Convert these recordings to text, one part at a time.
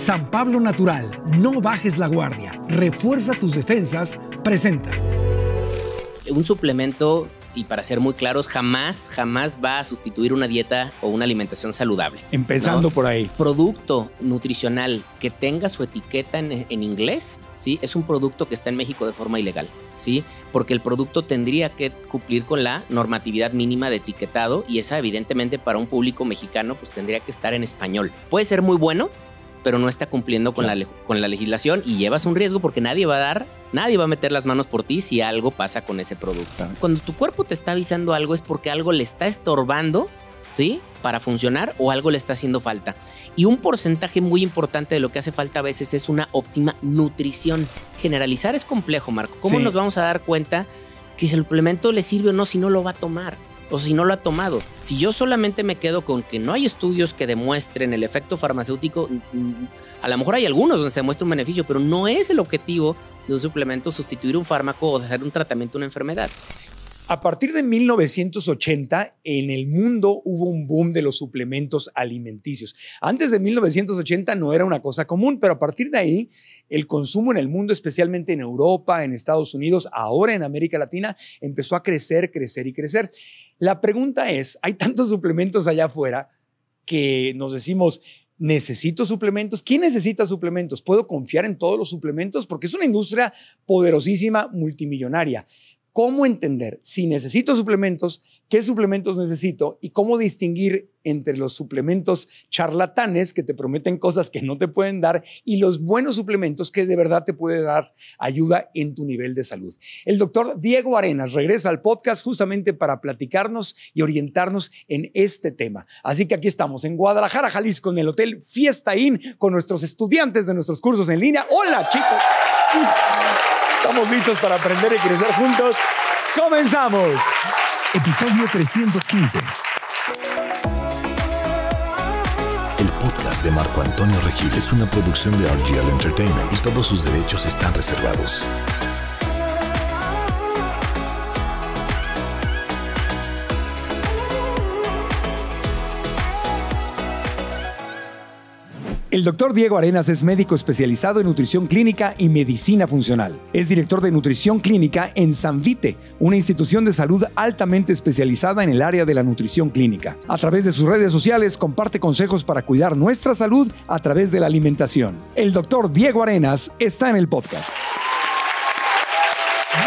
San Pablo Natural, no bajes la guardia, refuerza tus defensas, presenta. Un suplemento, y para ser muy claros, jamás, jamás va a sustituir una dieta o una alimentación saludable. Empezando por ahí. Producto nutricional que tenga su etiqueta en, inglés, ¿sí? Es un producto que está en México de forma ilegal. ¿sí? Porque el producto tendría que cumplir con la normatividad mínima de etiquetado y esa evidentemente para un público mexicano pues tendría que estar en español. Puede ser muy bueno, pero no está cumpliendo con, la, con la legislación y llevas un riesgo porque nadie va a dar, nadie va a meter las manos por ti si algo pasa con ese producto. Cuando tu cuerpo te está avisando algo es porque algo le está estorbando, ¿sí? Para funcionar o algo le está haciendo falta. Y un porcentaje muy importante de lo que hace falta a veces es una óptima nutrición. Generalizar es complejo, Marco. ¿Cómo nos vamos a dar cuenta que si el suplemento le sirve o no si no lo va a tomar? o si no lo ha tomado. Si yo solamente me quedo con que no hay estudios que demuestren el efecto farmacéutico, a lo mejor hay algunos donde se demuestra un beneficio, pero no es el objetivo de un suplemento sustituir un fármaco o hacer un tratamiento a una enfermedad. A partir de 1980, en el mundo hubo un boom de los suplementos alimenticios. Antes de 1980 no era una cosa común, pero a partir de ahí, el consumo en el mundo, especialmente en Europa, en Estados Unidos, ahora en América Latina, empezó a crecer, crecer y crecer. La pregunta es, hay tantos suplementos allá afuera que nos decimos, necesito suplementos. ¿Quién necesita suplementos? ¿Puedo confiar en todos los suplementos? Porque es una industria poderosísima, multimillonaria cómo entender si necesito suplementos, qué suplementos necesito y cómo distinguir entre los suplementos charlatanes que te prometen cosas que no te pueden dar y los buenos suplementos que de verdad te pueden dar ayuda en tu nivel de salud. El doctor Diego Arenas regresa al podcast justamente para platicarnos y orientarnos en este tema. Así que aquí estamos en Guadalajara, Jalisco, en el Hotel Fiesta Inn con nuestros estudiantes de nuestros cursos en línea. Hola chicos. Estamos listos para aprender y crecer juntos. ¡Comenzamos! Episodio 315. El podcast de Marco Antonio Regil es una producción de RGL Entertainment y todos sus derechos están reservados. El doctor Diego Arenas es médico especializado en nutrición clínica y medicina funcional. Es director de nutrición clínica en Sanvite, una institución de salud altamente especializada en el área de la nutrición clínica. A través de sus redes sociales comparte consejos para cuidar nuestra salud a través de la alimentación. El doctor Diego Arenas está en el podcast.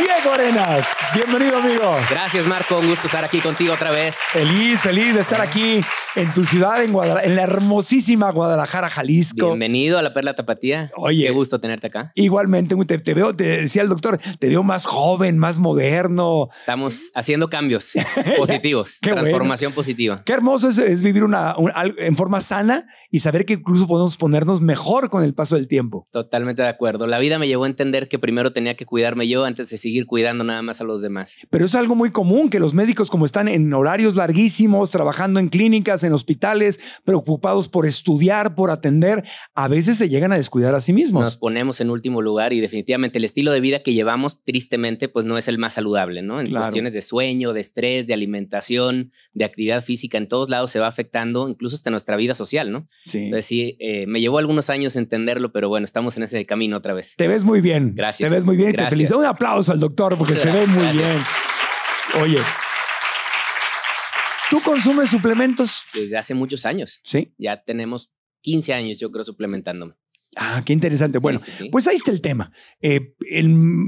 Diego Arenas. Bienvenido, amigo. Gracias, Marco. Un gusto estar aquí contigo otra vez. Feliz, feliz de estar aquí en tu ciudad, en, en la hermosísima Guadalajara, Jalisco. Bienvenido a la Perla Tapatía. Oye. Qué gusto tenerte acá. Igualmente, te, veo, te decía el doctor, te veo más joven, más moderno. Estamos ¿Eh? haciendo cambios positivos, transformación positiva. Qué hermoso es, vivir una, en forma sana y saber que incluso podemos ponernos mejor con el paso del tiempo. Totalmente de acuerdo. La vida me llevó a entender que primero tenía que cuidarme yo antes de seguir cuidando nada más a los demás. Pero es algo muy común que los médicos, como están en horarios larguísimos, trabajando en clínicas, en hospitales, preocupados por estudiar, por atender, a veces se llegan a descuidar a sí mismos. Nos ponemos en último lugar y definitivamente el estilo de vida que llevamos, tristemente, pues no es el más saludable, ¿no? En cuestiones de sueño, de estrés, de alimentación, de actividad física, en todos lados se va afectando, incluso hasta nuestra vida social, ¿no? Sí. Entonces sí, eh, me llevó algunos años entenderlo, pero bueno, estamos en ese camino otra vez. Te ves muy bien. Gracias. Te ves muy bien. Gracias. Te felicito. Un aplauso doctor porque se ve muy bien. Oye, ¿tú consumes suplementos? Desde hace muchos años. Sí. Ya tenemos 15 años, yo creo, suplementándome. Ah, qué interesante. bueno, pues ahí está el tema. Eh,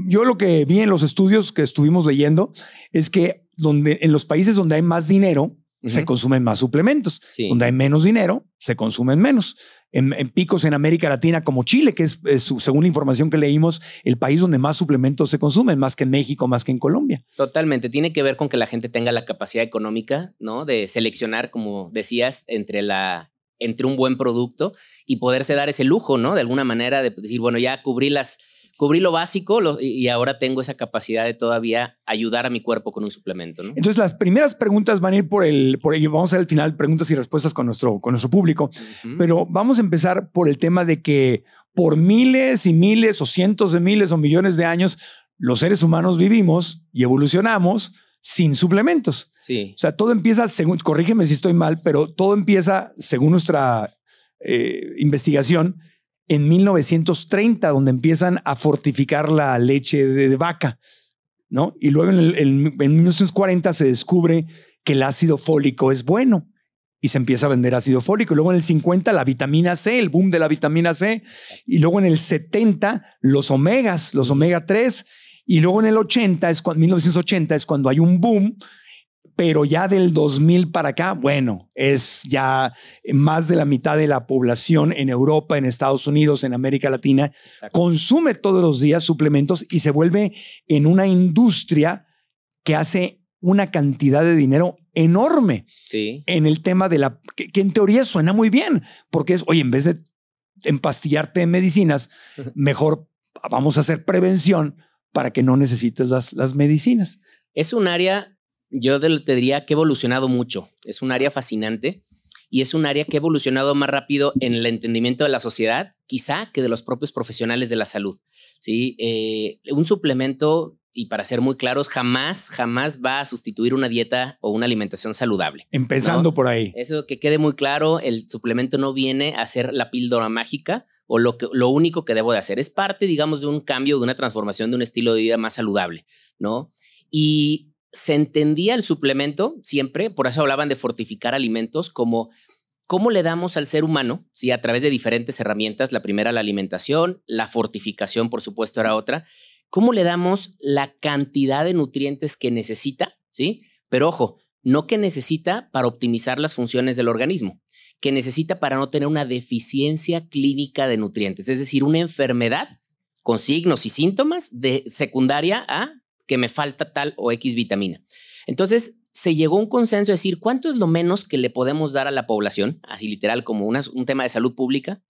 yo lo que vi en los estudios que estuvimos leyendo es que donde, en los países donde hay más dinero, se consumen más suplementos. Donde hay menos dinero, se consumen menos. En, picos en América Latina como Chile, que es, según la información que leímos, el país donde más suplementos se consumen, más que en México, más que en Colombia. Totalmente, tiene que ver con que la gente tenga la capacidad económica, ¿no? De seleccionar, como decías, entre la entre un buen producto y poderse dar ese lujo, ¿no? De alguna manera de decir, bueno, ya cubrí las cubrí lo básico y ahora tengo esa capacidad de todavía ayudar a mi cuerpo con un suplemento. Entonces, las primeras preguntas van a ir por el, por ello. vamos al final, preguntas y respuestas con nuestro, con nuestro público, pero vamos a empezar por el tema de que por miles y miles o cientos de miles o millones de años, los seres humanos vivimos y evolucionamos sin suplementos. Sí. O sea, todo empieza, según, corrígeme si estoy mal, pero todo empieza, según nuestra eh, investigación, en 1930, donde empiezan a fortificar la leche de, vaca, ¿no? Y luego en, 1940 se descubre que el ácido fólico es bueno y se empieza a vender ácido fólico. Y luego en el 50 la vitamina C, el boom de la vitamina C. Y luego en el 70 los omegas, los omega 3. Y luego en el 80, es 1980 es cuando hay un boom pero ya del 2000 para acá, bueno, es ya más de la mitad de la población en Europa, en Estados Unidos, en América Latina, consume todos los días suplementos y se vuelve en una industria que hace una cantidad de dinero enorme en el tema de la, que, en teoría suena muy bien, porque es, oye, en vez de empastillarte en medicinas, mejor vamos a hacer prevención para que no necesites las, las medicinas. Es un área yo te, diría que ha evolucionado mucho. Es un área fascinante y es un área que ha evolucionado más rápido en el entendimiento de la sociedad, quizá que de los propios profesionales de la salud. ¿sí? Eh, un suplemento, y para ser muy claros, jamás, jamás va a sustituir una dieta o una alimentación saludable. Empezando por ahí. Eso que quede muy claro, el suplemento no viene a ser la píldora mágica o lo, que, lo único que debo de hacer. Es parte, digamos, de un cambio, de una transformación, de un estilo de vida más saludable, ¿no? Y se entendía el suplemento siempre, por eso hablaban de fortificar alimentos, como cómo le damos al ser humano, si a través de diferentes herramientas, la primera la alimentación, la fortificación, por supuesto, era otra, cómo le damos la cantidad de nutrientes que necesita, ¿sí? Pero ojo, no que necesita para optimizar las funciones del organismo, que necesita para no tener una deficiencia clínica de nutrientes, es decir, una enfermedad con signos y síntomas de secundaria a que me falta tal o X vitamina. Entonces, se llegó a un consenso de decir cuánto es lo menos que le podemos dar a la población, así literal como un tema de salud pública,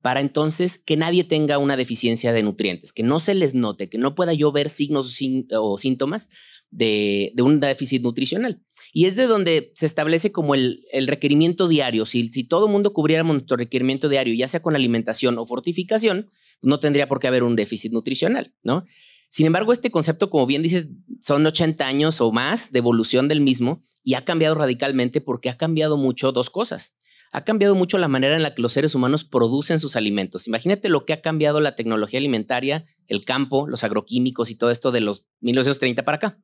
para entonces que nadie tenga una deficiencia de nutrientes, que no se les note, que no pueda yo ver signos o, síntomas de, un déficit nutricional. Y es de donde se establece como el, requerimiento diario. Si, todo el mundo cubriera nuestro requerimiento diario, ya sea con alimentación o fortificación, no tendría por qué haber un déficit nutricional, ¿no? Sin embargo, este concepto, como bien dices, son 80 años o más de evolución del mismo y ha cambiado radicalmente porque ha cambiado mucho dos cosas. Ha cambiado mucho la manera en la que los seres humanos producen sus alimentos. Imagínate lo que ha cambiado la tecnología alimentaria, el campo, los agroquímicos y todo esto de los 1930 para acá.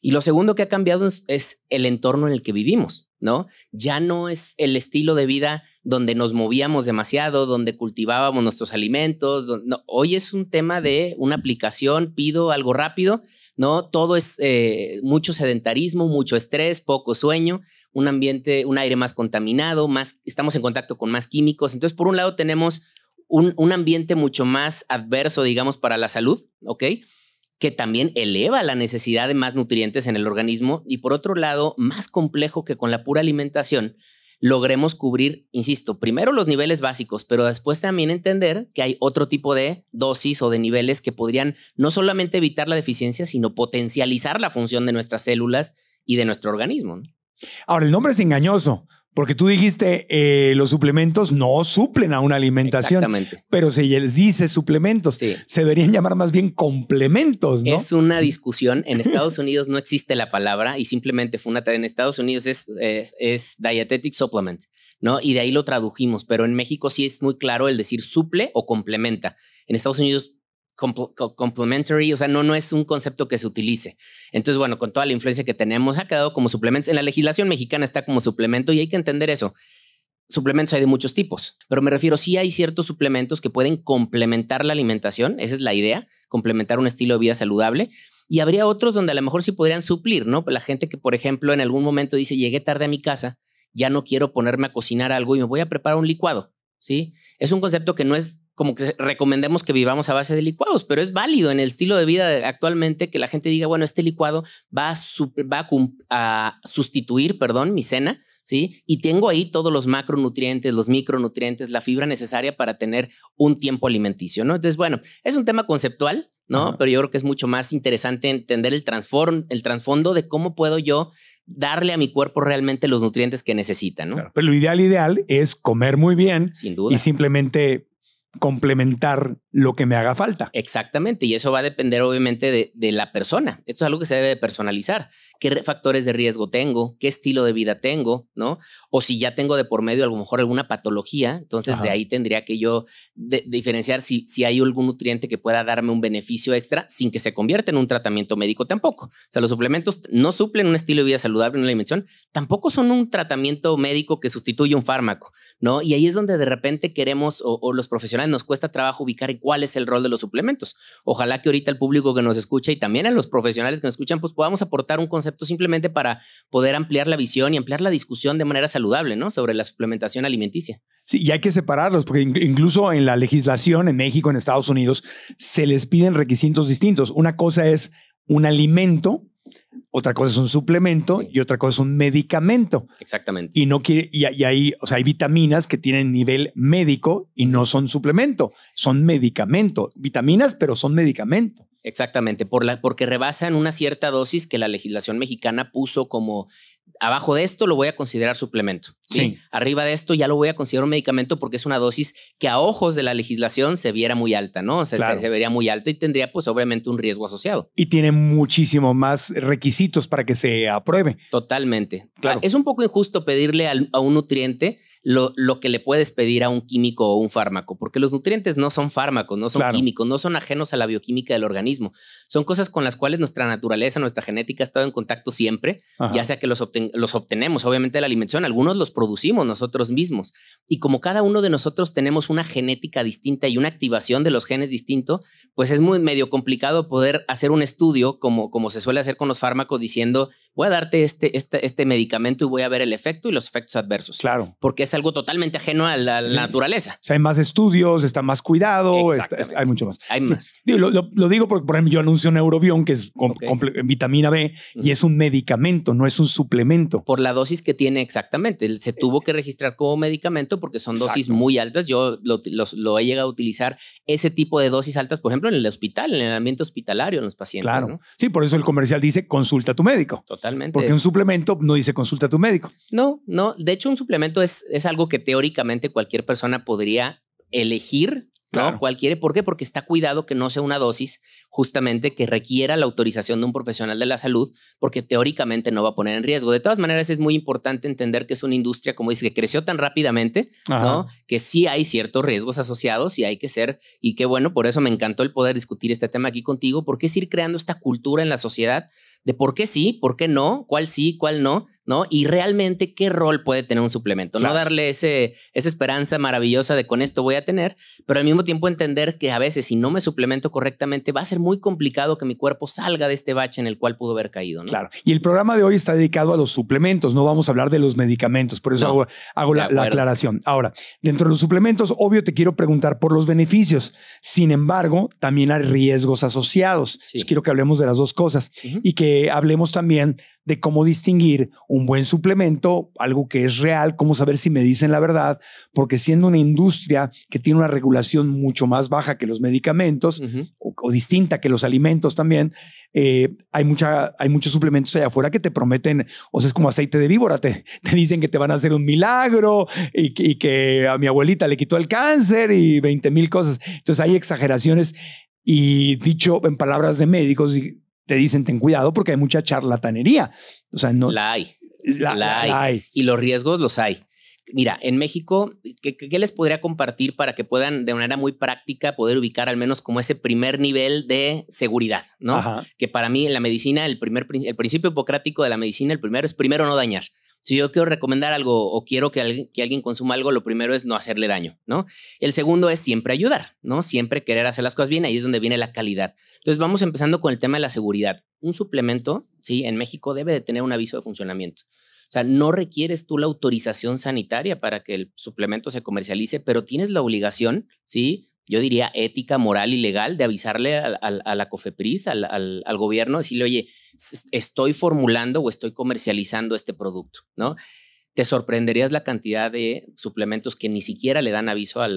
Y lo segundo que ha cambiado es el entorno en el que vivimos. ¿no? Ya no es el estilo de vida donde nos movíamos demasiado, donde cultivábamos nuestros alimentos. hoy es un tema de una aplicación, pido algo rápido, ¿no? Todo es eh, mucho sedentarismo, mucho estrés, poco sueño, un ambiente, un aire más contaminado, más, estamos en contacto con más químicos. Entonces, por un lado tenemos un, un ambiente mucho más adverso, digamos, para la salud, ¿ok? que también eleva la necesidad de más nutrientes en el organismo y por otro lado, más complejo que con la pura alimentación, logremos cubrir, insisto, primero los niveles básicos, pero después también entender que hay otro tipo de dosis o de niveles que podrían no solamente evitar la deficiencia, sino potencializar la función de nuestras células y de nuestro organismo. Ahora, el nombre es engañoso, porque tú dijiste, eh, los suplementos no suplen a una alimentación. Exactamente. Pero si les dice suplementos. Se deberían llamar más bien complementos, Es una discusión. En Estados Unidos no existe la palabra y simplemente fue una... En Estados Unidos es, es dietetic supplement, ¿no? Y de ahí lo tradujimos. Pero en México sí es muy claro el decir suple o complementa. En Estados Unidos complementary, o sea, no, no es un concepto que se utilice. Entonces, bueno, con toda la influencia que tenemos, ha quedado como suplementos. En la legislación mexicana está como suplemento y hay que entender eso. Suplementos hay de muchos tipos, pero me refiero, sí hay ciertos suplementos que pueden complementar la alimentación, esa es la idea, complementar un estilo de vida saludable. Y habría otros donde a lo mejor sí podrían suplir, ¿no? La gente que, por ejemplo, en algún momento dice, llegué tarde a mi casa, ya no quiero ponerme a cocinar algo y me voy a preparar un licuado, ¿sí? Es un concepto que no es como que recomendemos que vivamos a base de licuados, pero es válido en el estilo de vida actualmente que la gente diga, bueno, este licuado va a, va a, sustituir, perdón, mi cena, ¿sí? Y tengo ahí todos los macronutrientes, los micronutrientes, la fibra necesaria para tener un tiempo alimenticio, ¿no? Entonces, bueno, es un tema conceptual, ¿no? Pero yo creo que es mucho más interesante entender el, transform, el trasfondo de cómo puedo yo darle a mi cuerpo realmente los nutrientes que necesita, ¿no? pero lo ideal, ideal es comer muy bien. Sin duda. Y simplemente complementar lo que me haga falta. Exactamente, y eso va a depender obviamente de, la persona. Esto es algo que se debe personalizar qué factores de riesgo tengo, qué estilo de vida tengo, ¿no? O si ya tengo de por medio a lo mejor alguna patología, entonces de ahí tendría que yo diferenciar si, si hay algún nutriente que pueda darme un beneficio extra sin que se convierta en un tratamiento médico tampoco. O sea, los suplementos no suplen un estilo de vida saludable, en una dimensión, tampoco son un tratamiento médico que sustituye un fármaco, ¿no? Y ahí es donde de repente queremos o, los profesionales nos cuesta trabajo ubicar cuál es el rol de los suplementos. Ojalá que ahorita el público que nos escucha y también a los profesionales que nos escuchan, pues podamos aportar un consejo simplemente para poder ampliar la visión y ampliar la discusión de manera saludable, ¿no? Sobre la suplementación alimenticia. Sí, y hay que separarlos, porque incluso en la legislación en México, en Estados Unidos, se les piden requisitos distintos. Una cosa es un alimento, otra cosa es un suplemento y otra cosa es un medicamento. Exactamente. Y no y, hay, o sea, hay vitaminas que tienen nivel médico y no son suplemento, son medicamento. Vitaminas, pero son medicamento. Exactamente, por la, porque rebasan una cierta dosis que la legislación mexicana puso como abajo de esto lo voy a considerar suplemento. ¿sí? Arriba de esto ya lo voy a considerar un medicamento porque es una dosis que a ojos de la legislación se viera muy alta, ¿no? O sea, se, vería muy alta y tendría pues obviamente un riesgo asociado. Y tiene muchísimo más requisitos para que se apruebe. Totalmente. Claro. Ah, es un poco injusto pedirle a un nutriente lo, que le puedes pedir a un químico o un fármaco, porque los nutrientes no son fármacos, no son químicos, no son ajenos a la bioquímica del organismo. Son cosas con las cuales nuestra naturaleza, nuestra genética ha estado en contacto siempre, ya sea que los, los obtenemos, obviamente, la alimentación, algunos los producimos nosotros mismos. Y como cada uno de nosotros tenemos una genética distinta y una activación de los genes distinto, pues es muy medio complicado poder hacer un estudio como, como se suele hacer con los fármacos diciendo voy a darte este, este, este medicamento y voy a ver el efecto y los efectos adversos. Claro. Porque es algo totalmente ajeno a la, naturaleza. O sea, hay más estudios, está más cuidado, está, hay mucho más. Hay más. lo, digo porque, por ejemplo, yo anuncio Neurobión, que es vitamina B, y es un medicamento, no es un suplemento. Por la dosis que tiene exactamente. Se tuvo eh. que registrar como medicamento porque son dosis muy altas. Yo lo, he llegado a utilizar ese tipo de dosis altas, por ejemplo, en el hospital, en el ambiente hospitalario, en los pacientes. Claro. Sí, por eso el comercial dice consulta a tu médico. Total. Porque un suplemento no dice consulta a tu médico. No, no. De hecho, un suplemento es, es algo que teóricamente cualquier persona podría elegir, ¿no? ¿Por qué? Porque está cuidado que no sea una dosis justamente que requiera la autorización de un profesional de la salud, porque teóricamente no va a poner en riesgo. De todas maneras, es muy importante entender que es una industria, como dice, que creció tan rápidamente, ¿no? Que sí hay ciertos riesgos asociados y hay que ser, y qué bueno, por eso me encantó el poder discutir este tema aquí contigo, porque es ir creando esta cultura en la sociedad de por qué sí, por qué no, cuál sí, cuál no. ¿no? Y realmente qué rol puede tener un suplemento, no darle ese, esa esperanza maravillosa de con esto voy a tener, pero al mismo tiempo entender que a veces si no me suplemento correctamente va a ser muy complicado que mi cuerpo salga de este bache en el cual pudo haber caído, Claro. Y el programa de hoy está dedicado a los suplementos, no vamos a hablar de los medicamentos, por eso hago, la, aclaración. Ahora, dentro de los suplementos, obvio te quiero preguntar por los beneficios, sin embargo, también hay riesgos asociados. quiero que hablemos de las dos cosas y que hablemos también de cómo distinguir un buen suplemento, algo que es real, cómo saber si me dicen la verdad, porque siendo una industria que tiene una regulación mucho más baja que los medicamentos o, distinta que los alimentos también, eh, hay, mucha, hay muchos suplementos allá afuera que te prometen, o sea, es como aceite de víbora, te, dicen que te van a hacer un milagro y, que a mi abuelita le quitó el cáncer y 20 mil cosas. Entonces hay exageraciones y dicho en palabras de médicos, te dicen ten cuidado porque hay mucha charlatanería. O sea, no. La hay. La, hay. Y los riesgos los hay. Mira, en México, ¿qué, les podría compartir para que puedan de manera muy práctica poder ubicar al menos como ese primer nivel de seguridad, ¿no? Que para mí en la medicina, el, primer, el principio hipocrático de la medicina, el primero es primero no dañar. Si yo quiero recomendar algo o quiero que, alguien, que consuma algo, lo primero es no hacerle daño, ¿no? El segundo es siempre ayudar, ¿no? Siempre querer hacer las cosas bien, ahí es donde viene la calidad. Entonces vamos empezando con el tema de la seguridad. Un suplemento, sí, en México debe de tener un aviso de funcionamiento. O sea, no requieres tú la autorización sanitaria para que el suplemento se comercialice, pero tienes la obligación, ¿sí? Yo diría ética, moral y legal de avisarle a, la COFEPRIS, al, al gobierno, decirle, oye, estoy formulando o estoy comercializando este producto, ¿no? Te sorprenderías la cantidad de suplementos que ni siquiera le dan aviso al,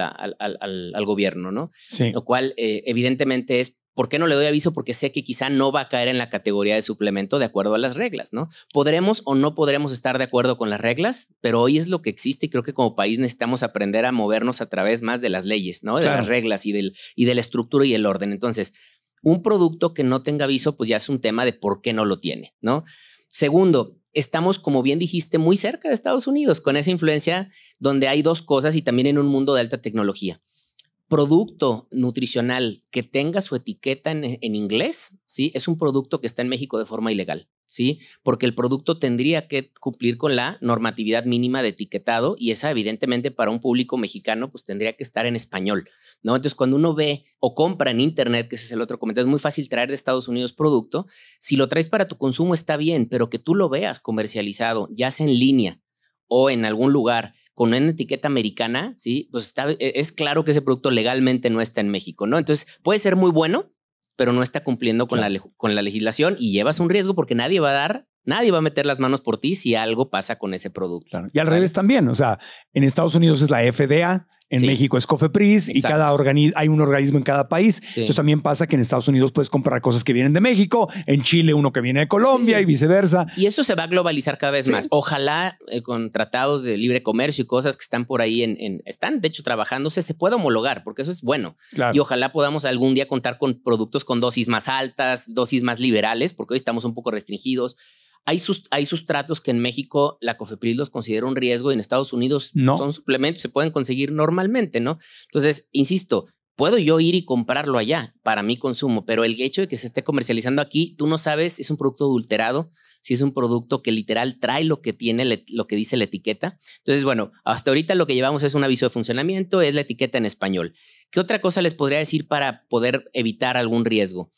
gobierno, ¿no? Lo cual eh, evidentemente es ¿Por qué no le doy aviso? Porque sé que quizá no va a caer en la categoría de suplemento de acuerdo a las reglas, ¿no? Podremos o no podremos estar de acuerdo con las reglas, pero hoy es lo que existe y creo que como país necesitamos aprender a movernos a través más de las leyes, ¿no? De las reglas y, del, y de la estructura y el orden. Entonces, un producto que no tenga aviso, pues ya es un tema de por qué no lo tiene, ¿no? Segundo, estamos, como bien dijiste, muy cerca de Estados Unidos, con esa influencia donde hay dos cosas y también en un mundo de alta tecnología. Producto nutricional que tenga su etiqueta en, inglés, ¿sí? Es un producto que está en México de forma ilegal. ¿sí? Porque el producto tendría que cumplir con la normatividad mínima de etiquetado y esa evidentemente para un público mexicano pues tendría que estar en español, ¿no? Entonces cuando uno ve o compra en internet, que ese es el otro comentario, es muy fácil traer de Estados Unidos producto, si lo traes para tu consumo está bien, pero que tú lo veas comercializado, ya sea en línea o en algún lugar con una etiqueta americana, ¿sí? Pues está, e, es claro que ese producto legalmente no está en México, ¿no? Entonces puede ser muy bueno, pero no está cumpliendo con, la, con la legislación y llevas un riesgo porque nadie va a dar, nadie va a meter las manos por ti si algo pasa con ese producto. Y al revés también, o sea, en Estados Unidos es la FDA, en México es Cofepris y cada hay un organismo en cada país. Entonces también pasa que en Estados Unidos puedes comprar cosas que vienen de México, en Chile uno que viene de Colombia y viceversa. Y eso se va a globalizar cada vez más. Ojalá eh, con tratados de libre comercio y cosas que están por ahí en, están de hecho trabajándose se pueda homologar porque eso es bueno. Y ojalá podamos algún día contar con productos con dosis más altas, dosis más liberales, porque hoy estamos un poco restringidos hay, sus, hay sustratos que en México la COFEPRIS los considera un riesgo y en Estados Unidos no. son suplementos, se pueden conseguir normalmente, ¿no? Entonces, insisto, puedo yo ir y comprarlo allá para mi consumo, pero el hecho de que se esté comercializando aquí, tú no sabes si es un producto adulterado, si es un producto que literal trae lo que tiene, lo que dice la etiqueta. Entonces, bueno, hasta ahorita lo que llevamos es un aviso de funcionamiento, es la etiqueta en español. ¿Qué otra cosa les podría decir para poder evitar algún riesgo?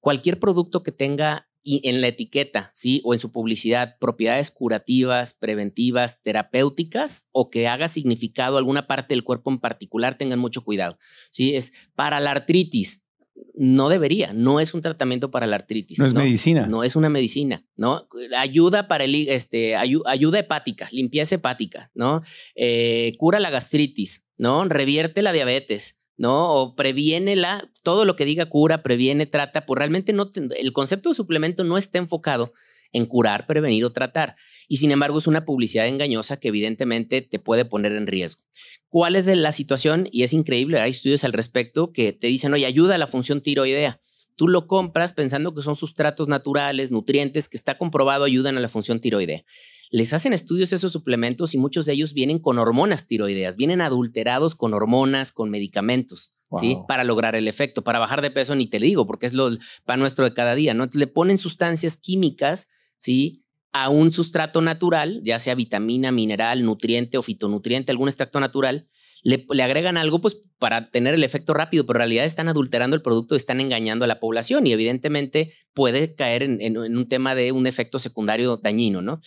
Cualquier producto que tenga y en la etiqueta, ¿sí? O en su publicidad, propiedades curativas, preventivas, terapéuticas o que haga significado alguna parte del cuerpo en particular, tengan mucho cuidado, ¿sí? Es para la artritis. No debería, no es un tratamiento para la artritis. No es medicina. No es una medicina, ¿no? Ayuda para el, este, ayuda hepática, limpieza hepática, ¿no? Eh, cura la gastritis, ¿no? Revierte la diabetes, ¿no? O previene la, todo lo que diga cura, previene, trata, pues realmente no, el concepto de suplemento no está enfocado en curar, prevenir o tratar. Y sin embargo es una publicidad engañosa que evidentemente te puede poner en riesgo. ¿Cuál es la situación? Y es increíble, hay estudios al respecto que te dicen, oye, ayuda a la función tiroidea. Tú lo compras pensando que son sustratos naturales, nutrientes, que está comprobado ayudan a la función tiroidea les hacen estudios esos suplementos y muchos de ellos vienen con hormonas tiroideas, vienen adulterados con hormonas, con medicamentos. ¿Sí? Para lograr el efecto, para bajar de peso, ni te digo, porque es lo pan nuestro de cada día, ¿no? le ponen sustancias químicas, ¿sí? A un sustrato natural, ya sea vitamina, mineral, nutriente o fitonutriente, algún extracto natural, le, agregan algo pues para tener el efecto rápido, pero en realidad están adulterando el producto, están engañando a la población y evidentemente puede caer en, en un tema de un efecto secundario dañino, ¿no?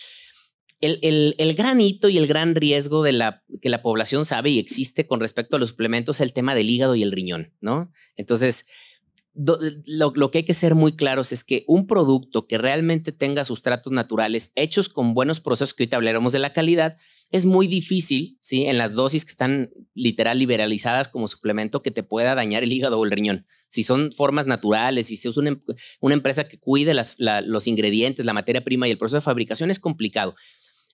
el, gran hito y el gran riesgo de que la población sabe y existe con respecto a los suplementos es el tema del hígado y el riñón, ¿no? Entonces, lo, que hay que ser muy claros es que un producto que realmente tenga sustratos naturales hechos con buenos procesos, que hoy te hablaremos de la calidad, es muy difícil, ¿sí? En las dosis que están literal liberalizadas como suplemento que te pueda dañar el hígado o el riñón. Si son formas naturales, si es una, empresa que cuide los ingredientes, la materia prima y el proceso de fabricación, es complicado.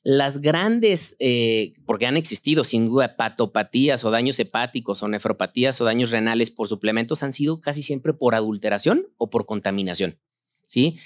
Las grandes, eh, porque han existido sin duda patopatías o daños hepáticos o nefropatías o daños renales por suplementos, han sido casi siempre por adulteración o por contaminación. ¿Sí?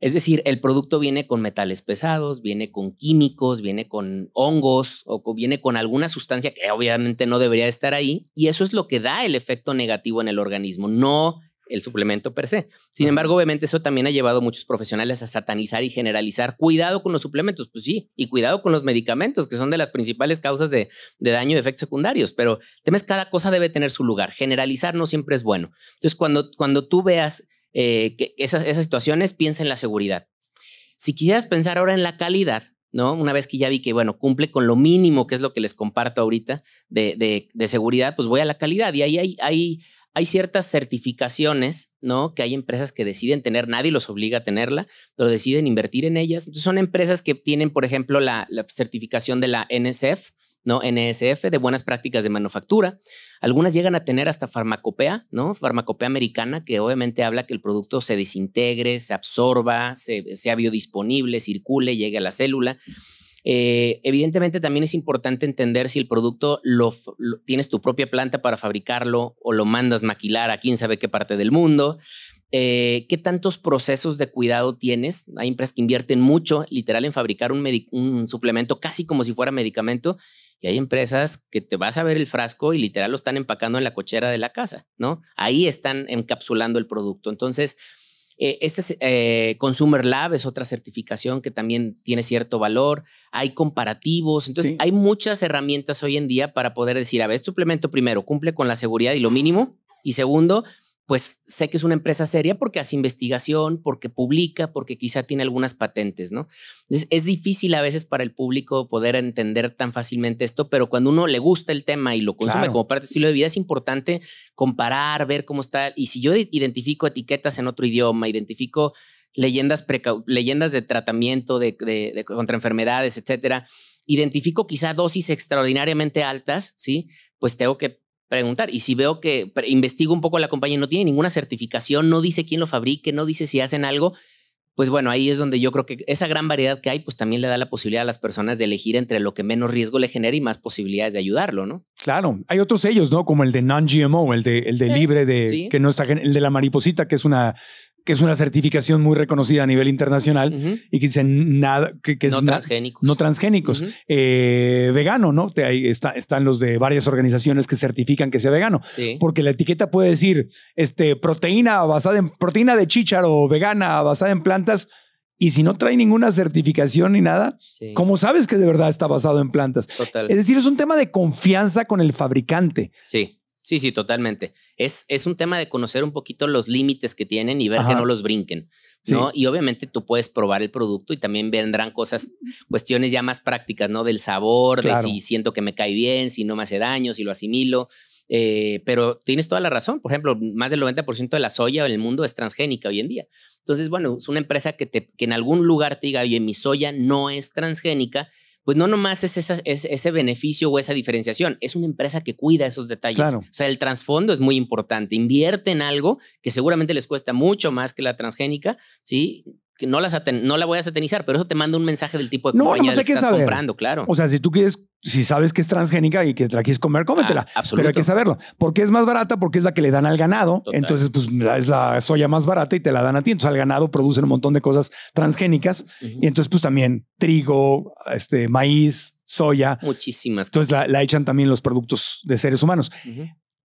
Es decir, el producto viene con metales pesados, viene con químicos, viene con hongos o viene con alguna sustancia que obviamente no debería estar ahí. Y eso es lo que da el efecto negativo en el organismo. No el suplemento per se. Sin embargo, obviamente eso también ha llevado a muchos profesionales a satanizar y generalizar. Cuidado con los suplementos, pues sí, y cuidado con los medicamentos, que son de las principales causas de, daño y efectos secundarios. Pero temes cada cosa debe tener su lugar. Generalizar no siempre es bueno. Entonces, cuando, cuando tú veas eh, que esas, esas situaciones, piensa en la seguridad. Si quisieras pensar ahora en la calidad, ¿no? Una vez que ya vi que, bueno, cumple con lo mínimo, que es lo que les comparto ahorita de, de, seguridad, pues voy a la calidad. Y ahí hay, hay, hay ciertas certificaciones, ¿no? Que hay empresas que deciden tener, nadie los obliga a tenerla, pero deciden invertir en ellas. Entonces son empresas que tienen, por ejemplo, la, certificación de la NSF, ¿no? NSF, de buenas prácticas de manufactura. Algunas llegan a tener hasta farmacopea, ¿no? Farmacopea americana, que obviamente habla que el producto se desintegre, se absorba, sea biodisponible, circule, llegue a la célula. Eh, evidentemente también es importante entender si el producto lo, tienes tu propia planta para fabricarlo o lo mandas maquilar a quién sabe qué parte del mundo. Eh, ¿Qué tantos procesos de cuidado tienes? Hay empresas que invierten mucho, literal, en fabricar un, un suplemento casi como si fuera medicamento. Y hay empresas que te vas a ver el frasco y literal lo están empacando en la cochera de la casa, ¿no? Ahí están encapsulando el producto. Entonces, eh, este eh, Consumer Lab es otra certificación que también tiene cierto valor. Hay comparativos. Entonces, hay muchas herramientas hoy en día para poder decir, a ver, suplemento primero, cumple con la seguridad y lo mínimo. Y segundo, pues sé que es una empresa seria porque hace investigación, porque publica, porque quizá tiene algunas patentes, ¿no? es difícil a veces para el público poder entender tan fácilmente esto, pero cuando uno le gusta el tema y lo consume como parte de estilo de vida, es importante comparar, ver cómo está. Y si yo identifico etiquetas en otro idioma, identifico leyendas, leyendas de tratamiento contra enfermedades, etcétera, identifico quizá dosis extraordinariamente altas, ¿sí? Pues tengo que preguntar. Y si veo que investigo un poco la compañía, no tiene ninguna certificación, no dice quién lo fabrique, no dice si hacen algo, pues bueno, ahí es donde yo creo que esa gran variedad que hay, pues también le da la posibilidad a las personas de elegir entre lo que menos riesgo le genera y más posibilidades de ayudarlo, ¿no? Claro, hay otros sellos, ¿no? Como el de non-GMO, el de, el de libre de que no está, el de la mariposita, que es una que es una certificación muy reconocida a nivel internacional y que dicen nada que, no transgénicos. No transgénicos. Eh, vegano, ¿no? ahí están los de varias organizaciones que certifican que sea vegano. Porque la etiqueta puede decir este, proteína basada en proteína de chícharo, vegana, basada en plantas. Y si no trae ninguna certificación ni nada, ¿cómo sabes que de verdad está basado en plantas? Es decir, es un tema de confianza con el fabricante. Sí. Sí, sí, totalmente. Es, es un tema de conocer un poquito los límites que tienen y ver que no los brinquen. ¿no? Y obviamente tú puedes probar el producto y también vendrán cosas, cuestiones ya más prácticas, ¿no? Del sabor, de si siento que me cae bien, si no me hace daño, si lo asimilo. Eh, pero tienes toda la razón. Por ejemplo, más del 90% de la soya en el mundo es transgénica hoy en día. Entonces, bueno, es una empresa que, te, que en algún lugar te diga, oye, mi soya no es transgénica pues no nomás es, ese beneficio o esa diferenciación, es una empresa que cuida esos detalles. O sea, el trasfondo es muy importante. Invierte en algo que seguramente les cuesta mucho más que la transgénica, ¿sí? no, las no la voy a satanizar, pero eso te manda un mensaje del tipo de no, no sé que estás comprando, claro. O sea, si tú quieres, si sabes que es transgénica y que te la quieres comer, cómetela. Ah, pero hay que saberlo. Porque es más barata, porque es la que le dan al ganado. Entonces, pues es la soya más barata y te la dan a ti. Entonces, al ganado producen un montón de cosas transgénicas. Y entonces, pues también trigo, este, maíz, soya. Muchísimas. Entonces, cosas. La, la, echan también los productos de seres humanos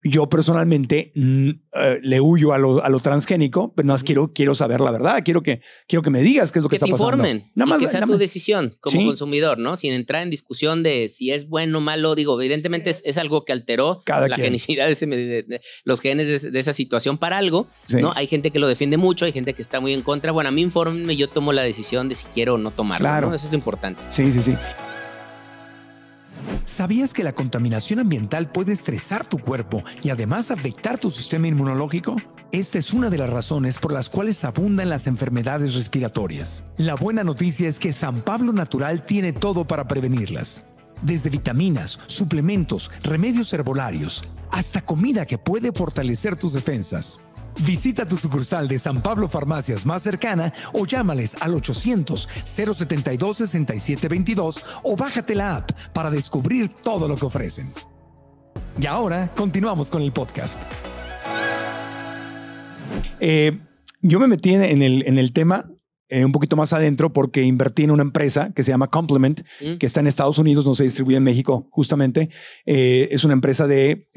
yo personalmente mm, eh, le huyo a lo, a lo transgénico, pero más quiero, quiero saber la verdad, quiero que, quiero que me digas qué es lo que, está te pasando. informen, nada más, que sea tu decisión como consumidor, ¿no? Sin entrar en discusión de si es bueno o malo, digo, evidentemente es, algo que alteró la genicidad de, ese- los genes de, esa situación para algo, ¿no? Hay gente que lo defiende mucho, hay gente que está muy en contra. Bueno, a mí y yo tomo la decisión de si quiero o no tomarlo, Claro. Eso es lo importante. Sí, sí, sí. ¿Sabías que la contaminación ambiental puede estresar tu cuerpo y además afectar tu sistema inmunológico? Esta es una de las razones por las cuales abundan las enfermedades respiratorias. La buena noticia es que San Pablo Natural tiene todo para prevenirlas. Desde vitaminas, suplementos, remedios herbolarios, hasta comida que puede fortalecer tus defensas. Visita tu sucursal de San Pablo Farmacias más cercana o llámales al 800-072-6722 o bájate la app para descubrir todo lo que ofrecen. Y ahora continuamos con el podcast. Eh, yo me metí en el, en el tema eh, un poquito más adentro porque invertí en una empresa que se llama Complement, mm. que está en Estados Unidos, no se distribuye en México justamente. Eh, es una empresa de,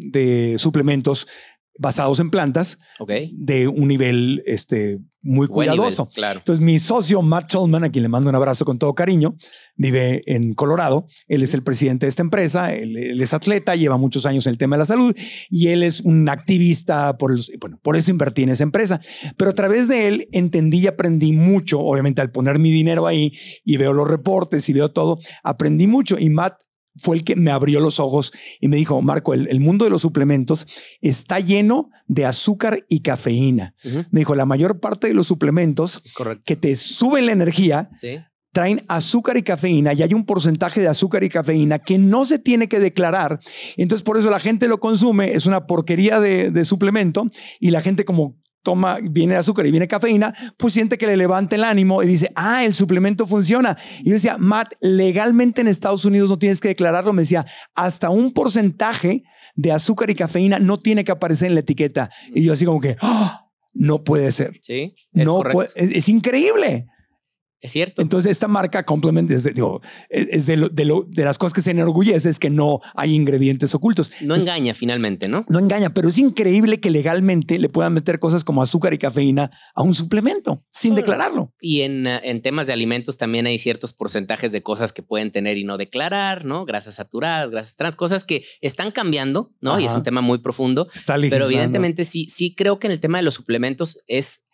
de suplementos basados en plantas okay. de un nivel este, muy cuidadoso. claro. Entonces, mi socio Matt Tolman, a quien le mando un abrazo con todo cariño, vive en Colorado. Él es el presidente de esta empresa, él, es atleta, lleva muchos años en el tema de la salud y él es un activista, por, bueno, por eso invertí en esa empresa. Pero a través de él entendí y aprendí mucho, obviamente al poner mi dinero ahí y veo los reportes y veo todo, aprendí mucho. Y Matt fue el que me abrió los ojos y me dijo, Marco, el, mundo de los suplementos está lleno de azúcar y cafeína. Me dijo, la mayor parte de los suplementos que te suben la energía traen azúcar y cafeína y hay un porcentaje de azúcar y cafeína que no se tiene que declarar. Entonces por eso la gente lo consume, es una porquería de, de suplemento y la gente como toma, viene azúcar y viene cafeína, pues siente que le levanta el ánimo y dice, ah, el suplemento funciona. Y yo decía, Matt, legalmente en Estados Unidos no tienes que declararlo. Me decía, hasta un porcentaje de azúcar y cafeína no tiene que aparecer en la etiqueta. Y yo así como que, ¡Ah! no puede ser. Sí, es es, increíble. Es cierto. Entonces, esta marca Complement es, de, de, las cosas que se enorgullece, es que no hay ingredientes ocultos. No engaña finalmente, ¿no? No engaña, pero es increíble que legalmente le puedan meter cosas como azúcar y cafeína a un suplemento sin declararlo. Y eh, en, temas de alimentos también hay ciertos porcentajes de cosas que pueden tener y no declarar, ¿no? Grasas saturadas, grasas trans, cosas que están cambiando, ¿no? Y es un tema muy profundo. Está Pero evidentemente sí, sí creo que en el tema de los suplementos es,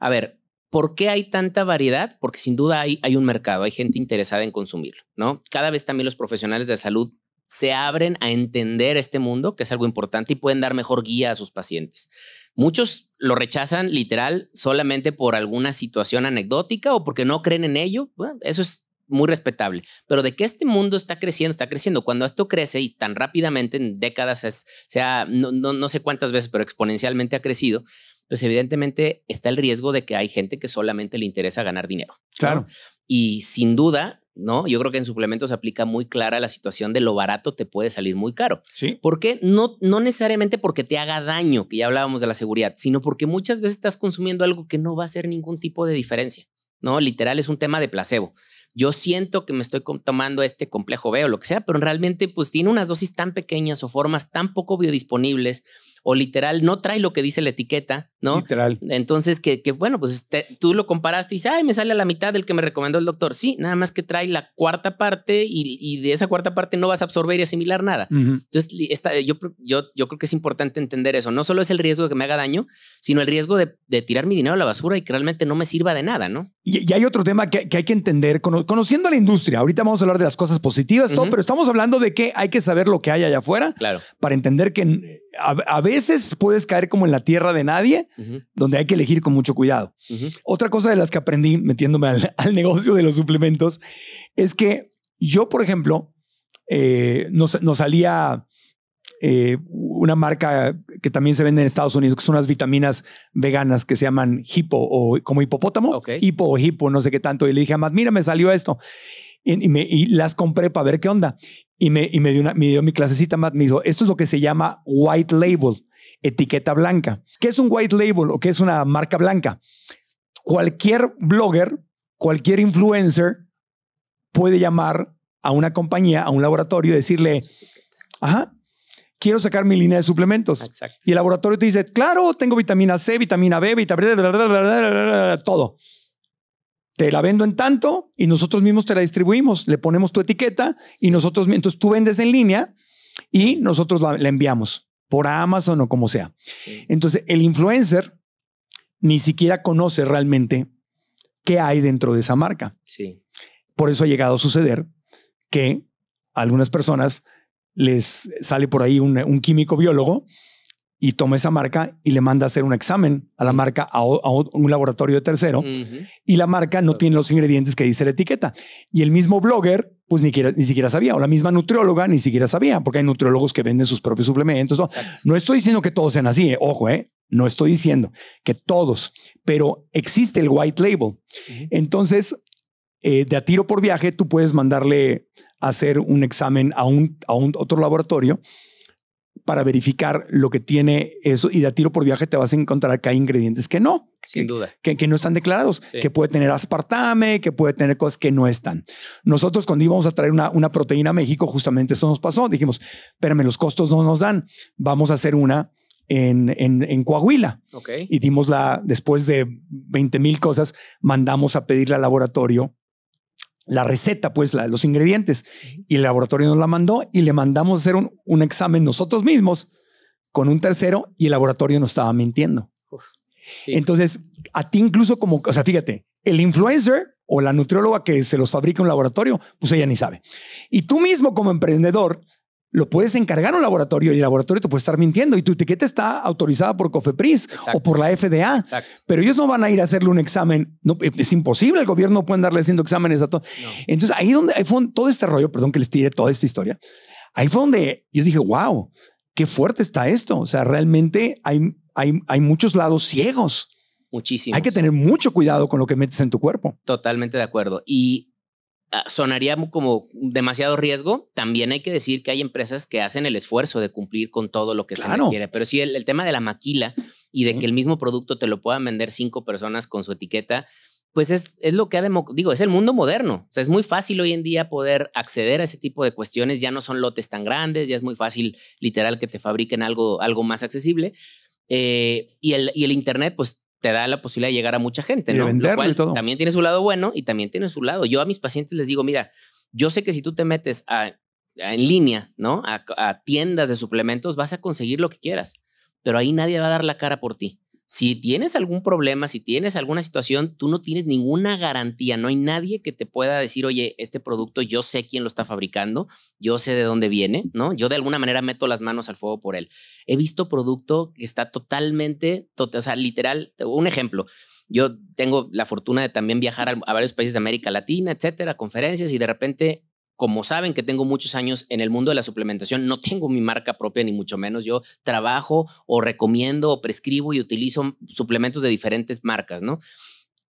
a ver, ¿Por qué hay tanta variedad? Porque sin duda hay, un mercado, hay gente interesada en consumirlo, ¿no? Cada vez también los profesionales de salud se abren a entender este mundo, que es algo importante, y pueden dar mejor guía a sus pacientes. Muchos lo rechazan literal solamente por alguna situación anecdótica o porque no creen en ello. eso es muy respetable. Pero de que este mundo está creciendo, está creciendo. Cuando esto crece y tan rápidamente en décadas, es, sea, no sé cuántas veces, pero exponencialmente ha crecido, pues evidentemente está el riesgo de que hay gente que solamente le interesa ganar dinero. Claro. Y sin duda, ¿no? Yo creo que en suplementos aplica muy clara la situación de lo barato te puede salir muy caro. Sí. ¿Por qué? No, no necesariamente porque te haga daño, que ya hablábamos de la seguridad, sino porque muchas veces estás consumiendo algo que no va a hacer ningún tipo de diferencia, ¿no? Literal es un tema de placebo. Yo siento que me estoy tomando este complejo B o lo que sea, pero realmente pues tiene unas dosis tan pequeñas o formas tan poco biodisponibles o literal no trae lo que dice la etiqueta, ¿no? Literal. Entonces, que, que bueno, pues este, tú lo comparaste y dices, ay, me sale a la mitad del que me recomendó el doctor. Sí, nada más que trae la cuarta parte y, de esa cuarta parte no vas a absorber y asimilar nada. Entonces, yo, yo, creo que es importante entender eso. No solo es el riesgo de que me haga daño, sino el riesgo de, tirar mi dinero a la basura y que realmente no me sirva de nada, ¿no? Y, hay otro tema que, hay que entender, conociendo la industria. Ahorita vamos a hablar de las cosas positivas, pero estamos hablando de que hay que saber lo que hay allá afuera claro. para entender que a, veces puedes caer como en la tierra de nadie, donde hay que elegir con mucho cuidado. Otra cosa de las que aprendí metiéndome al, negocio de los suplementos es que yo, por ejemplo, eh, nos, salía eh, una marca que también se vende en Estados Unidos, que son unas vitaminas veganas que se llaman hipo o como hipopótamo, hipo o hipo, no sé qué tanto. Y le dije a mira, me salió esto y, las compré para ver qué onda. Y me, y me, dio, una, me dio mi clasecita Matt, me dijo, esto es lo que se llama white label, etiqueta blanca. ¿Qué es un white label o qué es una marca blanca? Cualquier blogger, cualquier influencer puede llamar a una compañía, a un laboratorio y decirle, ajá, quiero sacar mi línea de suplementos. Y el laboratorio te dice, claro, tengo vitamina C, vitamina B, vitamina, todo te la vendo en tanto y nosotros mismos te la distribuimos, le ponemos tu etiqueta y nosotros, entonces tú vendes en línea y nosotros la, enviamos por Amazon o como sea. Entonces el influencer ni siquiera conoce realmente qué hay dentro de esa marca. Sí. Por eso ha llegado a suceder que a algunas personas les sale por ahí un químico biólogo y toma esa marca y le manda a hacer un examen a la marca, a, un laboratorio de tercero, y la marca no tiene los ingredientes que dice la etiqueta. Y el mismo blogger, pues ni, siquiera sabía, o la misma nutrióloga ni siquiera sabía, porque hay nutriólogos que venden sus propios suplementos. No, estoy diciendo que todos sean así, ¿eh? ojo, eh. no estoy diciendo que todos, pero existe el white label. Entonces, eh, de a tiro por viaje, tú puedes mandarle a hacer un examen a un, a un otro laboratorio para verificar lo que tiene eso y de tiro por viaje te vas a encontrar que hay ingredientes que no. Sin duda. Que, no están declarados, que puede tener aspartame, que puede tener cosas que no están. Nosotros cuando íbamos a traer una, proteína a México, justamente eso nos pasó. Dijimos, espérame, los costos no nos dan, vamos a hacer una en, en, en, Coahuila. Ok. Y dimos la, después de 20 mil cosas, mandamos a pedirle al laboratorio la receta, pues la, los ingredientes, y el laboratorio nos la mandó y le mandamos hacer un, examen nosotros mismos con un tercero y el laboratorio nos estaba mintiendo. Entonces, a ti incluso como, o sea, fíjate, el influencer o la nutrióloga que se los fabrica en un laboratorio, pues ella ni sabe. Y tú mismo como emprendedor lo puedes encargar a un laboratorio y el laboratorio te puede estar mintiendo y tu etiqueta está autorizada por Cofepris o por la FDA. Pero ellos no van a ir a hacerle un examen. No, es imposible, el gobierno no puede darles haciendo exámenes a todo Entonces ahí donde ahí fue todo este rollo, perdón que les tire toda esta historia, ahí fue donde yo dije, wow, qué fuerte está esto. O sea, realmente hay, hay, hay muchos lados ciegos. Muchísimo. Hay que tener mucho cuidado con lo que metes en tu cuerpo. Totalmente de acuerdo. Y Ah, sonaría como demasiado riesgo. También hay que decir que hay empresas que hacen el esfuerzo de cumplir con todo lo que se requiere. Pero sí, el, tema de la maquila y de que el mismo producto te lo puedan vender cinco personas con su etiqueta, pues es, lo que ha digo, es el mundo moderno. O sea, es muy fácil hoy en día poder acceder a ese tipo de cuestiones. Ya no son lotes tan grandes, ya es muy fácil, literal, que te fabriquen algo, algo más accesible. Eh, y, el, y el Internet, pues te da la posibilidad de llegar a mucha gente, ¿no? Lo cual también tiene su lado bueno y también tiene su lado. Yo a mis pacientes les digo, mira, yo sé que si tú te metes en línea, ¿no? a tiendas de suplementos, vas a conseguir lo que quieras, pero ahí nadie va a dar la cara por ti si tienes algún problema, si tienes alguna situación, tú no tienes ninguna garantía, no hay nadie que te pueda decir, oye, este producto yo sé quién lo está fabricando, yo sé de dónde viene, ¿no? Yo de alguna manera meto las manos al fuego por él. He visto producto que está totalmente, o sea, literal, un ejemplo. Yo tengo la fortuna de también viajar a varios países de América Latina, etcétera, conferencias y de repente como saben que tengo muchos años en el mundo de la suplementación, no tengo mi marca propia ni mucho menos. Yo trabajo o recomiendo o prescribo y utilizo suplementos de diferentes marcas, ¿no?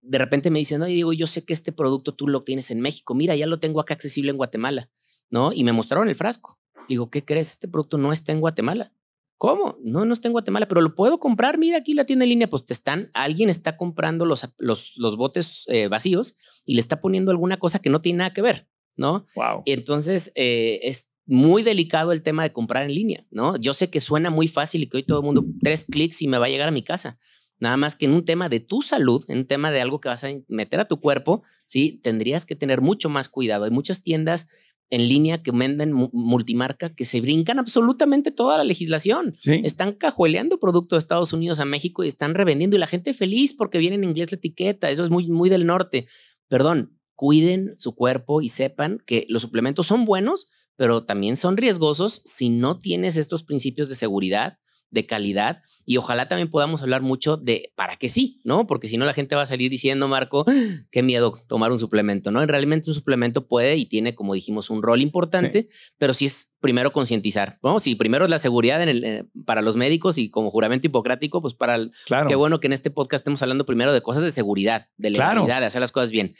De repente me dicen, no, digo, yo sé que este producto tú lo tienes en México. Mira, ya lo tengo acá accesible en Guatemala, ¿no? Y me mostraron el frasco. Digo, ¿qué crees? Este producto no está en Guatemala. ¿Cómo? No, no está en Guatemala, pero lo puedo comprar. Mira, aquí la tienda en línea, pues te están, alguien está comprando los, los, los botes eh, vacíos y le está poniendo alguna cosa que no tiene nada que ver. ¿no? Wow. Y entonces eh, es muy delicado el tema de comprar en línea, ¿no? Yo sé que suena muy fácil y que hoy todo el mundo tres clics y me va a llegar a mi casa. Nada más que en un tema de tu salud, en un tema de algo que vas a meter a tu cuerpo, sí, tendrías que tener mucho más cuidado. Hay muchas tiendas en línea que venden multimarca que se brincan absolutamente toda la legislación. Están cajueleando productos de Estados Unidos a México y están revendiendo y la gente feliz porque viene en inglés la etiqueta. Eso es muy, muy del norte. Perdón, cuiden su cuerpo y sepan que los suplementos son buenos, pero también son riesgosos si no tienes estos principios de seguridad, de calidad y ojalá también podamos hablar mucho de para qué sí, ¿no? Porque si no la gente va a salir diciendo, Marco, qué miedo tomar un suplemento, ¿no? Realmente un suplemento puede y tiene, como dijimos, un rol importante, pero sí es primero concientizar, ¿no? Si primero es la seguridad eh, para los médicos y como juramento hipocrático, pues para el, qué bueno que en este podcast estemos hablando primero de cosas de seguridad, de legalidad, de hacer las cosas bien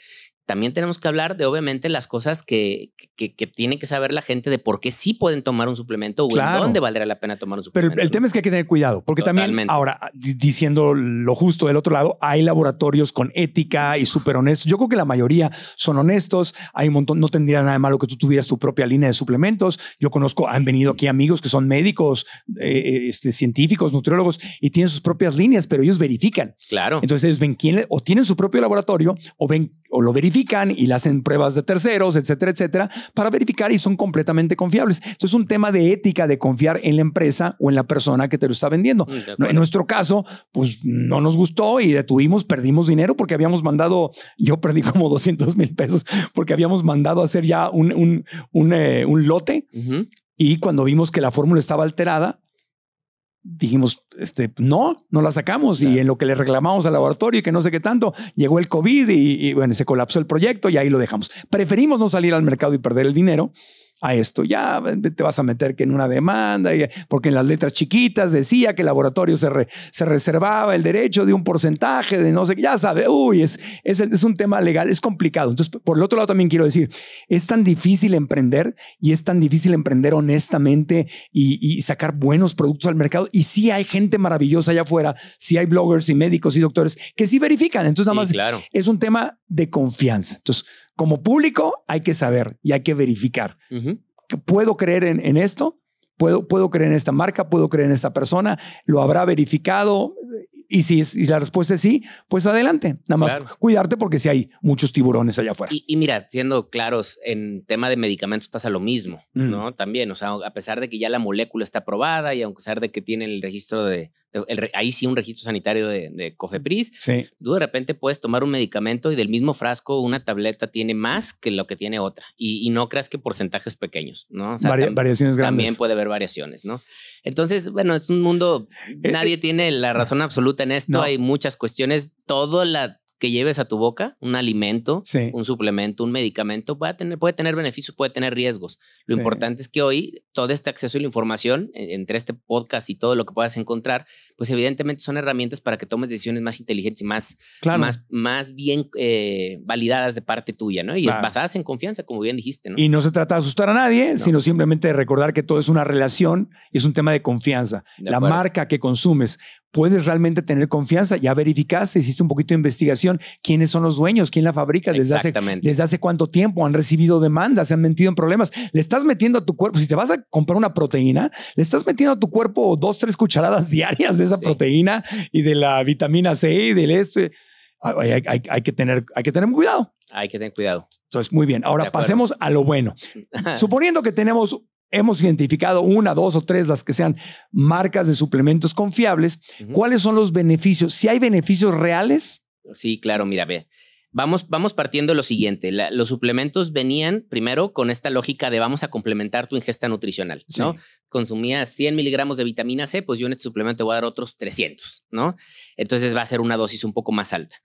también tenemos que hablar de obviamente las cosas que, que, que, tiene que saber la gente de por qué sí pueden tomar un suplemento o dónde valdría la pena tomar un suplemento. Pero el, tema es que hay que tener cuidado, porque también ahora, ah, diciendo lo justo del otro lado, hay laboratorios con ética y súper honestos. Yo creo que la mayoría son honestos, hay un montón, no tendría nada de malo que tú tuvieras tu propia línea de suplementos. Yo conozco, han venido aquí amigos que son médicos, eh, este, científicos, nutriólogos, y tienen sus propias líneas, pero ellos verifican. Claro. Entonces ellos ven quién, o tienen su propio laboratorio, o ven, o lo verifican y le hacen pruebas de terceros, etcétera, etcétera, para verificar y son completamente confiables. eso es un tema de ética, de confiar en la empresa o en la persona que te lo está vendiendo. Mm, en nuestro caso, pues no nos gustó y detuvimos, perdimos dinero porque habíamos mandado, yo perdí como 200 mil pesos porque habíamos mandado a hacer ya un, un, eh, lote. Y cuando vimos que la fórmula estaba alterada, dijimos, este, no, no la sacamos y en lo que le reclamamos al laboratorio y que no sé qué tanto, llegó el COVID y, y, bueno, se colapsó el proyecto y ahí lo dejamos. Preferimos no salir al mercado y perder el dinero a esto. Ya te vas a meter que en una demanda, porque en las letras chiquitas decía que el laboratorio se, se reservaba el derecho de un porcentaje, de no sé qué, ya sabe, uy, es, es, es, un tema legal, es complicado. Entonces, por el otro lado también quiero decir, es tan difícil emprender y es tan difícil emprender honestamente y, sacar buenos productos al mercado. Y sí hay gente maravillosa allá afuera, sí hay bloggers y médicos y doctores que sí verifican. Entonces, nada más es un tema de confianza. Entonces, como público hay que saber y hay que verificar. ¿Puedo creer en, esto? Puedo, puedo, creer en esta marca, puedo creer en esta persona, lo habrá verificado, y si, la respuesta es sí, pues adelante. Nada más cuidarte porque si hay muchos tiburones allá afuera. Y, mira, siendo claros, en tema de medicamentos pasa lo mismo, mm. ¿no? También, o sea, a pesar de que ya la molécula está aprobada y a pesar de que tiene el registro de, ahí sí un registro sanitario de, Cofepris, tú de repente puedes tomar un medicamento y del mismo frasco una tableta tiene más que lo que tiene otra. Y, no creas que porcentajes pequeños, ¿no? O sea, variaciones grandes. También puede haber variaciones, ¿no? Entonces, bueno, es un mundo, eh, nadie eh, tiene la razón absoluta en esto, hay muchas cuestiones, Todo la que lleves a tu boca, un alimento, un suplemento, un medicamento, puede tener, puede tener beneficios, puede tener riesgos. Lo importante es que hoy todo este acceso y la información eh, entre este podcast y todo lo que puedas encontrar, pues evidentemente son herramientas para que tomes decisiones más inteligentes y más, más, más bien eh, validadas de parte tuya, ¿no? Y basadas en confianza, como bien dijiste, ¿no? Y no se trata de asustar a nadie, sino simplemente de recordar que todo es una relación y es un tema de confianza. la marca que consumes, puedes realmente tener confianza, ya verificaste, hiciste un poquito de investigación quiénes son los dueños, quién la fabrica, desde hace, hace cuánto tiempo han recibido demandas, se han metido en problemas. Le estás metiendo a tu cuerpo, si te vas a comprar una proteína, le estás metiendo a tu cuerpo dos, tres cucharadas diarias de esa proteína y de la vitamina C y del este. Ah, hay, que tener, hay que tener cuidado. Hay que tener cuidado. Entonces, muy bien. Ahora pasemos a lo bueno. Suponiendo que tenemos hemos identificado una, dos o tres, las que sean marcas de suplementos confiables, ¿cuáles son los beneficios? Si hay beneficios reales Sí, claro, mira, ve. Vamos, vamos partiendo lo siguiente. los suplementos venían primero con esta lógica de vamos a complementar tu ingesta nutricional, ¿no? Consumías 100 miligramos de vitamina C, pues yo en este suplemento te voy a dar otros 300, ¿no? Entonces va a ser una dosis un poco más alta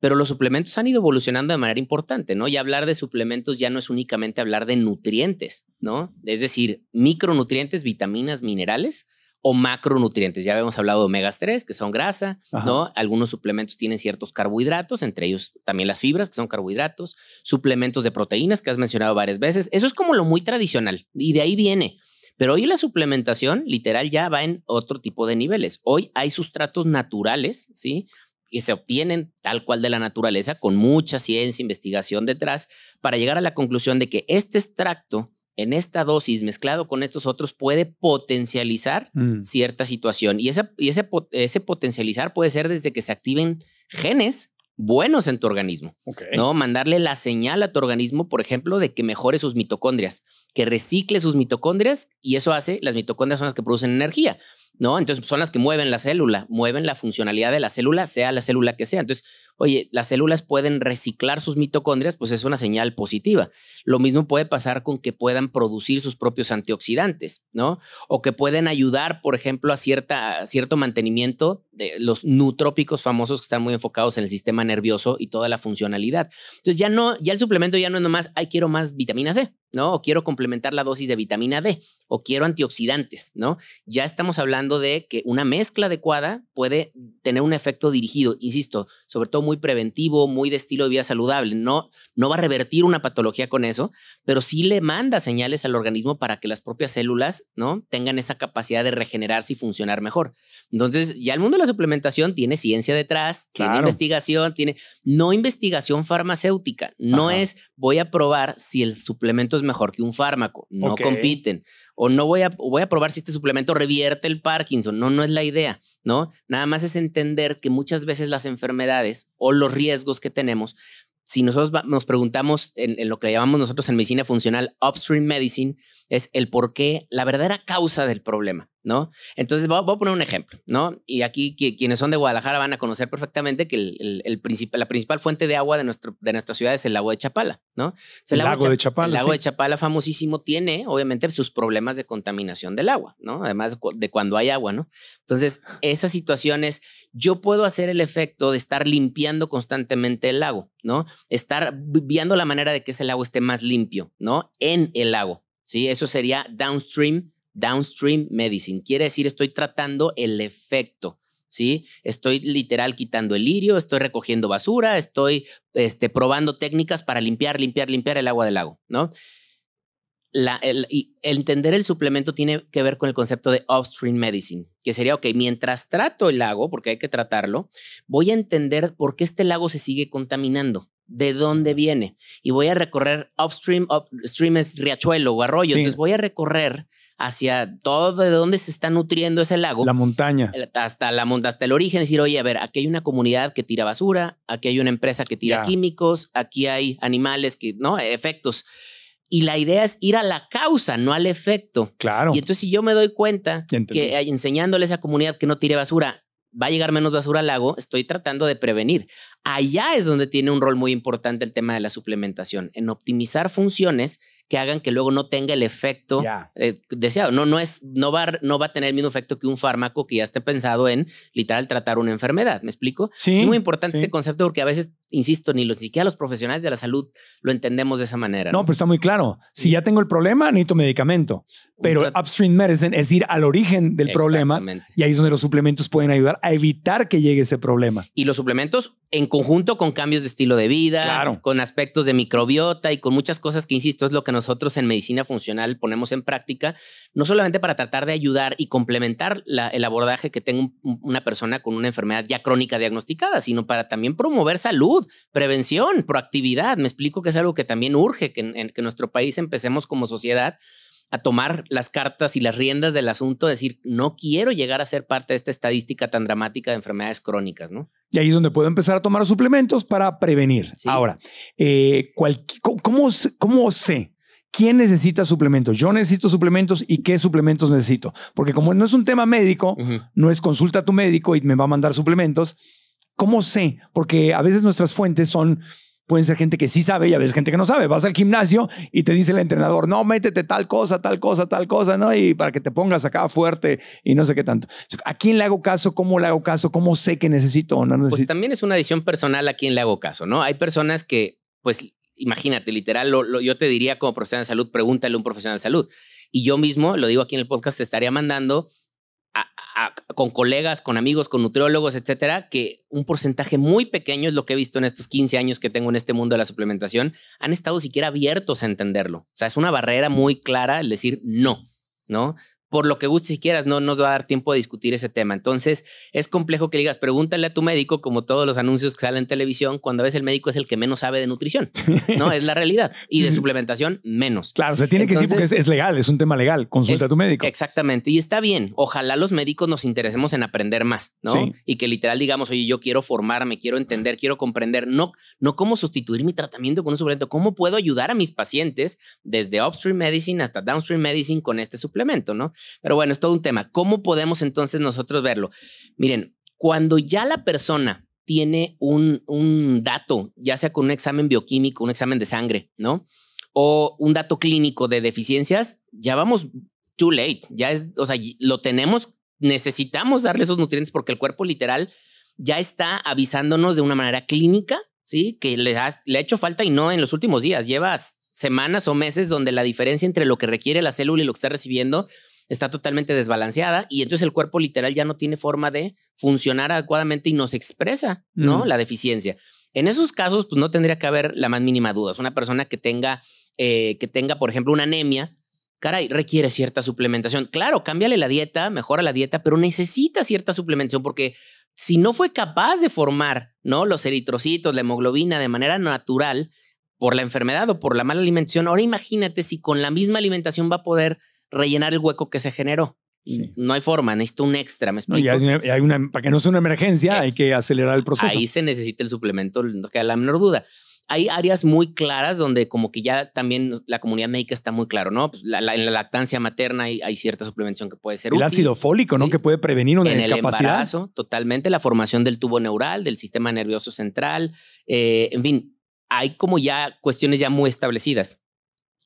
pero los suplementos han ido evolucionando de manera importante, ¿no? Y hablar de suplementos ya no es únicamente hablar de nutrientes, ¿no? Es decir, micronutrientes, vitaminas, minerales, o macronutrientes. Ya habíamos hablado de omegas 3, que son grasa, ¿no? Algunos suplementos tienen ciertos carbohidratos, entre ellos también las fibras, que son carbohidratos, suplementos de proteínas, que has mencionado varias veces. Eso es como lo muy tradicional y de ahí viene. Pero hoy la suplementación literal ya va en otro tipo de niveles. Hoy hay sustratos naturales, ¿sí? que se obtienen tal cual de la naturaleza, con mucha ciencia, investigación detrás, para llegar a la conclusión de que este extracto en esta dosis mezclado con estos otros puede potencializar mm. cierta situación. Y, y ese, potencializar puede ser desde que se activen genes buenos en tu organismo. ¿no? Mandarle la señal a tu organismo, por ejemplo, de que mejore sus mitocondrias, que recicle sus mitocondrias y eso hace, las mitocondrias son las que producen energía. ¿no? Entonces pues, son las que mueven la célula, mueven la funcionalidad de la célula, sea la célula que sea. Entonces, oye, las células pueden reciclar sus mitocondrias, pues es una señal positiva. Lo mismo puede pasar con que puedan producir sus propios antioxidantes, ¿no? O que pueden ayudar, por ejemplo, a, cierta, cierto mantenimiento de los nutrópicos famosos que están muy enfocados en el sistema nervioso y toda la funcionalidad. Entonces, ya no, ya el suplemento ya no es nomás, ay, quiero más vitamina C, ¿no? O quiero complementar la dosis de vitamina D, o quiero antioxidantes, ¿no? Ya estamos hablando de que una mezcla adecuada puede tener un efecto dirigido, insisto, sobre todo muy preventivo, muy de estilo de vida saludable. No, no va a revertir una patología con eso, pero sí le manda señales al organismo para que las propias células, ¿no? Tengan esa capacidad de regenerarse y funcionar mejor. Entonces, ya el mundo de la suplementación tiene ciencia detrás, tiene investigación, tiene no investigación farmacéutica, no es voy a probar si el suplemento es mejor que un fármaco, no compiten. O no voy a, voy a probar si este suplemento revierte el Parkinson, no, no es la idea, ¿no? Nada más es entender que muchas veces las enfermedades o los riesgos que tenemos, si nosotros nos preguntamos en, en lo que llamamos nosotros en medicina funcional upstream medicine, es el por qué, la verdadera causa del problema. ¿no? Entonces, voy, a poner un ejemplo, ¿no? Y aquí quienes son de Guadalajara van a conocer perfectamente que la principal fuente de agua de, nuestra ciudad es el lago de Chapala, ¿no? el, lago de Chapala. El lago de Chapala famosísimo tiene, obviamente, sus problemas de contaminación del agua, ¿no? Además de cuando hay agua, ¿no? Entonces, esas situaciones, yo puedo hacer el efecto de estar limpiando constantemente el lago, ¿no? Estar viendo la manera de que ese lago esté más limpio, ¿no? En el lago, ¿sí? Eso sería downstream Downstream medicine. Quiere decir, estoy tratando el efecto. ¿Sí? Estoy literal quitando el lirio, estoy recogiendo basura, estoy este, probando técnicas para limpiar, limpiar, limpiar el agua del lago, ¿no? La, el, entender el suplemento tiene que ver con el concepto de upstream medicine, que sería, ok, mientras trato el lago, porque hay que tratarlo, voy a entender por qué este lago se sigue contaminando, de dónde viene, y voy a recorrer upstream, upstream es riachuelo o arroyo, entonces voy a recorrer hacia todo de dónde se está nutriendo ese lago. La montaña. Hasta la hasta el origen, decir, oye, a ver, aquí hay una comunidad que tira basura, aquí hay una empresa que tira químicos, aquí hay animales que, ¿no? Efectos. Y la idea es ir a la causa, no al efecto. Claro. Y entonces si yo me doy cuenta que enseñándole a esa comunidad que no tire basura, va a llegar menos basura al lago, estoy tratando de prevenir. Allá es donde tiene un rol muy importante el tema de la suplementación, en optimizar funciones que hagan que luego no tenga el efecto eh, deseado. No, no, es, no, va, no va a tener el mismo efecto que un fármaco que ya esté pensado en literal tratar una enfermedad. ¿Me explico? es muy importante este concepto porque a veces, insisto, ni, los, ni siquiera los profesionales de la salud lo entendemos de esa manera. No, pero está muy claro. Si ya tengo el problema, necesito medicamento. Pero upstream medicine es ir al origen del problema y ahí es donde los suplementos pueden ayudar a evitar que llegue ese problema. Y los suplementos en conjunto con cambios de estilo de vida, con aspectos de microbiota y con muchas cosas que, insisto, es lo que nosotros en medicina funcional ponemos en práctica, no solamente para tratar de ayudar y complementar el abordaje que tenga una persona con una enfermedad ya crónica diagnosticada, sino para también promover salud, prevención, proactividad. Me explico que es algo que también urge que en, nuestro país empecemos como sociedad a tomar las cartas y las riendas del asunto, decir, no quiero llegar a ser parte de esta estadística tan dramática de enfermedades crónicas, ¿no? Y ahí es donde puedo empezar a tomar suplementos para prevenir. Ahora, eh, ¿cómo, ¿cómo sé ¿Quién necesita suplementos? Yo necesito suplementos y qué suplementos necesito. Porque como no es un tema médico, no es consulta a tu médico y me va a mandar suplementos. ¿Cómo sé? Porque a veces nuestras fuentes son pueden ser gente que sí sabe y a veces gente que no sabe. Vas al gimnasio y te dice el entrenador, no, métete tal cosa, tal cosa, tal cosa, ¿no? Y para que te pongas acá fuerte y no sé qué tanto. ¿A quién le hago caso? ¿Cómo le hago caso? ¿Cómo sé que necesito o no pues necesito? Pues también es una adición personal a quién le hago caso, ¿no? Hay personas que pues imagínate, literal, lo, yo te diría como profesional de salud, pregúntale a un profesional de salud. Y yo mismo, lo digo aquí en el podcast, te estaría mandando con colegas, con amigos, con nutriólogos, etcétera, que un porcentaje muy pequeño es lo que he visto en estos 15 años que tengo en este mundo de la suplementación, han estado siquiera abiertos a entenderlo. O sea, es una barrera muy clara el decir no, ¿no? por lo que guste si quieras, no nos va a dar tiempo de discutir ese tema. Entonces, es complejo que digas, pregúntale a tu médico, como todos los anuncios que salen en televisión, cuando a veces el médico es el que menos sabe de nutrición, ¿no? es la realidad. Y de suplementación, menos. Claro, se tiene que decir porque es, legal, es un tema legal. Consulta a tu médico. Exactamente. Y está bien. Ojalá los médicos nos interesemos en aprender más, ¿no? Y que literal digamos, oye, yo quiero formarme, quiero entender, quiero comprender. No, no cómo sustituir mi tratamiento con un suplemento, cómo puedo ayudar a mis pacientes desde upstream medicine hasta downstream medicine con este suplemento, ¿no? Pero bueno, es todo un tema. ¿Cómo podemos entonces nosotros verlo? Miren, cuando ya la persona tiene un, un dato, ya sea con un examen bioquímico, un examen de sangre, ¿no? O un dato clínico de deficiencias, ya vamos too late, ya es, o sea, lo tenemos, necesitamos darle esos nutrientes porque el cuerpo literal ya está avisándonos de una manera clínica, ¿sí? Que le le ha hecho falta y no en los últimos días, llevas semanas o meses donde la diferencia entre lo que requiere la célula y lo que está recibiendo está totalmente desbalanceada y entonces el cuerpo literal ya no tiene forma de funcionar adecuadamente y nos expresa, ¿no? Mm. La deficiencia. En esos casos, pues no tendría que haber la más mínima duda. Es una persona que tenga, eh, que tenga, por ejemplo, una anemia, caray, requiere cierta suplementación. Claro, cámbiale la dieta, mejora la dieta, pero necesita cierta suplementación porque si no fue capaz de formar, ¿no? Los eritrocitos, la hemoglobina de manera natural por la enfermedad o por la mala alimentación, ahora imagínate si con la misma alimentación va a poder rellenar el hueco que se generó. No hay forma, necesito un extra, ¿me explico? hay una, para que no sea una emergencia, hay que acelerar el proceso. Ahí se necesita el suplemento, no queda la menor duda. Hay áreas muy claras donde como que ya también la comunidad médica está muy claro, ¿no? en pues, la lactancia materna hay, cierta suplementación que puede ser el ácido fólico, ¿no? Que puede prevenir una en El embarazo, totalmente. La formación del tubo neural, del sistema nervioso central. Eh, en fin, hay como ya cuestiones ya muy establecidas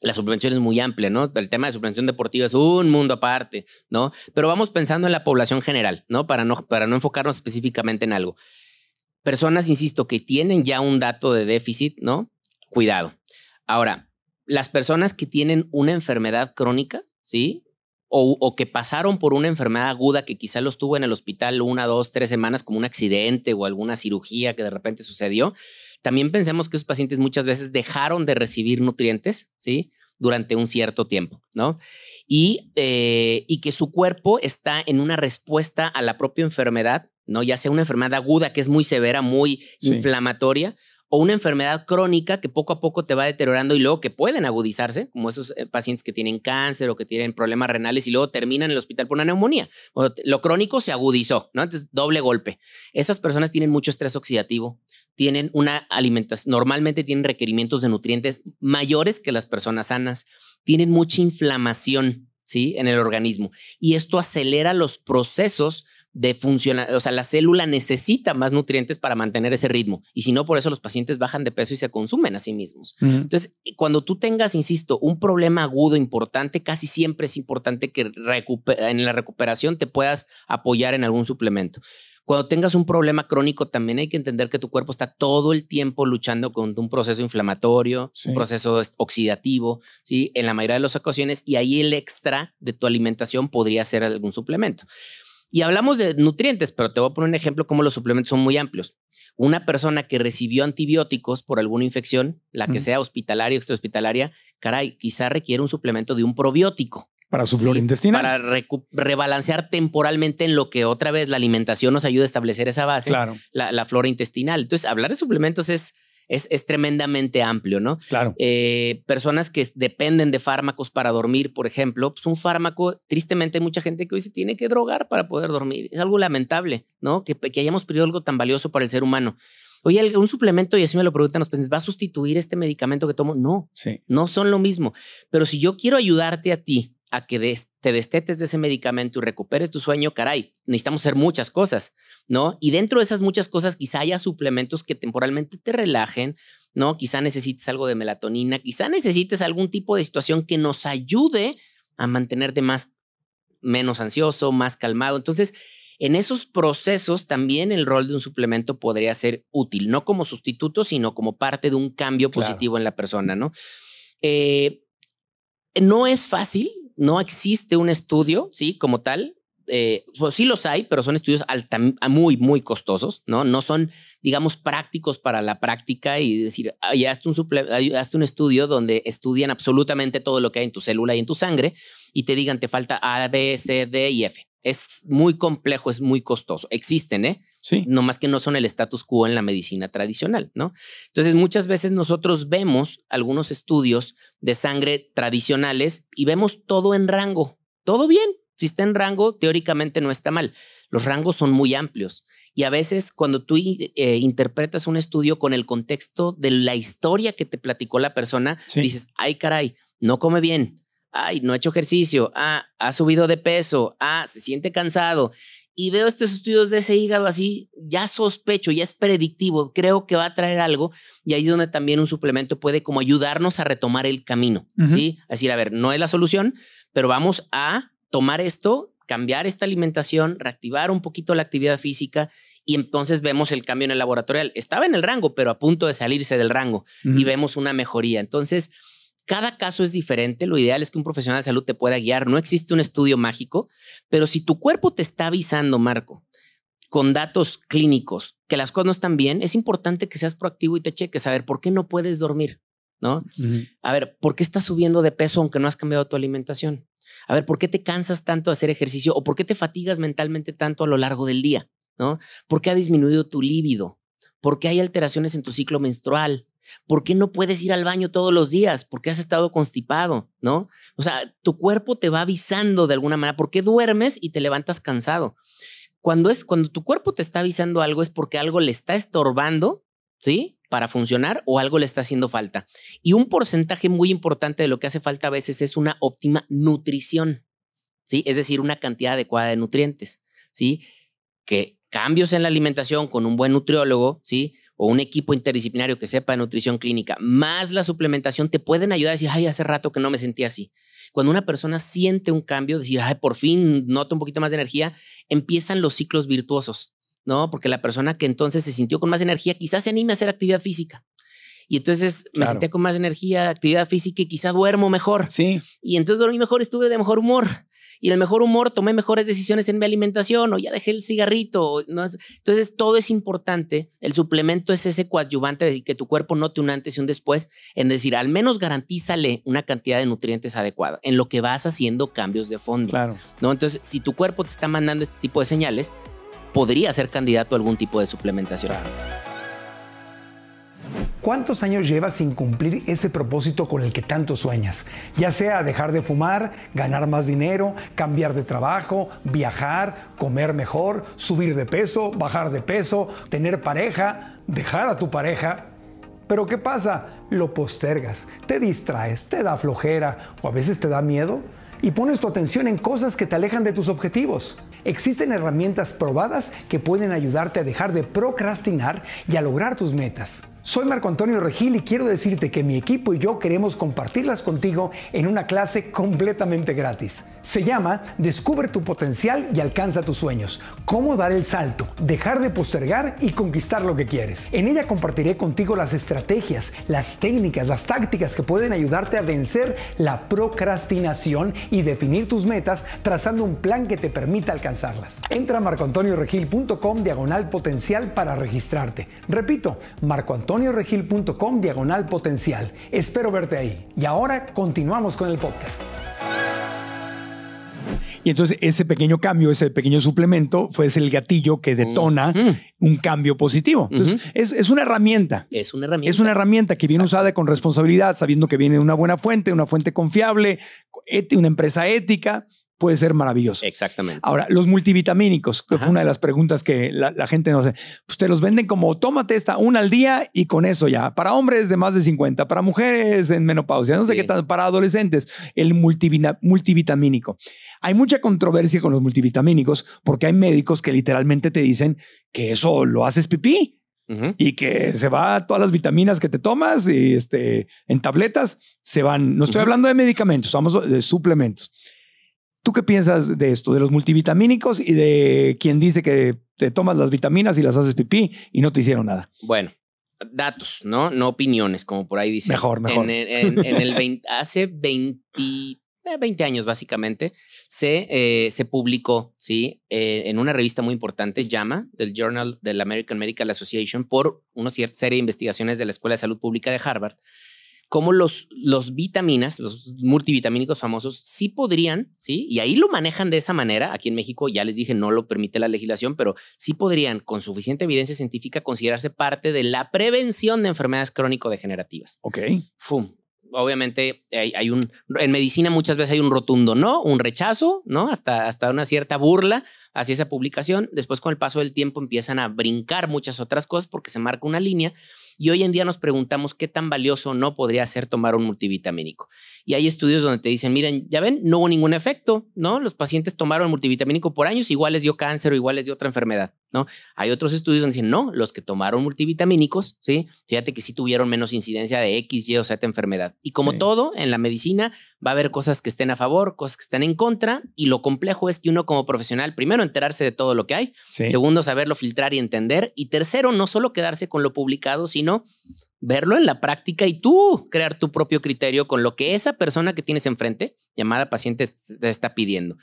la subvención es muy amplia, ¿no? El tema de subvención deportiva es un mundo aparte, ¿no? Pero vamos pensando en la población general, ¿no? Para no, para no enfocarnos específicamente en algo. Personas, insisto, que tienen ya un dato de déficit, ¿no? Cuidado. Ahora, las personas que tienen una enfermedad crónica, ¿sí? O, o, que pasaron por una enfermedad aguda que quizá los tuvo en el hospital una, dos, tres semanas como un accidente o alguna cirugía que de repente sucedió, también pensemos que esos pacientes muchas veces dejaron de recibir nutrientes, ¿sí? Durante un cierto tiempo, ¿no? Y, eh, y que su cuerpo está en una respuesta a la propia enfermedad, ¿no? Ya sea una enfermedad aguda que es muy severa, muy inflamatoria, o una enfermedad crónica que poco a poco te va deteriorando y luego que pueden agudizarse, como esos eh, pacientes que tienen cáncer o que tienen problemas renales y luego terminan en el hospital por una neumonía. O lo crónico se agudizó, ¿no? Entonces, doble golpe. Esas personas tienen mucho estrés oxidativo, tienen una alimentación, normalmente tienen requerimientos de nutrientes mayores que las personas sanas, tienen mucha inflamación, ¿sí? En el organismo. Y esto acelera los procesos de funcionar, o sea, la célula necesita más nutrientes para mantener ese ritmo. Y si no, por eso los pacientes bajan de peso y se consumen a sí mismos. Entonces, cuando tú tengas, insisto, un problema agudo importante, casi siempre es importante que en la recuperación te puedas apoyar en algún suplemento. Cuando tengas un problema crónico, también hay que entender que tu cuerpo está todo el tiempo luchando con un proceso inflamatorio, un proceso oxidativo, ¿sí? En la mayoría de las ocasiones, y ahí el extra de tu alimentación podría ser algún suplemento. Y hablamos de nutrientes, pero te voy a poner un ejemplo como los suplementos son muy amplios. Una persona que recibió antibióticos por alguna infección, la que sea hospitalaria o extrahospitalaria, caray, quizá requiere un suplemento de un probiótico. Para su flora intestinal. Para rebalancear temporalmente en lo que otra vez la alimentación nos ayuda a establecer esa base, claro. la, flora intestinal. Entonces, hablar de suplementos es, es, es, tremendamente amplio, ¿no? Claro. Eh, personas que dependen de fármacos para dormir, por ejemplo, pues un fármaco, tristemente hay mucha gente que hoy se tiene que drogar para poder dormir. Es algo lamentable, ¿no? Que, que hayamos perdido algo tan valioso para el ser humano. Oye, un suplemento, y así me lo preguntan los pacientes, ¿va a sustituir este medicamento que tomo? No, sí. no son lo mismo. Pero si yo quiero ayudarte a ti a que te destetes de ese medicamento y recuperes tu sueño, caray, necesitamos hacer muchas cosas, ¿no? Y dentro de esas muchas cosas quizá haya suplementos que temporalmente te relajen, ¿no? Quizá necesites algo de melatonina, quizá necesites algún tipo de situación que nos ayude a mantenerte más, menos ansioso, más calmado. Entonces, en esos procesos también el rol de un suplemento podría ser útil, no como sustituto, sino como parte de un cambio positivo en la persona, ¿no? Eh, no es fácil, no existe un estudio, ¿sí? Como tal. Eh, pues sí los hay, pero son estudios muy, muy costosos, ¿no? No son, digamos, prácticos para la práctica y decir, un, hazte un estudio donde estudian absolutamente todo lo que hay en tu célula y en tu sangre y te digan, te falta A, B, C, D y F. Es muy complejo, es muy costoso. Existen, ¿eh? No más que no son el status quo en la medicina tradicional, ¿no? Entonces, muchas veces nosotros vemos algunos estudios de sangre tradicionales y vemos todo en rango. Todo bien. Si está en rango, teóricamente no está mal. Los rangos son muy amplios. Y a veces cuando tú eh, interpretas un estudio con el contexto de la historia que te platicó la persona, dices, ay caray, no come bien, ay, no ha hecho ejercicio, ah, ha subido de peso, ah, se siente cansado y veo estos estudios de ese hígado así, ya sospecho, ya es predictivo, creo que va a traer algo y ahí es donde también un suplemento puede como ayudarnos a retomar el camino, ¿sí? decir, a ver, no es la solución, pero vamos a tomar esto, cambiar esta alimentación, reactivar un poquito la actividad física y entonces vemos el cambio en el laboratorio. Estaba en el rango, pero a punto de salirse del rango y vemos una mejoría. Entonces, cada caso es diferente, lo ideal es que un profesional de salud te pueda guiar, no existe un estudio mágico, pero si tu cuerpo te está avisando, Marco, con datos clínicos que las cosas no están bien, es importante que seas proactivo y te cheques a ver por qué no puedes dormir, ¿no? A ver, ¿por qué estás subiendo de peso aunque no has cambiado tu alimentación? A ver, ¿por qué te cansas tanto de hacer ejercicio o por qué te fatigas mentalmente tanto a lo largo del día? ¿No? ¿Por qué ha disminuido tu líbido? ¿Por qué hay alteraciones en tu ciclo menstrual? ¿Por qué no puedes ir al baño todos los días? ¿Por qué has estado constipado? ¿No? O sea, tu cuerpo te va avisando de alguna manera. ¿Por qué duermes y te levantas cansado? Cuando es cuando tu cuerpo te está avisando algo es porque algo le está estorbando, ¿sí? Para funcionar o algo le está haciendo falta. Y un porcentaje muy importante de lo que hace falta a veces es una óptima nutrición. ¿Sí? Es decir, una cantidad adecuada de nutrientes, ¿sí? Que cambios en la alimentación con un buen nutriólogo, ¿sí? o un equipo interdisciplinario que sepa nutrición clínica, más la suplementación, te pueden ayudar a decir, ay, hace rato que no me sentía así. Cuando una persona siente un cambio, decir, ay, por fin noto un poquito más de energía, empiezan los ciclos virtuosos, ¿no? Porque la persona que entonces se sintió con más energía quizás se anime a hacer actividad física. Y entonces me sentía con más energía, actividad física y quizás duermo mejor. Sí. Y entonces dormí mejor, estuve de mejor humor y el mejor humor, tomé mejores decisiones en mi alimentación o ya dejé el cigarrito. ¿no? Entonces, todo es importante. El suplemento es ese coadyuvante de que tu cuerpo note un antes y un después, en decir, al menos garantízale una cantidad de nutrientes adecuada en lo que vas haciendo cambios de fondo. ¿no? Entonces, si tu cuerpo te está mandando este tipo de señales, podría ser candidato a algún tipo de suplementación. ¿Cuántos años llevas sin cumplir ese propósito con el que tanto sueñas? Ya sea dejar de fumar, ganar más dinero, cambiar de trabajo, viajar, comer mejor, subir de peso, bajar de peso, tener pareja, dejar a tu pareja. Pero ¿qué pasa? Lo postergas, te distraes, te da flojera o a veces te da miedo y pones tu atención en cosas que te alejan de tus objetivos. Existen herramientas probadas que pueden ayudarte a dejar de procrastinar y a lograr tus metas. Soy Marco Antonio Regil y quiero decirte que mi equipo y yo queremos compartirlas contigo en una clase completamente gratis. Se llama Descubre tu potencial y alcanza tus sueños. Cómo dar el salto, dejar de postergar y conquistar lo que quieres. En ella compartiré contigo las estrategias, las técnicas, las tácticas que pueden ayudarte a vencer la procrastinación y definir tus metas trazando un plan que te permita alcanzarlas. Entra a marcoantonioregil.com diagonal potencial para registrarte. Repito, Marco Antonio antonioregil.com diagonal potencial. Espero verte ahí. Y ahora continuamos con el podcast. Y entonces ese pequeño cambio, ese pequeño suplemento, fue el gatillo que detona mm. Mm. un cambio positivo. Entonces, es, es, una herramienta. Es una herramienta. Es una herramienta que viene usada con responsabilidad, sabiendo que viene de una buena fuente, una fuente confiable, una empresa ética puede ser maravilloso. Exactamente. Ahora, los multivitamínicos, que es fue una de las preguntas que la, gente no hace. Ustedes los venden como tómate esta una al día y con eso ya. Para hombres de más de 50, para mujeres en menopausia, no sé qué tan, para adolescentes, el multivitamínico. Hay mucha controversia con los multivitamínicos porque hay médicos que literalmente te dicen que eso lo haces pipí. y que se va todas las vitaminas que te tomas y este, en tabletas se van. No estoy hablando de medicamentos, vamos de suplementos. ¿Tú qué piensas de esto, de los multivitamínicos y de quien dice que te tomas las vitaminas y las haces pipí y no te hicieron nada? Bueno, datos, ¿no? No opiniones, como por ahí dice. Mejor, mejor. En, el hace 20, eh, años, básicamente, se, eh, se publicó, ¿sí? Eh, en una revista muy importante, JAMA, del Journal the American Medical Association, por una cierta serie de investigaciones de la Escuela de Salud Pública de Harvard, cómo los, los vitaminas, los multivitamínicos famosos, sí podrían, ¿sí? Y ahí lo manejan de esa manera. Aquí en México, ya les dije, no lo permite la legislación, pero sí podrían, con suficiente evidencia científica, considerarse parte de la prevención de enfermedades crónico-degenerativas. Ok. Fum. Obviamente hay, un, en medicina muchas veces hay un rotundo no, un rechazo, ¿no? Hasta, hasta una cierta burla hacia esa publicación. Después con el paso del tiempo empiezan a brincar muchas otras cosas porque se marca una línea y hoy en día nos preguntamos qué tan valioso no podría ser tomar un multivitamínico. Y hay estudios donde te dicen, miren, ya ven, no hubo ningún efecto, ¿no? Los pacientes tomaron multivitamínico por años, igual les dio cáncer o igual les dio otra enfermedad, ¿no? Hay otros estudios donde dicen, no, los que tomaron multivitamínicos, ¿sí? Fíjate que sí tuvieron menos incidencia de X, Y o Z enfermedad. Y como todo, en la medicina va a haber cosas que estén a favor, cosas que estén en contra, y lo complejo es que uno como profesional, primero, enterarse de todo lo que hay, segundo, saberlo filtrar y entender, y tercero, no solo quedarse con lo publicado, sino verlo en la práctica y tú crear tu propio criterio con lo que esa persona que tienes enfrente, llamada paciente, te está pidiendo.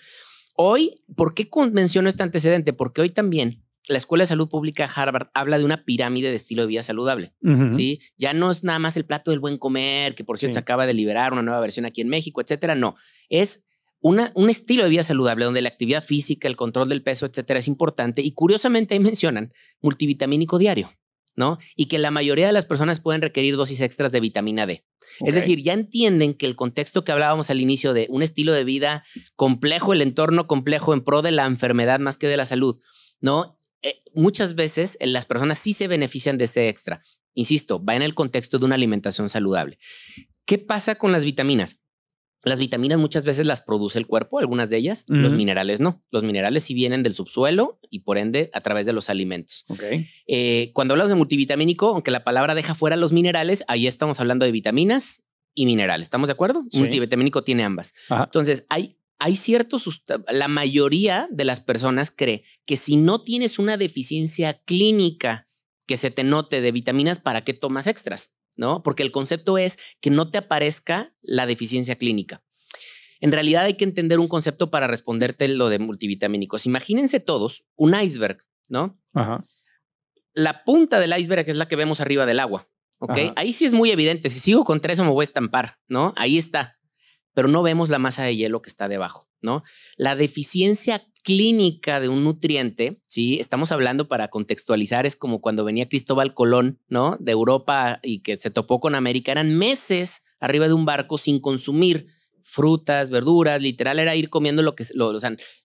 Hoy, ¿por qué menciono este antecedente? Porque hoy también la Escuela de Salud Pública Harvard habla de una pirámide de estilo de vida saludable. ¿sí? Ya no es nada más el plato del buen comer, que por cierto se acaba de liberar una nueva versión aquí en México, etcétera. No, es una, un estilo de vida saludable donde la actividad física, el control del peso, etcétera, es importante. Y curiosamente ahí mencionan multivitamínico diario. ¿no? Y que la mayoría de las personas pueden requerir dosis extras de vitamina D. Es decir, ya entienden que el contexto que hablábamos al inicio de un estilo de vida complejo, el entorno complejo en pro de la enfermedad más que de la salud, ¿no? Eh, muchas veces eh, las personas sí se benefician de ese extra. Insisto, va en el contexto de una alimentación saludable. ¿Qué pasa con las vitaminas? Las vitaminas muchas veces las produce el cuerpo, algunas de ellas, los minerales no. Los minerales sí vienen del subsuelo y por ende a través de los alimentos. Eh, cuando hablamos de multivitamínico, aunque la palabra deja fuera los minerales, ahí estamos hablando de vitaminas y minerales. ¿Estamos de acuerdo? Multivitamínico tiene ambas. Entonces, hay, hay ciertos, la mayoría de las personas cree que si no tienes una deficiencia clínica que se te note de vitaminas, ¿para qué tomas extras? ¿no? Porque el concepto es que no te aparezca la deficiencia clínica. En realidad hay que entender un concepto para responderte lo de multivitamínicos. Imagínense todos un iceberg, ¿no? Ajá. La punta del iceberg es la que vemos arriba del agua, ¿ok? Ahí sí es muy evidente. Si sigo contra tres, me voy a estampar, ¿no? Ahí está pero no vemos la masa de hielo que está debajo, ¿no? La deficiencia clínica de un nutriente, ¿sí? Estamos hablando para contextualizar, es como cuando venía Cristóbal Colón, ¿no? De Europa y que se topó con América, eran meses arriba de un barco sin consumir frutas, verduras, literal era ir comiendo lo que, lo,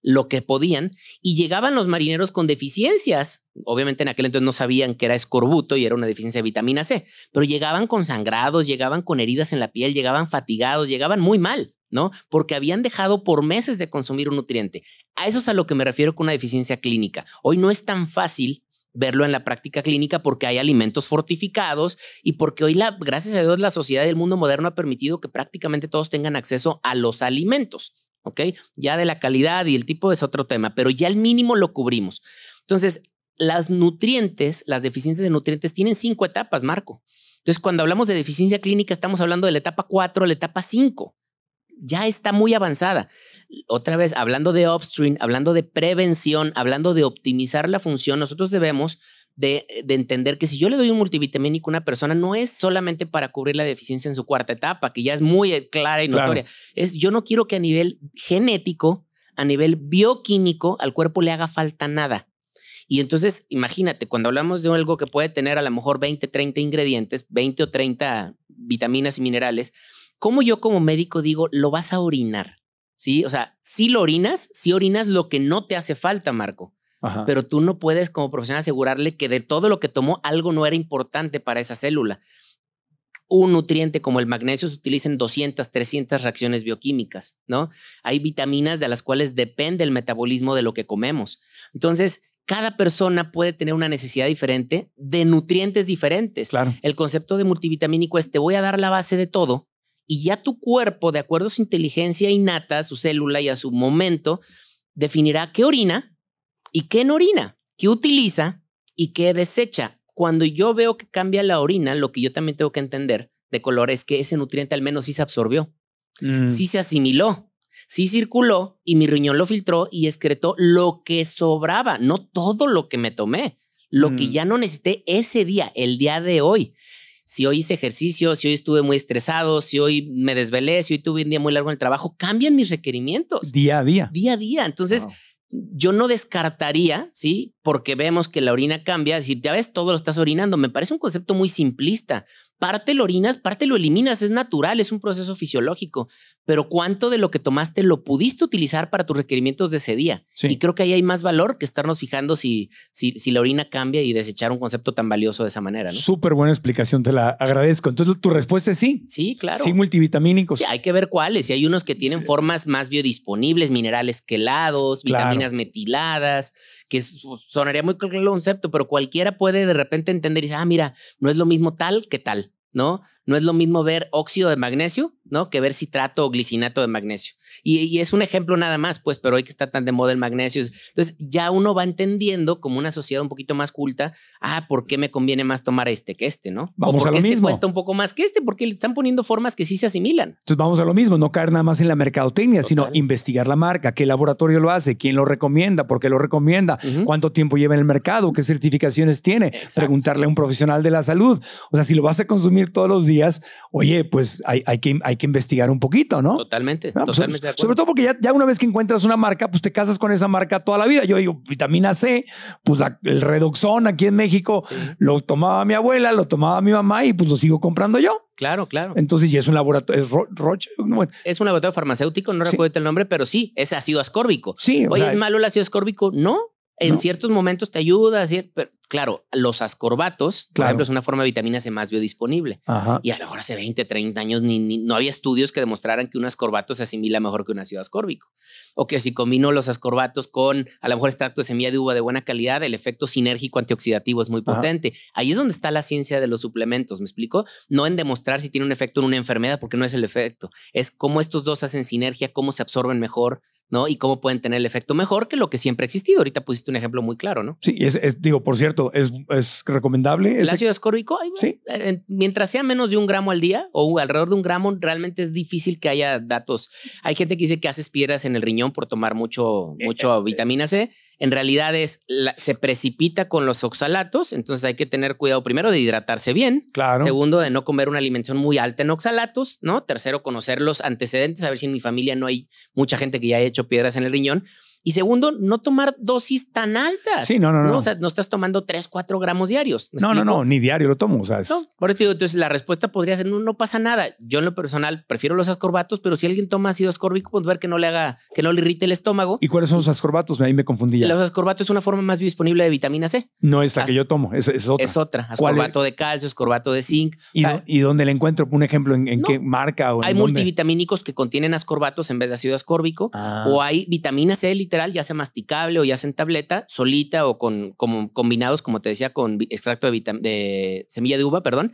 lo que podían y llegaban los marineros con deficiencias. Obviamente en aquel entonces no sabían que era escorbuto y era una deficiencia de vitamina C, pero llegaban con sangrados, llegaban con heridas en la piel, llegaban fatigados, llegaban muy mal. ¿no? Porque habían dejado por meses de consumir un nutriente. A eso es a lo que me refiero con una deficiencia clínica. Hoy no es tan fácil verlo en la práctica clínica porque hay alimentos fortificados y porque hoy, la, gracias a Dios, la sociedad del mundo moderno ha permitido que prácticamente todos tengan acceso a los alimentos, ¿ok? Ya de la calidad y el tipo es otro tema, pero ya al mínimo lo cubrimos. Entonces, las nutrientes, las deficiencias de nutrientes tienen cinco etapas, Marco. Entonces, cuando hablamos de deficiencia clínica, estamos hablando de la etapa 4 la etapa 5 ya está muy avanzada. Otra vez, hablando de upstream, hablando de prevención, hablando de optimizar la función, nosotros debemos de, entender que si yo le doy un multivitamínico a una persona, no es solamente para cubrir la deficiencia en su cuarta etapa, que ya es muy eh, clara y notoria. Es yo no quiero que a nivel genético, a nivel bioquímico, al cuerpo le haga falta nada. Y entonces, imagínate, cuando hablamos de algo que puede tener a lo mejor 20, 30 ingredientes, 20 o 30 vitaminas y minerales, ¿cómo yo como médico digo, lo vas a orinar? Sí, o sea, si lo orinas, si orinas lo que no te hace falta, Marco. Pero tú no puedes como profesional asegurarle que de todo lo que tomó algo no era importante para esa célula. Un nutriente como el magnesio se utiliza en 200, 300 reacciones bioquímicas, ¿no? Hay vitaminas de las cuales depende el metabolismo de lo que comemos. Entonces, cada persona puede tener una necesidad diferente de nutrientes diferentes. Claro. El concepto de multivitamínico es te voy a dar la base de todo, y ya tu cuerpo, de acuerdo a su inteligencia innata, a su célula y a su momento, definirá qué orina y qué no orina, qué utiliza y qué desecha. Cuando yo veo que cambia la orina, lo que yo también tengo que entender de color es que ese nutriente al menos sí se absorbió, mm. sí se asimiló, sí circuló y mi riñón lo filtró y excretó lo que sobraba, no todo lo que me tomé, lo que mm. ya no necesité ese día, el día de hoy si hoy hice ejercicio, si hoy estuve muy estresado, si hoy me desvelé, si hoy tuve un día muy largo en el trabajo, cambian mis requerimientos. Día a día. Día a día. Entonces, yo no descartaría, ¿sí? Porque vemos que la orina cambia. Si ya ves, todo lo estás orinando. Me parece un concepto muy simplista, parte lo orinas, parte lo eliminas, es natural, es un proceso fisiológico, pero cuánto de lo que tomaste lo pudiste utilizar para tus requerimientos de ese día. Y creo que ahí hay más valor que estarnos fijando si, si, la orina cambia y desechar un concepto tan valioso de esa manera. Súper buena explicación, te la agradezco. Entonces tu respuesta es sí. Sí, claro. Sí, multivitamínicos. Sí, hay que ver cuáles. Y hay unos que tienen formas más biodisponibles, minerales quelados, vitaminas metiladas que sonaría muy el concepto, pero cualquiera puede de repente entender y decir, ah, mira, no es lo mismo tal que tal, ¿no? No es lo mismo ver óxido de magnesio ¿no? Que ver trato o glicinato de magnesio. Y, es un ejemplo nada más, pues, pero hoy que está tan de moda el magnesio. Entonces, ya uno va entendiendo como una sociedad un poquito más culta, ah, ¿por qué me conviene más tomar este que este, no? Vamos porque a lo este mismo. cuesta un poco más que este, porque le están poniendo formas que sí se asimilan. Entonces, vamos a lo mismo, no caer nada más en la mercadotecnia, sino investigar la marca, qué laboratorio lo hace, quién lo recomienda, por qué lo recomienda, cuánto tiempo lleva en el mercado, qué certificaciones tiene, preguntarle a un profesional de la salud. O sea, si lo vas a consumir todos los días, oye, pues hay, hay, que, que investigar un poquito, ¿no? Totalmente, pues, totalmente Sobre todo porque ya, una vez que encuentras una marca, pues te casas con esa marca toda la vida. Yo digo, vitamina C, pues el redoxón aquí en México lo tomaba mi abuela, lo tomaba mi mamá y pues lo sigo comprando yo. Claro, claro. Entonces, ya es un laboratorio, es Roche. es un laboratorio farmacéutico, no recuerdo el nombre, pero sí, es ácido ascórbico. Sí. Oye, ¿es malo el ácido ascórbico? No. En ciertos momentos te ayuda, pero Claro, los ascorbatos, por ejemplo, es una forma de vitamina C más biodisponible. Y a lo mejor hace 20, 30 años ni, no había estudios que demostraran que un ascorbato se asimila mejor que un ácido ascórbico. O que si combino los ascorbatos con a lo mejor extracto de semilla de uva de buena calidad, el efecto sinérgico antioxidativo es muy potente. Ahí es donde está la ciencia de los suplementos, ¿me explico? No en demostrar si tiene un efecto en una enfermedad, porque no es el efecto. Es cómo estos dos hacen sinergia, cómo se absorben mejor, ¿no? Y cómo pueden tener el efecto mejor que lo que siempre ha existido. Ahorita pusiste un ejemplo muy claro, ¿no? Sí, es digo, por cierto, es, recomendable. el ácido ascórbico, ¿Sí? Eh, mientras sea menos de un gramo al día o alrededor de un gramo, realmente es difícil que haya datos. Hay gente que dice que haces piedras en el riñón por tomar mucho, eh, mucho eh, vitamina C. En realidad es se precipita con los oxalatos, entonces hay que tener cuidado primero de hidratarse bien. Claro. Segundo, de no comer una alimentación muy alta en oxalatos, ¿no? Tercero, conocer los antecedentes, a ver si en mi familia no hay mucha gente que ya haya hecho piedras en el riñón y segundo, no tomar dosis tan altas. Sí, no, no, no. O sea, no estás tomando 3, 4 gramos diarios. No, no, no, ni diario lo tomo. O sea, no, por eso entonces la respuesta podría ser, no, no pasa nada. Yo en lo personal prefiero los ascorbatos, pero si alguien toma ácido ascórbico, pues ver que no le haga, que no le irrite el estómago. ¿Y cuáles son los ascorbatos? Ahí me confundía. Los ascorbatos es una forma más disponible de vitamina C. No es la que yo tomo, es, es otra. Es otra. Ascorbato de calcio, ascorbato de zinc. ¿Y, dónde le encuentro? Un ejemplo, ¿en, qué marca? O hay multivitamínicos que contienen ascorbatos en vez de ácido ascórbico ah. o hay vitamina C ya sea masticable o ya sea en tableta, solita o con combinados, como te decía, con extracto de, de semilla de uva, perdón,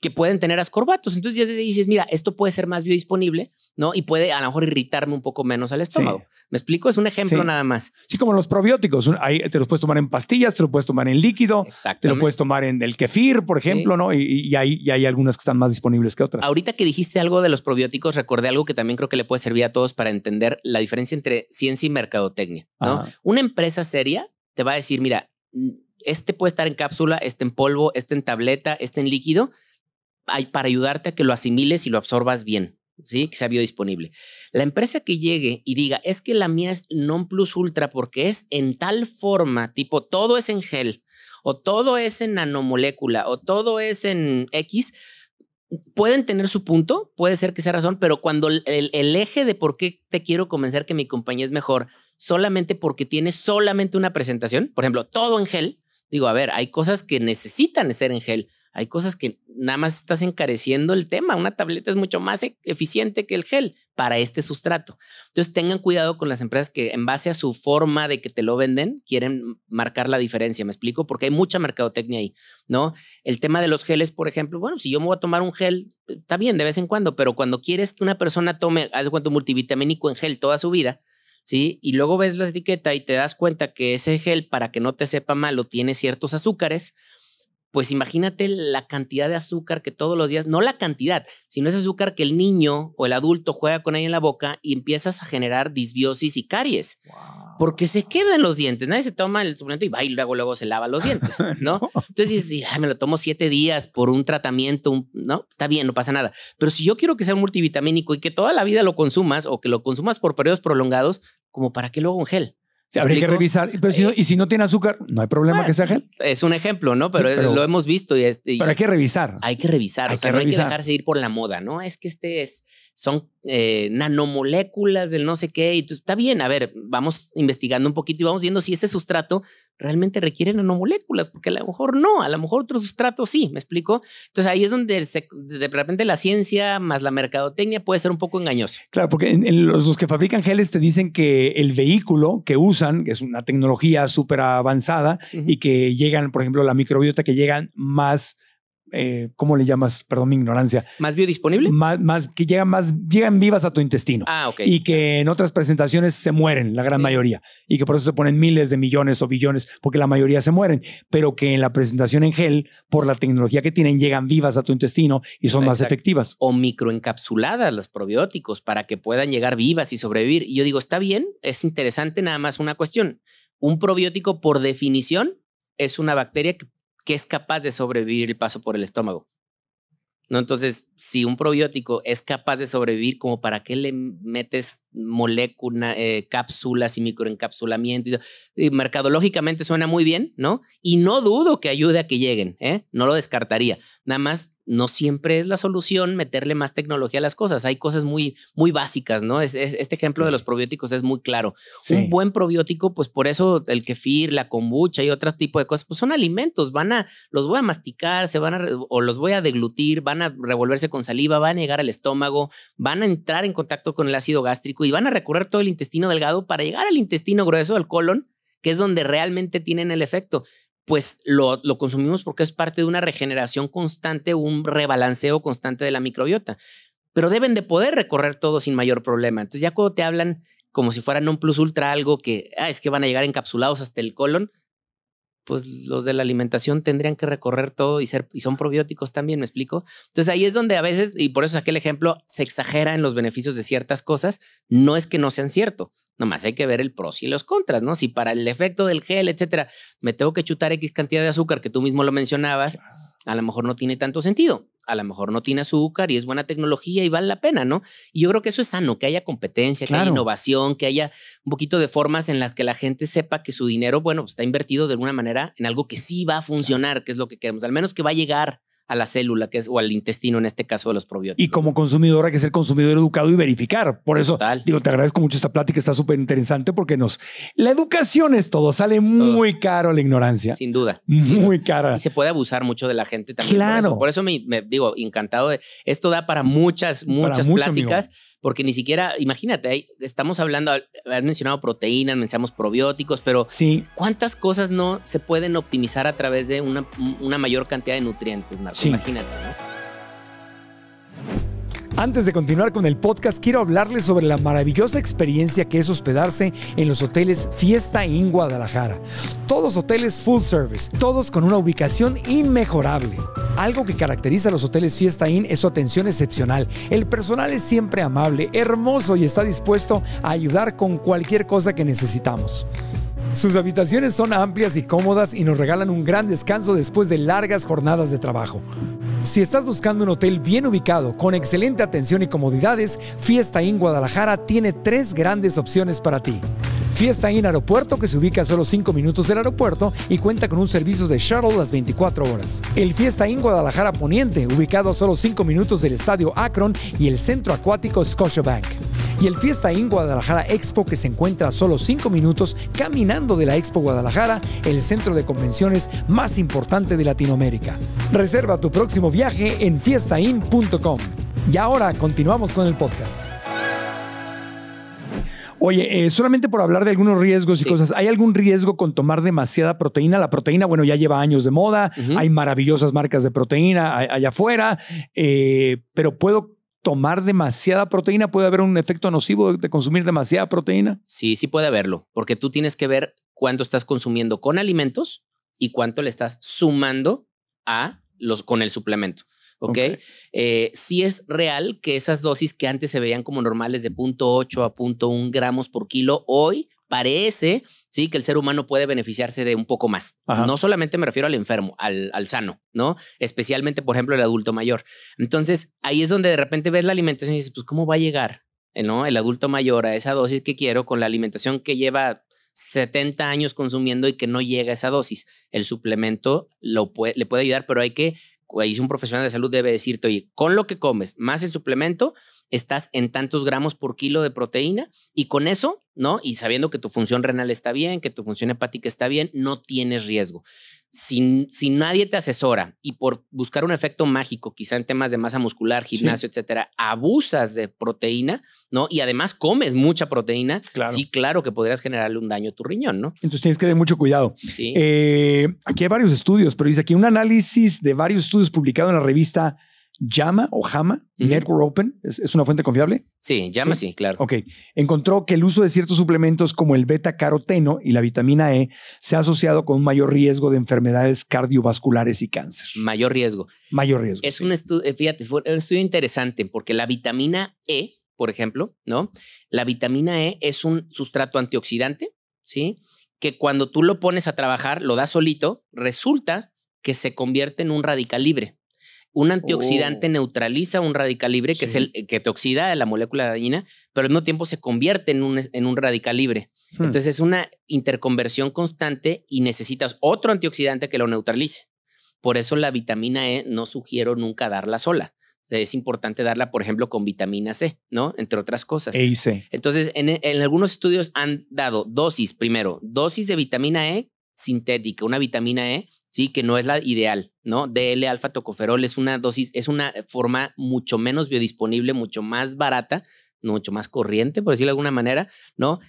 que pueden tener ascorbatos. Entonces ya dices, mira, esto puede ser más biodisponible, ¿no? Y puede a lo mejor irritarme un poco menos al estómago. ¿Me explico? Es un ejemplo nada más. Sí, como los probióticos. Ahí te los puedes tomar en pastillas, te los puedes tomar en líquido, te lo puedes tomar en el kefir, por ejemplo, ¿no? Y, hay, algunas que están más disponibles que otras. Ahorita que dijiste algo de los probióticos, recordé algo que también creo que le puede servir a todos para entender la diferencia entre ciencia y mercadotecnia, ¿no? Una empresa seria te va a decir, mira, este puede estar en cápsula, este en polvo, este en tableta, este en líquido para ayudarte a que lo asimiles y lo absorbas bien, ¿sí? Que sea disponible. La empresa que llegue y diga, es que la mía es non plus ultra porque es en tal forma, tipo, todo es en gel, o todo es en nanomolécula, o todo es en X, pueden tener su punto, puede ser que sea razón, pero cuando el, el, eje de por qué te quiero convencer que mi compañía es mejor solamente porque tiene solamente una presentación, por ejemplo, todo en gel, digo, a ver, hay cosas que necesitan ser en gel, hay cosas que nada más estás encareciendo el tema. Una tableta es mucho más e-, eficiente que el gel para este sustrato. Entonces tengan cuidado con las empresas que en base a su forma de que te lo venden quieren marcar la diferencia. ¿Me explico? Porque hay mucha mercadotecnia ahí, ¿no? El tema de los geles, por ejemplo, bueno, si yo me voy a tomar un gel, está bien de vez en cuando, pero cuando quieres que una persona tome algo multivitamínico en gel toda su vida, ¿sí? Y luego ves la etiqueta y te das cuenta que ese gel, para que no te sepa mal, lo tiene ciertos azúcares pues imagínate la cantidad de azúcar que todos los días, no la cantidad, sino ese azúcar que el niño o el adulto juega con ahí en la boca y empiezas a generar disbiosis y caries. Porque se queda en los dientes. Nadie se toma el suplemento y va y luego, luego se lava los dientes, ¿no? Entonces dices, me lo tomo siete días por un tratamiento, ¿no? Está bien, no pasa nada. Pero si yo quiero que sea un multivitamínico y que toda la vida lo consumas o que lo consumas por periodos prolongados, como para qué luego un gel? Sí, habría que revisar. Pero si y si no tiene azúcar, no hay problema que sea gel. Es un ejemplo, ¿no? Pero, lo hemos visto. Y, pero hay que revisar. Hay que revisar. o sea, no hay que dejarse ir por la moda, ¿no? Es que este es son eh, nanomoléculas del no sé qué, y está bien, a ver, vamos investigando un poquito y vamos viendo si ese sustrato realmente requiere nanomoléculas, porque a lo mejor no, a lo mejor otro sustrato sí, ¿me explico? Entonces ahí es donde de repente la ciencia más la mercadotecnia puede ser un poco engañosa. Claro, porque en, los, que fabrican geles te dicen que el vehículo que usan, que es una tecnología súper avanzada y que llegan, por ejemplo, la microbiota que llegan más eh, ¿cómo le llamas? Perdón mi ignorancia. ¿Más biodisponible? Más, más, que llegan más, llegan vivas a tu intestino. Ah, ok. Y que en otras presentaciones se mueren, la gran mayoría. Y que por eso se ponen miles de millones o billones, porque la mayoría se mueren. Pero que en la presentación en gel, por la tecnología que tienen, llegan vivas a tu intestino y son más efectivas. O microencapsuladas los probióticos para que puedan llegar vivas y sobrevivir. Y yo digo, está bien, es interesante nada más una cuestión. Un probiótico, por definición, es una bacteria que que es capaz de sobrevivir el paso por el estómago. ¿No? Entonces, si un probiótico es capaz de sobrevivir, como para qué le metes moléculas, eh, cápsulas y microencapsulamiento. Y, mercadológicamente suena muy bien, ¿no? Y no dudo que ayude a que lleguen, ¿eh? No lo descartaría. Nada más no siempre es la solución meterle más tecnología a las cosas. Hay cosas muy, muy básicas, ¿no? Es, este ejemplo de los probióticos es muy claro. Un buen probiótico, pues por eso el kefir, la kombucha y otros tipo de cosas, pues son alimentos, van a, los voy a masticar, se van a, o los voy a deglutir, van a revolverse con saliva, van a llegar al estómago, van a entrar en contacto con el ácido gástrico y van a recorrer todo el intestino delgado para llegar al intestino grueso, al colon, que es donde realmente tienen el efecto pues lo, consumimos porque es parte de una regeneración constante, un rebalanceo constante de la microbiota. Pero deben de poder recorrer todo sin mayor problema. Entonces ya cuando te hablan como si fueran un plus ultra algo que ah, es que van a llegar encapsulados hasta el colon, pues los de la alimentación tendrían que recorrer todo y ser y son probióticos también, ¿me explico? Entonces ahí es donde a veces y por eso aquel ejemplo, se exagera en los beneficios de ciertas cosas, no es que no sean cierto, Nomás hay que ver el pros y los contras, ¿no? Si para el efecto del gel, etcétera, me tengo que chutar X cantidad de azúcar que tú mismo lo mencionabas, a lo mejor no tiene tanto sentido. A lo mejor no tiene azúcar y es buena tecnología y vale la pena, ¿no? Y yo creo que eso es sano, que haya competencia, que haya innovación, que haya un poquito de formas en las que la gente sepa que su dinero, bueno, pues, está invertido de alguna manera en algo que sí va a funcionar, que es lo que queremos, al menos que va a llegar a la célula, que es, o al intestino en este caso de los probióticos. Y como consumidor hay que ser consumidor educado y verificar. Por eso, digo, te agradezco mucho esta plática, está súper interesante porque nos... La educación es todo, sale muy caro la ignorancia. Sin duda. Muy cara. Y se puede abusar mucho de la gente también. Claro. Por eso, me, digo, encantado de... Esto da para muchas, muchas pláticas porque ni siquiera, imagínate, estamos hablando, has mencionado proteínas, mencionamos probióticos, pero sí. ¿cuántas cosas no se pueden optimizar a través de una, una mayor cantidad de nutrientes, Marco? Imagínate, ¿no? Antes de continuar con el podcast, quiero hablarles sobre la maravillosa experiencia que es hospedarse en los hoteles Fiesta Inn Guadalajara. Todos hoteles full service, todos con una ubicación inmejorable. Algo que caracteriza a los hoteles Fiesta Inn es su atención excepcional. El personal es siempre amable, hermoso y está dispuesto a ayudar con cualquier cosa que necesitamos. Sus habitaciones son amplias y cómodas y nos regalan un gran descanso después de largas jornadas de trabajo. Si estás buscando un hotel bien ubicado, con excelente atención y comodidades, Fiesta Inn Guadalajara tiene tres grandes opciones para ti. Fiesta Inn Aeropuerto, que se ubica a solo 5 minutos del aeropuerto y cuenta con un servicio de shuttle las 24 horas. El Fiesta Inn Guadalajara Poniente, ubicado a solo 5 minutos del estadio Akron y el centro acuático Scotiabank y el Fiesta In Guadalajara Expo que se encuentra a solo 5 minutos caminando de la Expo Guadalajara, el centro de convenciones más importante de Latinoamérica. Reserva tu próximo viaje en fiestain.com. Y ahora continuamos con el podcast. Oye, eh, solamente por hablar de algunos riesgos y cosas, ¿hay algún riesgo con tomar demasiada proteína? La proteína, bueno, ya lleva años de moda, hay maravillosas marcas de proteína allá afuera, eh, pero puedo tomar demasiada proteína? ¿Puede haber un efecto nocivo de, consumir demasiada proteína? Sí, sí puede haberlo, porque tú tienes que ver cuánto estás consumiendo con alimentos y cuánto le estás sumando a los con el suplemento. ¿ok? si eh, sí es real que esas dosis que antes se veían como normales de 0.8 a 0.1 gramos por kilo, hoy parece, sí, que el ser humano puede beneficiarse de un poco más. No solamente me refiero al enfermo, al, al, sano, ¿no? Especialmente, por ejemplo, el adulto mayor. Entonces, ahí es donde de repente ves la alimentación y dices, pues, ¿cómo va a llegar ¿no? el adulto mayor a esa dosis que quiero con la alimentación que lleva 70 años consumiendo y que no llega a esa dosis? El suplemento lo le puede ayudar, pero hay que, ahí un profesional de salud debe decirte, oye, con lo que comes, más el suplemento, estás en tantos gramos por kilo de proteína y con eso, ¿no? Y sabiendo que tu función renal está bien, que tu función hepática está bien, no tienes riesgo. Si, nadie te asesora y por buscar un efecto mágico, quizá en temas de masa muscular, gimnasio, etcétera, abusas de proteína, ¿no? Y además comes mucha proteína, sí, claro que podrías generarle un daño a tu riñón, ¿no? Entonces tienes que tener mucho cuidado. Sí. Eh, aquí hay varios estudios, pero dice aquí un análisis de varios estudios publicado en la revista Llama o JAMA, Network Open, ¿es, una fuente confiable? Sí, JAMA ¿Sí? claro. Ok. Encontró que el uso de ciertos suplementos como el beta caroteno y la vitamina E se ha asociado con un mayor riesgo de enfermedades cardiovasculares y cáncer. Mayor riesgo. Mayor riesgo. Es un estudio, eh, fíjate, fue un estudio interesante porque la vitamina E, por ejemplo, ¿no? La vitamina E es un sustrato antioxidante, ¿sí? Que cuando tú lo pones a trabajar, lo das solito, resulta que se convierte en un radical libre. Un oh. antioxidante neutraliza un radical libre, que es el eh, que te oxida la molécula de dañina, pero al mismo tiempo se convierte en un, en un radical libre. Hmm. Entonces es una interconversión constante y necesitas otro antioxidante que lo neutralice. Por eso la vitamina E no sugiero nunca darla sola. Es importante darla, por ejemplo, con vitamina C, ¿no? Entre otras cosas. E Entonces, en, en algunos estudios han dado dosis, primero, dosis de vitamina E sintética, una vitamina E sí, que no es la ideal, ¿no? DL-alfa tocoferol es una dosis, es una forma mucho menos biodisponible, mucho más barata, mucho más corriente, por decirlo de alguna manera, ¿no?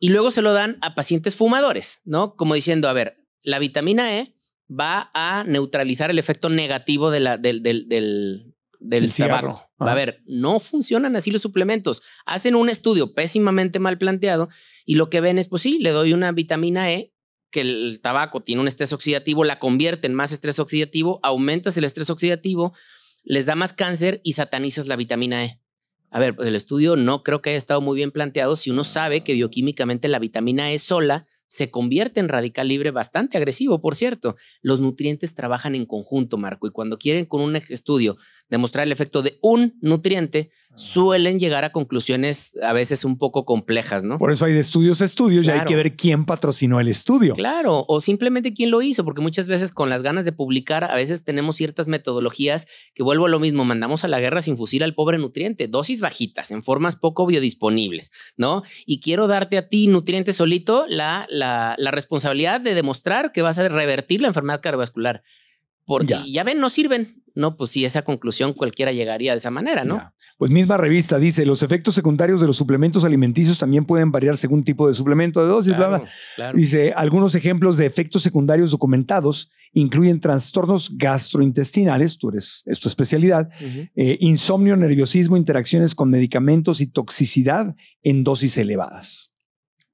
Y luego se lo dan a pacientes fumadores, ¿no? Como diciendo, a ver, la vitamina E va a neutralizar el efecto negativo del, del, del, del tabaco. A ver, no funcionan así los suplementos. Hacen un estudio pésimamente mal planteado y lo que ven es, pues sí, le doy una vitamina E que el tabaco tiene un estrés oxidativo, la convierte en más estrés oxidativo, aumentas el estrés oxidativo, les da más cáncer y satanizas la vitamina E. A ver, pues el estudio no creo que haya estado muy bien planteado si uno sabe que bioquímicamente la vitamina E sola se convierte en radical libre bastante agresivo, por cierto. Los nutrientes trabajan en conjunto, Marco, y cuando quieren con un estudio demostrar el efecto de un nutriente, ah. suelen llegar a conclusiones a veces un poco complejas, ¿no? Por eso hay de estudios a estudios y hay que ver quién patrocinó el estudio. Claro, o simplemente quién lo hizo, porque muchas veces con las ganas de publicar, a veces tenemos ciertas metodologías que vuelvo a lo mismo, mandamos a la guerra sin fusil al pobre nutriente, dosis bajitas, en formas poco biodisponibles, ¿no? Y quiero darte a ti, nutriente solito, la, la, la responsabilidad de demostrar que vas a revertir la enfermedad cardiovascular. Porque ya ven, no sirven. No, pues sí, esa conclusión cualquiera llegaría de esa manera, ¿no? Pues misma revista dice, los efectos secundarios de los suplementos alimenticios también pueden variar según tipo de suplemento de dosis, bla, bla. Dice, algunos ejemplos de efectos secundarios documentados incluyen trastornos gastrointestinales, tú eres, es tu especialidad, eh, insomnio, nerviosismo, interacciones con medicamentos y toxicidad en dosis elevadas.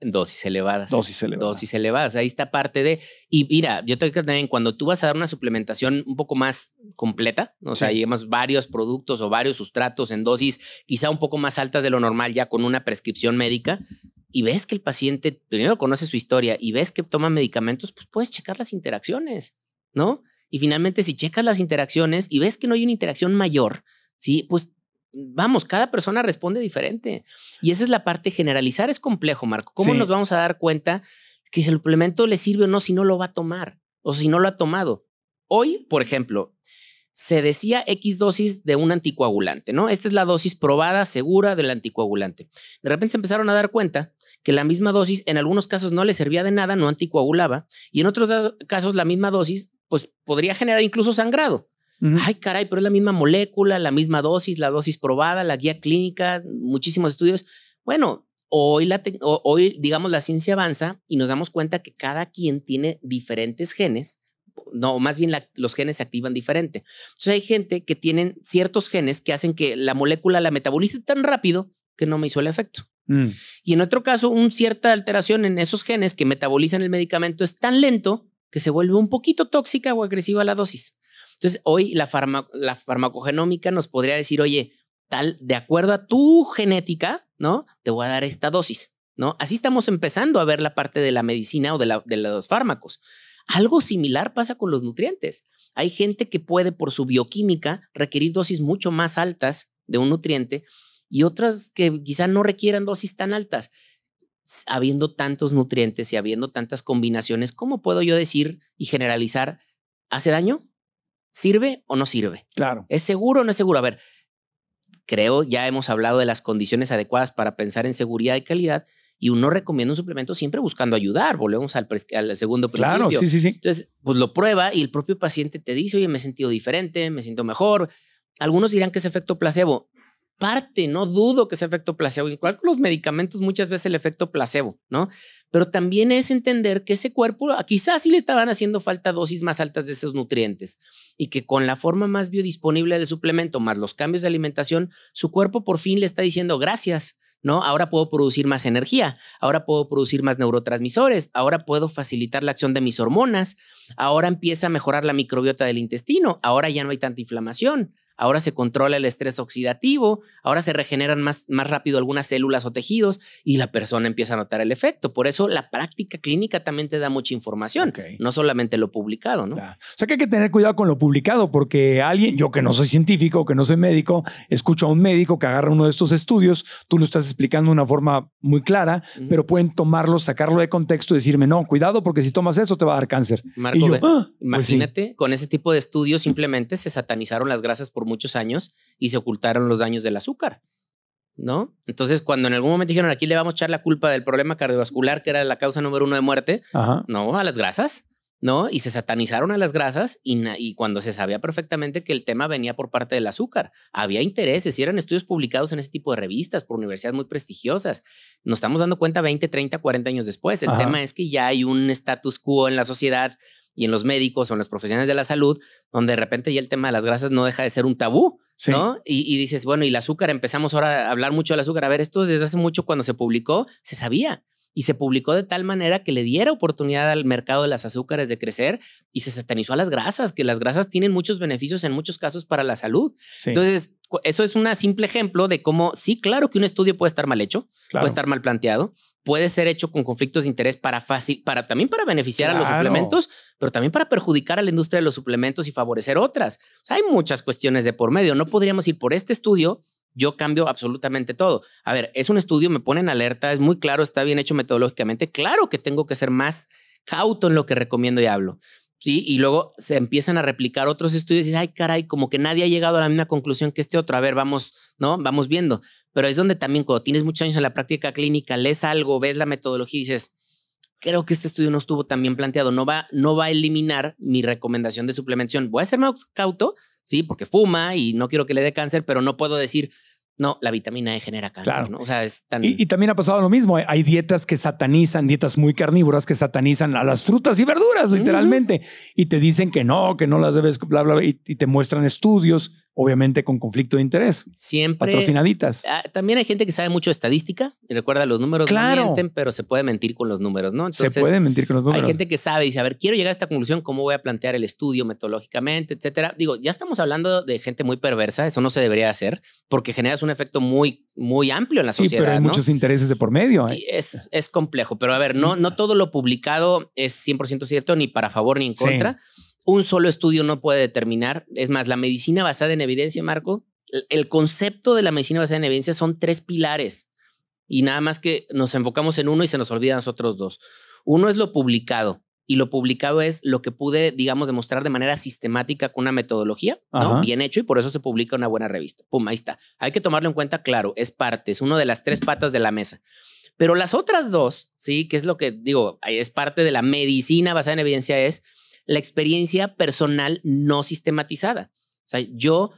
Dosis elevadas. Dosis elevadas. Dosis elevadas. Ahí está parte de. Y mira, yo te digo también, cuando tú vas a dar una suplementación un poco más completa, o sea, llevamos varios productos o varios sustratos en dosis quizá un poco más altas de lo normal, ya con una prescripción médica, y ves que el paciente primero conoce su historia y ves que toma medicamentos, pues puedes checar las interacciones, ¿no? Y finalmente, si checas las interacciones y ves que no hay una interacción mayor, ¿sí? Pues vamos, cada persona responde diferente. Y esa es la parte, generalizar es complejo, Marco. ¿Cómo nos vamos a dar cuenta que si el suplemento le sirve o no si no lo va a tomar o si no lo ha tomado? Hoy, por ejemplo, se decía X dosis de un anticoagulante, ¿no? Esta es la dosis probada, segura del anticoagulante. De repente se empezaron a dar cuenta que la misma dosis en algunos casos no le servía de nada, no anticoagulaba, y en otros casos la misma dosis pues podría generar incluso sangrado. Ay, caray, pero es la misma molécula, la misma dosis, la dosis probada, la guía clínica, muchísimos estudios. Bueno, hoy, la hoy digamos, la ciencia avanza y nos damos cuenta que cada quien tiene diferentes genes. No, más bien los genes se activan diferente. Entonces hay gente que tienen ciertos genes que hacen que la molécula la metabolice tan rápido que no me hizo el efecto. Mm. Y en otro caso, una cierta alteración en esos genes que metabolizan el medicamento es tan lento que se vuelve un poquito tóxica o agresiva la dosis. Entonces, hoy la, farmacogenómica nos podría decir, oye, tal, de acuerdo a tu genética, ¿no? Te voy a dar esta dosis, ¿no? Así estamos empezando a ver la parte de la medicina o de, de los fármacos. Algo similar pasa con los nutrientes. Hay gente que puede, por su bioquímica, requerir dosis mucho más altas de un nutriente y otras que quizá no requieran dosis tan altas. Habiendo tantos nutrientes y habiendo tantas combinaciones, ¿cómo puedo yo decir y generalizar, hace daño ¿Sirve o no sirve? Claro. ¿Es seguro o no es seguro? A ver, creo ya hemos hablado de las condiciones adecuadas para pensar en seguridad y calidad y uno recomienda un suplemento siempre buscando ayudar. Volvemos al, segundo principio. Claro, sí, sí, sí. Entonces, pues lo prueba y el propio paciente te dice, oye, me he sentido diferente, me siento mejor. Algunos dirán que es efecto placebo. Parte, no dudo que es efecto placebo. Igual con los medicamentos, muchas veces el efecto placebo, ¿no? pero también es entender que ese cuerpo ah, quizás sí le estaban haciendo falta dosis más altas de esos nutrientes y que con la forma más biodisponible del suplemento, más los cambios de alimentación, su cuerpo por fin le está diciendo gracias. ¿No? Ahora puedo producir más energía, ahora puedo producir más neurotransmisores, ahora puedo facilitar la acción de mis hormonas, ahora empieza a mejorar la microbiota del intestino, ahora ya no hay tanta inflamación, ahora se controla el estrés oxidativo, ahora se regeneran más, más rápido algunas células o tejidos y la persona empieza a notar el efecto. Por eso la práctica clínica también te da mucha información, no solamente lo publicado, ¿no? O sea que hay que tener cuidado con lo publicado porque alguien, yo que no soy científico, que no soy médico, escucho a un médico que agarra uno de estos estudios, tú lo estás explicando de una forma muy clara, pero pueden tomarlo, sacarlo de contexto y decirme, no, cuidado porque si tomas eso te va a dar cáncer. Ah, pues imagínate, con ese tipo de estudios simplemente se satanizaron las grasas por muchos años y se ocultaron los daños del azúcar, ¿no? Entonces, cuando en algún momento dijeron aquí le vamos a echar la culpa del problema cardiovascular, que era la causa número uno de muerte, no, a las grasas. ¿no? Y se satanizaron a las grasas y, cuando se sabía perfectamente que el tema venía por parte del azúcar. Había intereses y eran estudios publicados en ese tipo de revistas por universidades muy prestigiosas. Nos estamos dando cuenta 20, 30, 40 años después. El tema es que ya hay un status quo en la sociedad y en los médicos o en los profesionales de la salud, donde de repente ya el tema de las grasas no deja de ser un tabú, ¿no? Y, dices, bueno, y el azúcar, empezamos ahora a hablar mucho del azúcar. A ver, esto desde hace mucho cuando se publicó, se sabía. Y se publicó de tal manera que le diera oportunidad al mercado de las azúcares de crecer y se satanizó a las grasas, que las grasas tienen muchos beneficios en muchos casos para la salud. Entonces, eso es un simple ejemplo de cómo, sí, claro que un estudio puede estar mal hecho, puede estar mal planteado, puede ser hecho con conflictos de interés para para también para beneficiar a los suplementos, pero también para perjudicar a la industria de los suplementos y favorecer otras. O sea, hay muchas cuestiones de por medio. No podríamos ir por este estudio yo cambio absolutamente todo. A ver, es un estudio, me pone en alerta, es muy claro, está bien hecho metodológicamente. Claro que tengo que ser más cauto en lo que recomiendo y hablo. ¿sí? Y luego se empiezan a replicar otros estudios y ay, caray, como que nadie ha llegado a la misma conclusión que este otro. A ver, vamos, ¿no? Vamos viendo. Pero es donde también cuando tienes muchos años en la práctica clínica, lees algo, ves la metodología y dices, creo que este estudio no estuvo tan bien planteado, no va, no va a eliminar mi recomendación de suplementación. Voy a ser más cauto, ¿sí? Porque fuma y no quiero que le dé cáncer, pero no puedo decir, no, la vitamina E genera cáncer, ¿no? O sea, es tan... Y, también ha pasado lo mismo. ¿eh? Hay dietas que satanizan, dietas muy carnívoras que satanizan a las frutas y verduras, literalmente. Y te dicen que no, que no las debes, bla, bla, bla y, te muestran estudios obviamente con conflicto de interés. Siempre. Patrocinaditas. Ah, también hay gente que sabe mucho de estadística recuerda los números claro. pero se puede mentir con los números, ¿no? se puede mentir con los números. Hay gente que sabe y dice, a ver, quiero llegar a esta conclusión, ¿cómo voy a plantear el estudio metodológicamente, etcétera? Digo, ya estamos hablando de gente muy perversa, eso no se debería hacer porque generas un efecto muy, muy amplio en la sociedad. Sí, pero hay muchos intereses de por medio. ¿eh? Es, es complejo, pero a ver, no, no todo lo publicado es 100% cierto, ni para favor ni en contra un solo estudio no puede determinar. Es más, la medicina basada en evidencia, Marco, el concepto de la medicina basada en evidencia son tres pilares y nada más que nos enfocamos en uno y se nos olvidan los otros dos. Uno es lo publicado y lo publicado es lo que pude, digamos, demostrar de manera sistemática con una metodología, bien hecho y por eso se publica una buena revista. Pum, ahí está. Hay que tomarlo en cuenta, claro, es parte, es una de las tres patas de la mesa. Pero las otras dos, sí, que es lo que digo, es parte de la medicina basada en evidencia, es la experiencia personal no sistematizada. O sea, yo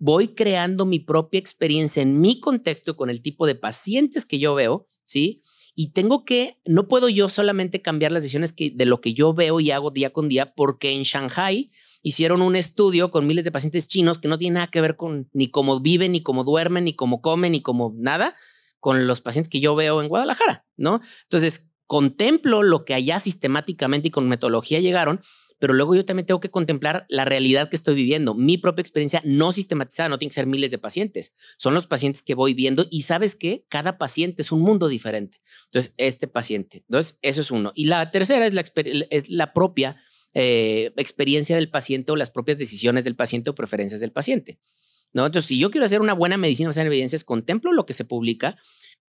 voy creando mi propia experiencia en mi contexto con el tipo de pacientes que yo veo, ¿sí? Y tengo que, no puedo yo solamente cambiar las decisiones que, de lo que yo veo y hago día con día, porque en Shanghai hicieron un estudio con miles de pacientes chinos que no tiene nada que ver con ni cómo viven, ni cómo duermen, ni cómo comen, ni cómo nada con los pacientes que yo veo en Guadalajara, ¿no? Entonces, contemplo lo que allá sistemáticamente y con metodología llegaron pero luego yo también tengo que contemplar la realidad que estoy viviendo, mi propia experiencia no sistematizada, no tiene que ser miles de pacientes, son los pacientes que voy viendo y sabes que cada paciente es un mundo diferente. Entonces, este paciente, entonces, eso es uno. Y la tercera es la, es la propia eh, experiencia del paciente o las propias decisiones del paciente o preferencias del paciente. ¿No? Entonces, si yo quiero hacer una buena medicina basada en evidencias, contemplo lo que se publica,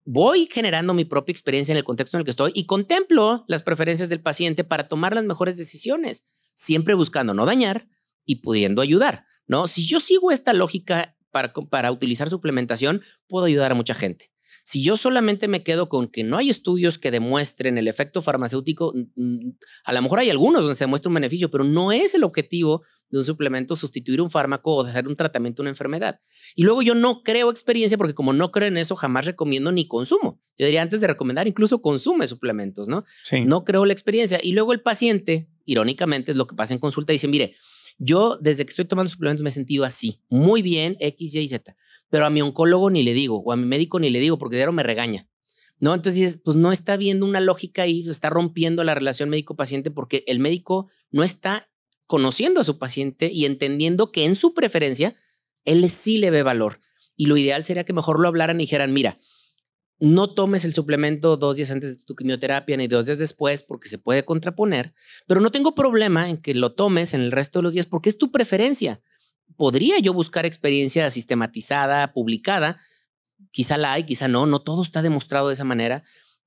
voy generando mi propia experiencia en el contexto en el que estoy y contemplo las preferencias del paciente para tomar las mejores decisiones siempre buscando no dañar y pudiendo ayudar, ¿no? Si yo sigo esta lógica para, utilizar suplementación, puedo ayudar a mucha gente. Si yo solamente me quedo con que no hay estudios que demuestren el efecto farmacéutico, a lo mejor hay algunos donde se demuestra un beneficio, pero no es el objetivo de un suplemento sustituir un fármaco o hacer un tratamiento a una enfermedad. Y luego yo no creo experiencia porque como no creo en eso, jamás recomiendo ni consumo. Yo diría antes de recomendar, incluso consume suplementos, ¿no? No creo la experiencia. Y luego el paciente irónicamente es lo que pasa en consulta, dicen, mire, yo desde que estoy tomando suplementos me he sentido así, muy bien, X, Y, Z, pero a mi oncólogo ni le digo, o a mi médico ni le digo, porque de me regaña. ¿no? Entonces, pues no está viendo una lógica ahí, está rompiendo la relación médico-paciente porque el médico no está conociendo a su paciente y entendiendo que en su preferencia, él sí le ve valor. Y lo ideal sería que mejor lo hablaran y dijeran, mira, no tomes el suplemento dos días antes de tu quimioterapia ni dos días después porque se puede contraponer, pero no tengo problema en que lo tomes en el resto de los días porque es tu preferencia. Podría yo buscar experiencia sistematizada, publicada, quizá la hay, quizá no, no todo está demostrado de esa manera,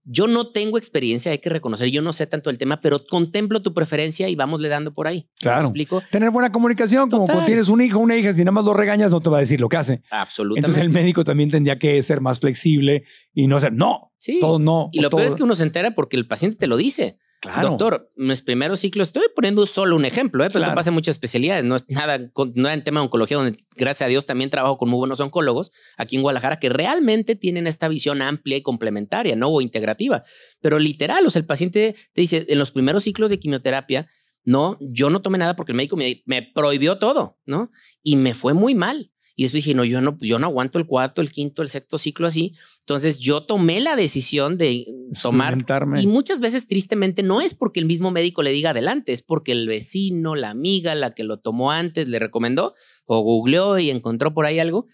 yo no tengo experiencia, hay que reconocer, yo no sé tanto el tema, pero contemplo tu preferencia y vamos le dando por ahí. Claro. explico? Tener buena comunicación, como cuando tienes un hijo, una hija, si nada más lo regañas, no te va a decir lo que hace. Absolutamente. Entonces el médico también tendría que ser más flexible y no hacer, no, sí. todo no. Y lo peor es que uno se entera porque el paciente te lo dice. Doctor, mis primeros ciclos, estoy poniendo solo un ejemplo, ¿eh? pero pues pasa en muchas especialidades, no es nada, en tema de oncología, donde gracias a Dios también trabajo con muy buenos oncólogos aquí en Guadalajara que realmente tienen esta visión amplia y complementaria, ¿no? O integrativa, pero literal, o sea, el paciente te dice, en los primeros ciclos de quimioterapia, no, yo no tomé nada porque el médico me, me prohibió todo, ¿no? Y me fue muy mal. Y después dije, no, yo no, yo no aguanto el cuarto, el quinto, el sexto ciclo así. Entonces yo tomé la decisión de somar. Y muchas veces, tristemente, no es porque el mismo médico le diga adelante, es porque el vecino, la amiga, la que lo tomó antes, le recomendó o googleó y encontró por ahí algo.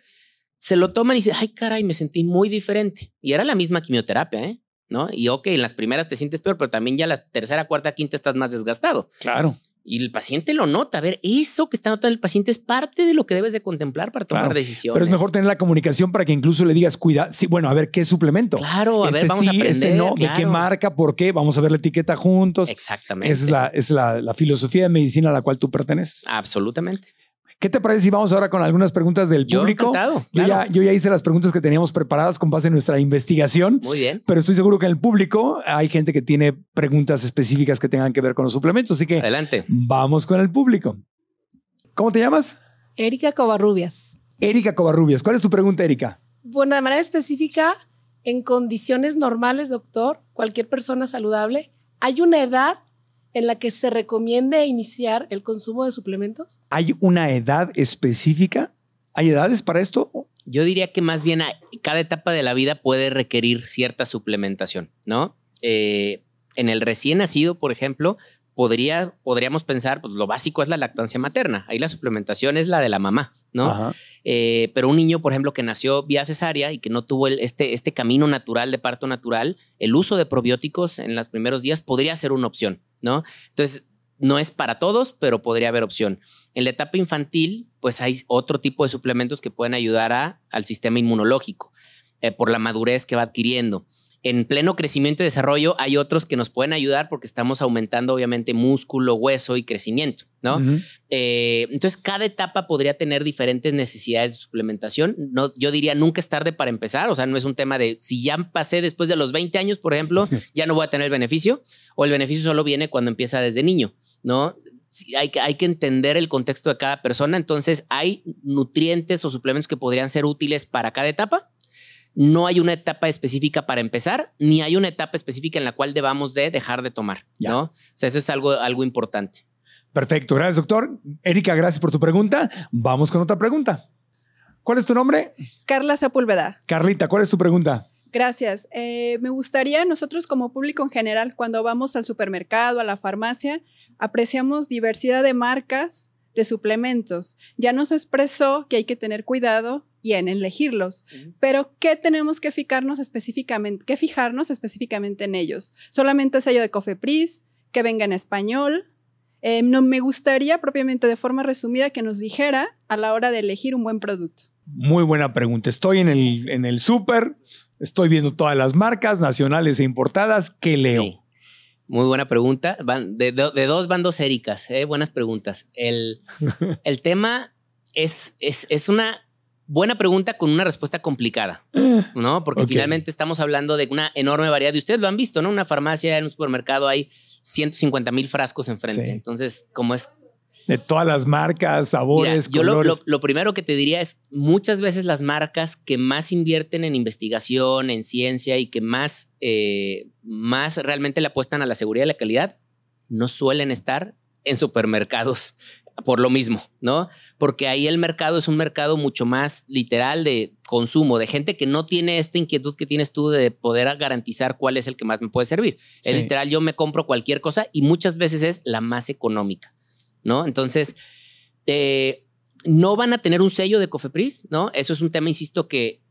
Se lo toman y dice, ay, caray, me sentí muy diferente. Y era la misma quimioterapia, ¿eh? ¿no? Y ok, en las primeras te sientes peor, pero también ya la tercera, cuarta, quinta estás más desgastado. Claro. Y el paciente lo nota. A ver, eso que está notando el paciente es parte de lo que debes de contemplar para tomar decisiones. Pero es mejor tener la comunicación para que incluso le digas, cuida, sí, bueno, a ver qué suplemento. Claro, a este ver, vamos a este aprender. no, de qué marca, por qué, vamos a ver la etiqueta juntos. Exactamente. Esa es, la, es la filosofía de medicina a la cual tú perteneces. Absolutamente. ¿Qué te parece si vamos ahora con algunas preguntas del público? Yo, ya, ya hice las preguntas que teníamos preparadas con base en nuestra investigación. Muy bien. Pero estoy seguro que en el público hay gente que tiene preguntas específicas que tengan que ver con los suplementos. Así que adelante. Vamos con el público. ¿Cómo te llamas? Erika Covarrubias. Erika Covarrubias. ¿Cuál es tu pregunta, Erika? Bueno, de manera específica, en condiciones normales, doctor, cualquier persona saludable, ¿hay una edad en la que se recomiende iniciar el consumo de suplementos? ¿Hay una edad específica? ¿Hay edades para esto? Yo diría que más bien cada etapa de la vida puede requerir cierta suplementación, ¿no? Eh, en el recién nacido, por ejemplo, podría, podríamos pensar, pues lo básico es la lactancia materna, ahí la suplementación es la de la mamá, ¿no? Eh, pero un niño, por ejemplo, que nació vía cesárea y que no tuvo este, este camino natural de parto natural, el uso de probióticos en los primeros días podría ser una opción. ¿no? Entonces, no es para todos, pero podría haber opción. En la etapa infantil, pues hay otro tipo de suplementos que pueden ayudar al sistema inmunológico eh, por la madurez que va adquiriendo. En pleno crecimiento y desarrollo hay otros que nos pueden ayudar porque estamos aumentando obviamente músculo, hueso y crecimiento. ¿no? Eh, entonces, cada etapa podría tener diferentes necesidades de suplementación. No, yo diría nunca es tarde para empezar, o sea, no es un tema de si ya pasé después de los 20 años, por ejemplo, ya no voy a tener el beneficio, o el beneficio solo viene cuando empieza desde niño, ¿no? hay, hay que entender el contexto de cada persona, entonces hay nutrientes o suplementos que podrían ser útiles para cada etapa. No hay una etapa específica para empezar, ni hay una etapa específica en la cual debamos de dejar de tomar, ¿no? O sea, eso es algo, algo importante. Perfecto, gracias doctor. Erika, gracias por tu pregunta. Vamos con otra pregunta. ¿Cuál es tu nombre? Carla Sepúlveda. Carlita, ¿cuál es tu pregunta? Gracias. Eh, me gustaría, nosotros como público en general, cuando vamos al supermercado, a la farmacia, apreciamos diversidad de marcas de suplementos. Ya nos expresó que hay que tener cuidado y en elegirlos, pero ¿qué tenemos que fijarnos específicamente, qué fijarnos específicamente en ellos? ¿Solamente sello de Cofepris, que venga en español, Em, no, me gustaría propiamente de forma resumida que nos dijera a la hora de elegir un buen producto. Muy buena pregunta. Estoy en el, en el súper, estoy viendo todas las marcas nacionales e importadas. ¿Qué leo? Muy buena pregunta. Van, de, dos bandos Éricas. ¿eh? buenas preguntas. El, el tema es, es, una buena pregunta con una respuesta complicada, ¿no? Porque finalmente estamos hablando de una enorme variedad. De ustedes lo han visto, ¿no? Una farmacia, en un supermercado hay 150 mil frascos enfrente. Entonces, cómo es... De todas las marcas, sabores, yo colores. Lo, primero que te diría es, muchas veces las marcas que más invierten en investigación, en ciencia y que más, eh, más realmente le apuestan a la seguridad y la calidad, no suelen estar en supermercados por lo mismo, ¿no? Porque ahí el mercado es un mercado mucho más literal de consumo, de gente que no tiene esta inquietud que tienes tú de poder garantizar cuál es el que más me puede servir. en literal, yo me compro cualquier cosa y muchas veces es la más económica, ¿no? Entonces, eh, no van a tener un sello de Cofepris, ¿no? Eso es un tema, insisto, que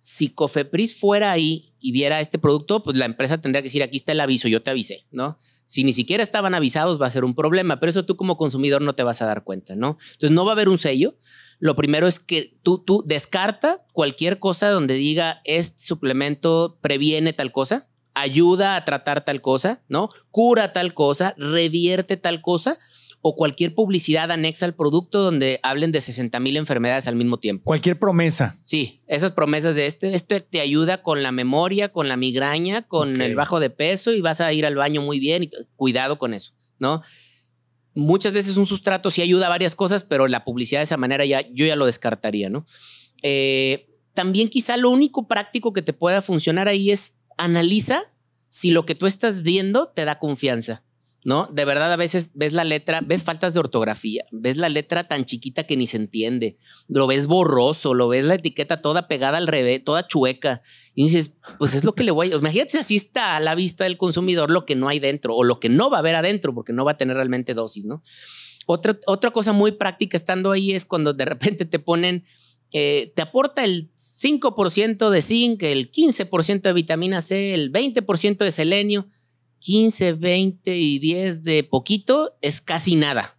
si Cofepris fuera ahí y viera este producto, pues la empresa tendría que decir, aquí está el aviso, yo te avisé, ¿no? si ni siquiera estaban avisados, va a ser un problema, pero eso tú como consumidor no te vas a dar cuenta, ¿no? Entonces no va a haber un sello. Lo primero es que tú, tú descarta cualquier cosa donde diga este suplemento previene tal cosa, ayuda a tratar tal cosa, ¿no? Cura tal cosa, revierte tal cosa o cualquier publicidad anexa al producto donde hablen de 60 mil enfermedades al mismo tiempo. Cualquier promesa. Sí, esas promesas de este, esto te ayuda con la memoria, con la migraña, con el bajo de peso y vas a ir al baño muy bien. Y cuidado con eso, ¿no? Muchas veces un sustrato sí ayuda a varias cosas, pero la publicidad de esa manera ya yo ya lo descartaría, ¿no? Eh, también quizá lo único práctico que te pueda funcionar ahí es analiza si lo que tú estás viendo te da confianza. ¿no? De verdad, a veces ves la letra, ves faltas de ortografía, ves la letra tan chiquita que ni se entiende, lo ves borroso, lo ves la etiqueta toda pegada al revés, toda chueca, y dices, pues es lo que le voy a... Imagínate si así está a la vista del consumidor lo que no hay dentro o lo que no va a haber adentro, porque no va a tener realmente dosis, ¿no? Otra, otra cosa muy práctica estando ahí es cuando de repente te ponen... Eh, te aporta el 5% de zinc, el 15% de vitamina C, el 20% de selenio 15, 20 y 10 de poquito es casi nada.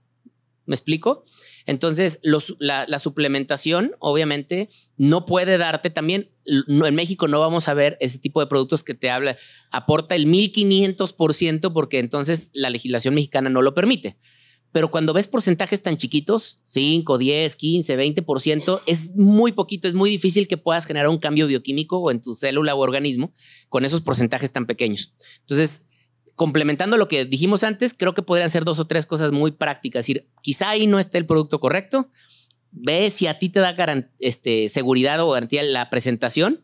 ¿Me explico? Entonces, la, suplementación, obviamente, no puede darte también. en México no vamos a ver ese tipo de productos que te habla, aporta el 1500% porque entonces la legislación mexicana no lo permite. Pero cuando ves porcentajes tan chiquitos, 5, 10, 15, 20%, es muy poquito, es muy difícil que puedas generar un cambio bioquímico en tu célula o organismo con esos porcentajes tan pequeños. Entonces, complementando lo que dijimos antes, creo que podrían ser dos o tres cosas muy prácticas. quizá ahí no esté el producto correcto. Ve si a ti te da este, seguridad o garantía la presentación.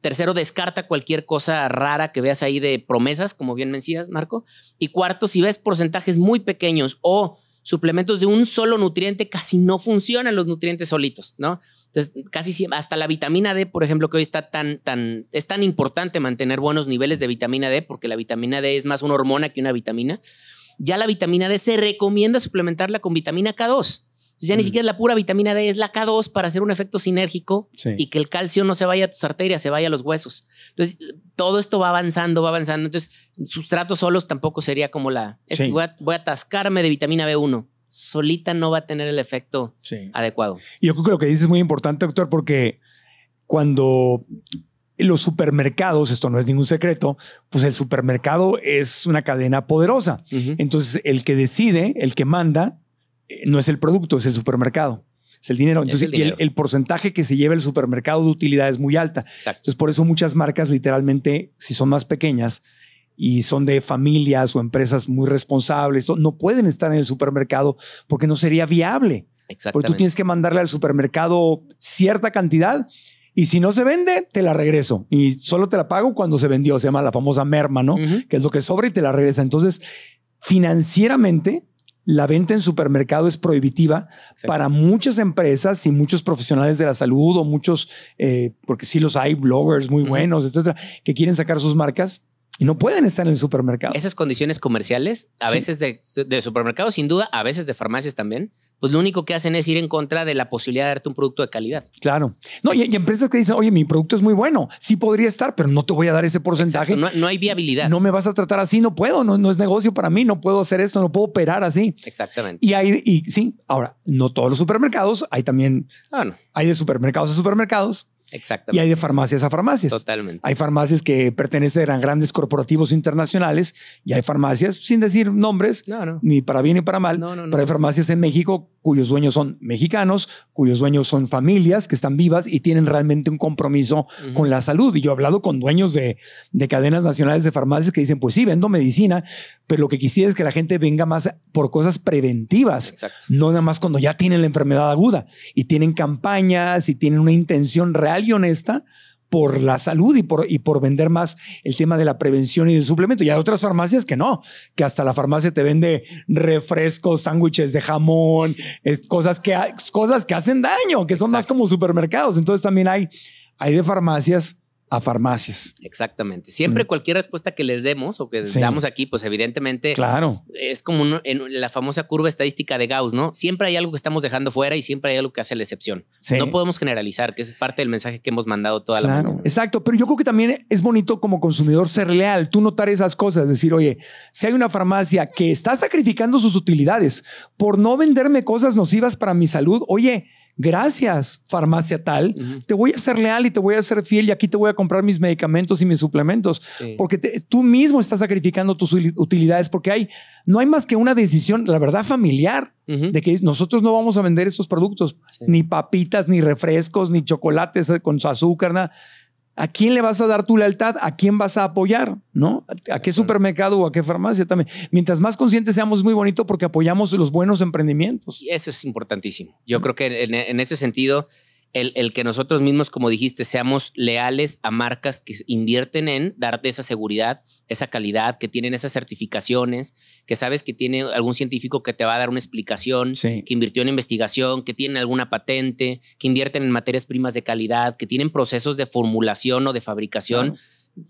Tercero, descarta cualquier cosa rara que veas ahí de promesas, como bien mencionas, Marco. Y cuarto, si ves porcentajes muy pequeños o suplementos de un solo nutriente casi no funcionan los nutrientes solitos, ¿no? Entonces, casi hasta la vitamina D, por ejemplo, que hoy está tan, tan, es tan importante mantener buenos niveles de vitamina D, porque la vitamina D es más una hormona que una vitamina. Ya la vitamina D se recomienda suplementarla con vitamina K2 ya ni mm. siquiera es la pura vitamina D, es la K2 para hacer un efecto sinérgico y que el calcio no se vaya a tus arterias, se vaya a los huesos. Entonces, todo esto va avanzando, va avanzando. Entonces, sustratos solos tampoco sería como la... voy, a, atascarme de vitamina B1 solita no va a tener el efecto adecuado. Y yo creo que lo que dices es muy importante, doctor, porque cuando los supermercados, esto no es ningún secreto, pues el supermercado es una cadena poderosa. Entonces, el que decide, el que manda, eh, no es el producto, es el supermercado. Es el dinero. Entonces, el, porcentaje que se lleva el supermercado de utilidad es muy alta. Exacto. Entonces, por eso muchas marcas, literalmente, si son más pequeñas y son de familias o empresas muy responsables, no pueden estar en el supermercado porque no sería viable. Porque tú tienes que mandarle al supermercado cierta cantidad y si no se vende, te la regreso y solo te la pago cuando se vendió. Se llama la famosa merma, ¿no? Que es lo que sobra y te la regresa. Entonces, financieramente, la venta en supermercado es prohibitiva para muchas empresas y muchos profesionales de la salud o muchos, eh, porque sí los hay, bloggers muy buenos, etcétera, que quieren sacar sus marcas y no pueden estar en el supermercado. Esas condiciones comerciales, a veces de, supermercados, sin duda, a veces de farmacias también, pues lo único que hacen es ir en contra de la posibilidad de darte un producto de calidad. Claro. No, y, empresas que dicen, oye, mi producto es muy bueno, sí podría estar, pero no te voy a dar ese porcentaje. no, no, hay viabilidad. No me vas a tratar así, no puedo, no, no, es negocio para mí, no puedo hacer esto, no puedo operar así. Exactamente. Y hay, y sí, ahora, no todos los supermercados, hay también, ah, no. hay de supermercados a supermercados. Exactamente. Y hay de farmacias a farmacias. Totalmente. Hay farmacias que pertenecen a grandes corporativos internacionales y hay farmacias, sin decir nombres, ni para bien ni para mal, no, pero hay farmacias en México cuyos dueños son mexicanos, cuyos dueños son familias que están vivas y tienen realmente un compromiso con la salud. Y yo he hablado con dueños de, de, cadenas nacionales de farmacias que dicen, pues sí, vendo medicina, pero lo que quisiera es que la gente venga más por cosas preventivas, no nada más cuando ya tienen la enfermedad aguda y tienen campañas y tienen una intención real y honesta por la salud y por, y por vender más el tema de la prevención y del suplemento. Y hay otras farmacias que no, que hasta la farmacia te vende refrescos, sándwiches de jamón, cosas, que, cosas que hacen daño, que son más como supermercados. Entonces también hay, hay de farmacias a farmacias. Exactamente. Siempre mm. cualquier respuesta que les demos o que damos aquí, pues evidentemente claro. es como en la famosa curva estadística de Gauss, ¿no? Siempre hay algo que estamos dejando fuera y siempre hay algo que hace la excepción. No podemos generalizar, que ese es parte del mensaje que hemos mandado toda la mano. Exacto, pero yo creo que también es bonito como consumidor ser leal, tú notar esas cosas, decir, oye, si hay una farmacia que está sacrificando sus utilidades por no venderme cosas nocivas para mi salud, oye, Gracias, farmacia tal, te voy a ser leal y te voy a ser fiel y aquí te voy a comprar mis medicamentos y mis suplementos, porque tú mismo estás sacrificando tus utilidades, porque hay, no hay más que una decisión, la verdad, familiar, de que nosotros no vamos a vender estos productos, ni papitas, ni refrescos, ni chocolates eh, con su azúcar, nada. ¿A quién le vas a dar tu lealtad? ¿A quién vas a apoyar? ¿No? ¿A qué supermercado o a qué farmacia también? Mientras más conscientes seamos, muy bonito porque apoyamos los buenos emprendimientos. Eso es importantísimo. Yo creo que en ese sentido, el, que nosotros mismos, como dijiste, seamos leales a marcas que invierten en darte esa seguridad, esa calidad, que tienen esas certificaciones, que sabes que tiene algún científico que te va a dar una explicación, que invirtió en investigación, que tiene alguna patente, que invierten en materias primas de calidad, que tienen procesos de formulación o de fabricación.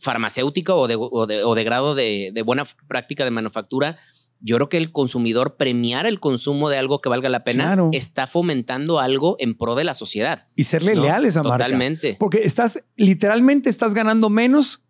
farmacéutica o de, o de, grado de, buena práctica de manufactura yo creo que el consumidor premiar el consumo de algo que valga la pena está fomentando algo en pro de la sociedad. Y serle leales a Totalmente. Totalmente. Porque estás, literalmente estás ganando menos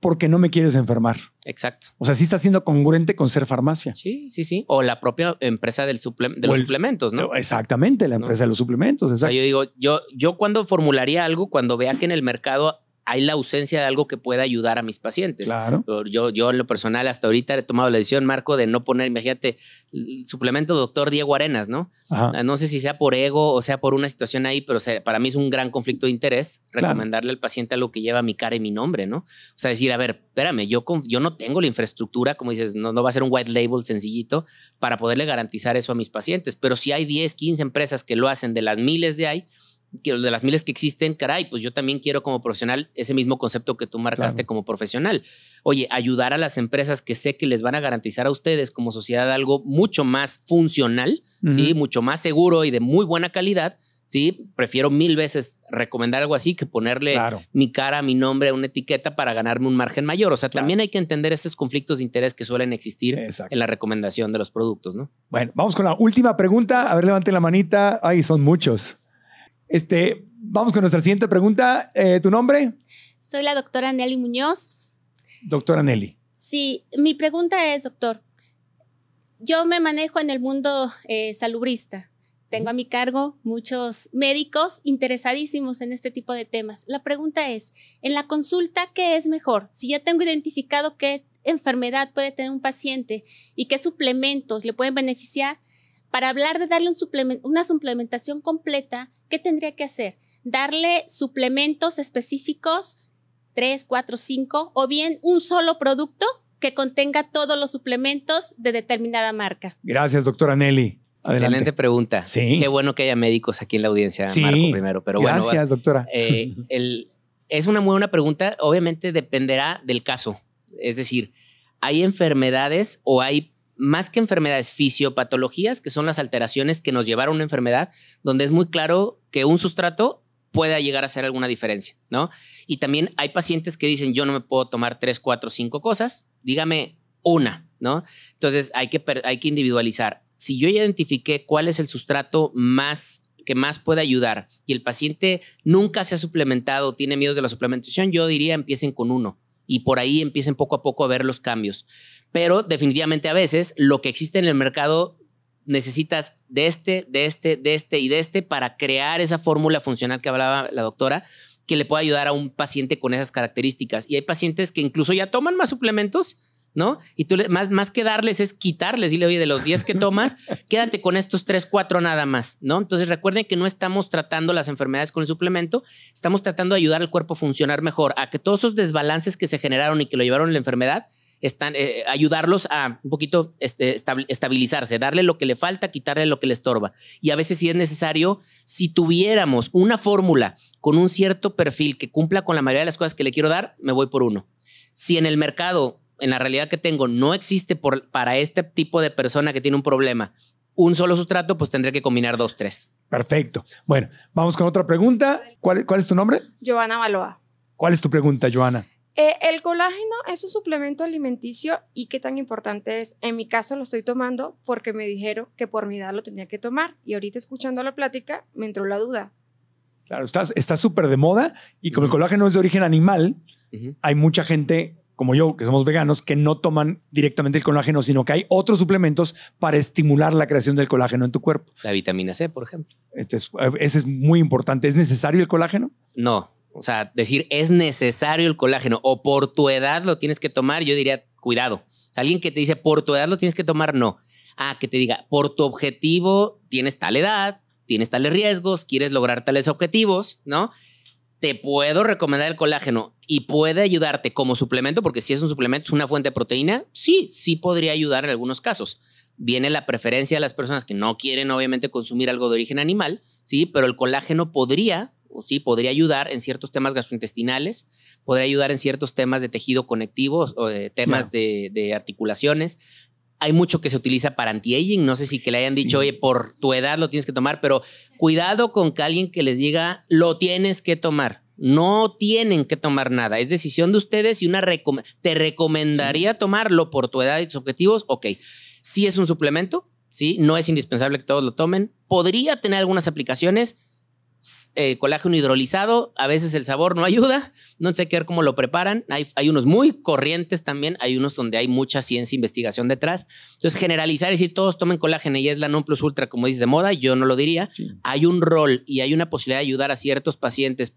porque no me quieres enfermar. Exacto. O sea, sí está siendo congruente con ser farmacia. Sí, sí, sí. O la propia empresa del de los suplementos, ¿no? Oh, exactamente, la empresa de los suplementos. Exacto. yo digo, yo, yo cuando formularía algo, cuando vea que en el mercado hay la ausencia de algo que pueda ayudar a mis pacientes. Claro. Yo, yo en lo personal hasta ahorita he tomado la decisión, Marco, de no poner, imagínate, el suplemento doctor Diego Arenas, ¿no? Ah, no sé si sea por ego o sea por una situación ahí, pero para mí es un gran conflicto de interés recomendarle al paciente algo que lleva mi cara y mi nombre, ¿no? O sea, decir, a ver, espérame, yo, yo no tengo la infraestructura, como dices, no, va a ser un white label sencillito para poderle garantizar eso a mis pacientes, pero si hay 10, 15 empresas que lo hacen de las miles de ahí, de las miles que existen, caray, pues yo también quiero como profesional ese mismo concepto que tú marcaste como profesional. Oye, ayudar a las empresas que sé que les van a garantizar a ustedes como sociedad algo mucho más funcional, ¿sí? mucho más seguro y de muy buena calidad. Sí, prefiero mil veces recomendar algo así que ponerle mi cara, mi nombre, una etiqueta para ganarme un margen mayor. O sea, también hay que entender esos conflictos de interés que suelen existir en la recomendación de los productos, ¿no? Bueno, vamos con la última pregunta. A ver, levanten la manita. Ay, son muchos. Este, vamos con nuestra siguiente pregunta. Eh, ¿Tu nombre? Soy la doctora Nelly Muñoz. Doctora Nelly. Sí, mi pregunta es, doctor, yo me manejo en el mundo eh, salubrista. Tengo a mi cargo muchos médicos interesadísimos en este tipo de temas. La pregunta es, en la consulta, ¿qué es mejor? Si ya tengo identificado qué enfermedad puede tener un paciente y qué suplementos le pueden beneficiar, para hablar de darle una suplementación completa ¿Qué tendría que hacer? Darle suplementos específicos, 3, 4, 5, o bien un solo producto que contenga todos los suplementos de determinada marca. Gracias, doctora Nelly. Excelente pregunta. Sí. Qué bueno que haya médicos aquí en la audiencia, Marco, primero. Pero bueno, Gracias, doctora. Eh, es una muy buena pregunta. Obviamente dependerá del caso. Es decir, hay enfermedades o hay más que enfermedades, fisiopatologías, que son las alteraciones que nos llevaron a una enfermedad, donde es muy claro que un sustrato pueda llegar a hacer alguna diferencia, ¿no? Y también hay pacientes que dicen, yo no me puedo tomar tres, cuatro, cinco cosas, dígame una, ¿no? Entonces hay que, hay que individualizar. Si yo ya identifiqué cuál es el sustrato más que más puede ayudar y el paciente nunca se ha suplementado, tiene miedos de la suplementación, yo diría empiecen con uno y por ahí empiecen poco a poco a ver los cambios pero definitivamente a veces lo que existe en el mercado necesitas de este, de este, de este y de este para crear esa fórmula funcional que hablaba la doctora que le pueda ayudar a un paciente con esas características. Y hay pacientes que incluso ya toman más suplementos, ¿no? Y tú más, más que darles es quitarles, dile, oye, de los 10 que tomas, quédate con estos 3, 4 nada más, ¿no? Entonces recuerden que no estamos tratando las enfermedades con el suplemento, estamos tratando de ayudar al cuerpo a funcionar mejor, a que todos esos desbalances que se generaron y que lo llevaron a la enfermedad están, eh, eh, ayudarlos a un poquito este, estabilizarse, darle lo que le falta, quitarle lo que le estorba. Y a veces si es necesario, si tuviéramos una fórmula con un cierto perfil que cumpla con la mayoría de las cosas que le quiero dar, me voy por uno. Si en el mercado, en la realidad que tengo, no existe para este tipo de persona que tiene un problema un solo sustrato, pues tendré que combinar dos, tres. Perfecto. Bueno, vamos con otra pregunta. ¿Cuál, cuál es tu nombre? Joana Baloa. ¿Cuál es tu pregunta, Joana? Eh, el colágeno es un suplemento alimenticio y qué tan importante es. En mi caso lo estoy tomando porque me dijeron que por mi edad lo tenía que tomar y ahorita escuchando la plática me entró la duda. Claro, está súper de moda y como el colágeno es de origen animal, hay mucha gente como yo, que somos veganos, que no toman directamente el colágeno, sino que hay otros suplementos para estimular la creación del colágeno en tu cuerpo. La vitamina C, por ejemplo. Este eh, ese es muy importante. ¿Es necesario el colágeno? No, o sea, decir es necesario el colágeno o por tu edad lo tienes que tomar, yo diría cuidado. Si alguien que te dice por tu edad lo tienes que tomar, no. Ah, que te diga por tu objetivo tienes tal edad, tienes tales riesgos, quieres lograr tales objetivos, ¿no? Te puedo recomendar el colágeno y puede ayudarte como suplemento, porque si es un suplemento, es una fuente de proteína, sí, sí podría ayudar en algunos casos. Viene la preferencia de las personas que no quieren, obviamente, consumir algo de origen animal, sí, pero el colágeno podría sí, podría ayudar en ciertos temas gastrointestinales, podría ayudar en ciertos temas de tejido conectivo, o de temas de, articulaciones, hay mucho que se utiliza para anti No sé si que le hayan dicho, oye, por tu edad lo tienes que tomar, pero cuidado con que alguien que les diga, lo tienes que tomar. No tienen que tomar nada. Es decisión de ustedes y una te recomendaría tomarlo por tu edad y tus objetivos. Ok, si es un suplemento, sí, no es indispensable que todos lo tomen. Podría tener algunas aplicaciones, eh, colágeno hidrolizado, a veces el sabor no ayuda, no sé qué ver cómo lo preparan, hay, unos muy corrientes también, hay unos donde hay mucha ciencia e investigación detrás, entonces generalizar y decir todos tomen colágeno y es la non plus ultra como dices de moda, yo no lo diría, hay un rol y hay una posibilidad de ayudar a ciertos pacientes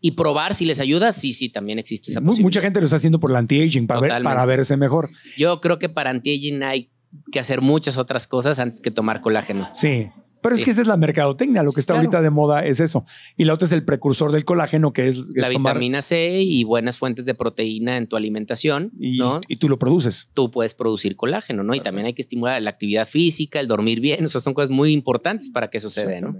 y probar si les ayuda, sí, sí, también existe esa posibilidad. Mucha gente lo está haciendo por la anti-aging, para, para verse mejor. Yo creo que para anti-aging hay que hacer muchas otras cosas antes que tomar colágeno. Sí, pero es que esa es la mercadotecnia, lo que está ahorita de moda es eso. Y la otra es el precursor del colágeno, que es, la vitamina C y buenas fuentes de proteína en tu alimentación. Y, ¿no? y tú lo produces. Tú puedes producir colágeno, ¿no? Y también hay que estimular la actividad física, el dormir bien. O sea, son cosas muy importantes para que eso ¿no?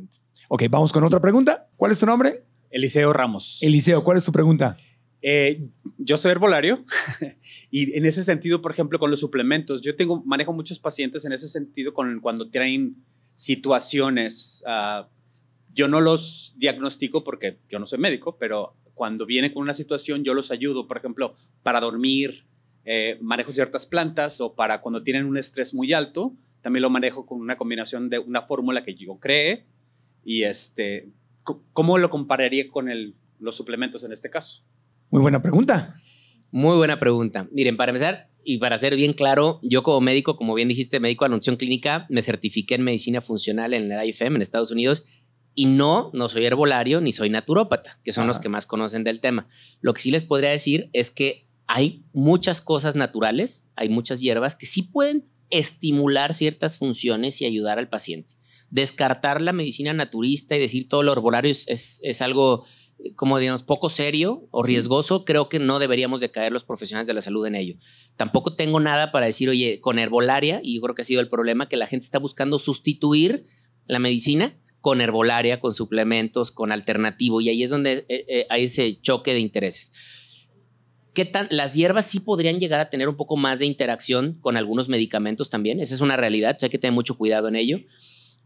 Ok, vamos con otra pregunta. ¿Cuál es tu nombre? Eliseo Ramos. Eliseo, ¿cuál es tu pregunta? Eh, yo soy herbolario y en ese sentido, por ejemplo, con los suplementos, yo tengo, manejo muchos pacientes en ese sentido con cuando traen situaciones. Ah, yo no los diagnostico porque yo no soy médico, pero cuando viene con una situación yo los ayudo, por ejemplo, para dormir, eh, manejo ciertas plantas o para cuando tienen un estrés muy alto, también lo manejo con una combinación de una fórmula que yo cree y este, ¿cómo lo compararía con los suplementos en este caso? Muy buena pregunta. Muy buena pregunta. Miren, para empezar, y para ser bien claro, yo como médico, como bien dijiste, médico de anunción clínica, me certifiqué en medicina funcional en la IFM e en Estados Unidos y no, no soy herbolario ni soy naturópata, que son los que más conocen del tema. Lo que sí les podría decir es que hay muchas cosas naturales, hay muchas hierbas que sí pueden estimular ciertas funciones y ayudar al paciente. Descartar la medicina naturista y decir todo lo herbolario es algo como digamos, poco serio o riesgoso, creo que no deberíamos de caer los profesionales de la salud en ello. Tampoco tengo nada para decir, oye, con herbolaria, y yo creo que ha sido el problema, que la gente está buscando sustituir la medicina con herbolaria, con suplementos, con alternativo, y ahí es donde eh, eh, hay ese choque de intereses. ¿Qué tan, las hierbas sí podrían llegar a tener un poco más de interacción con algunos medicamentos también, esa es una realidad, hay que tener mucho cuidado en ello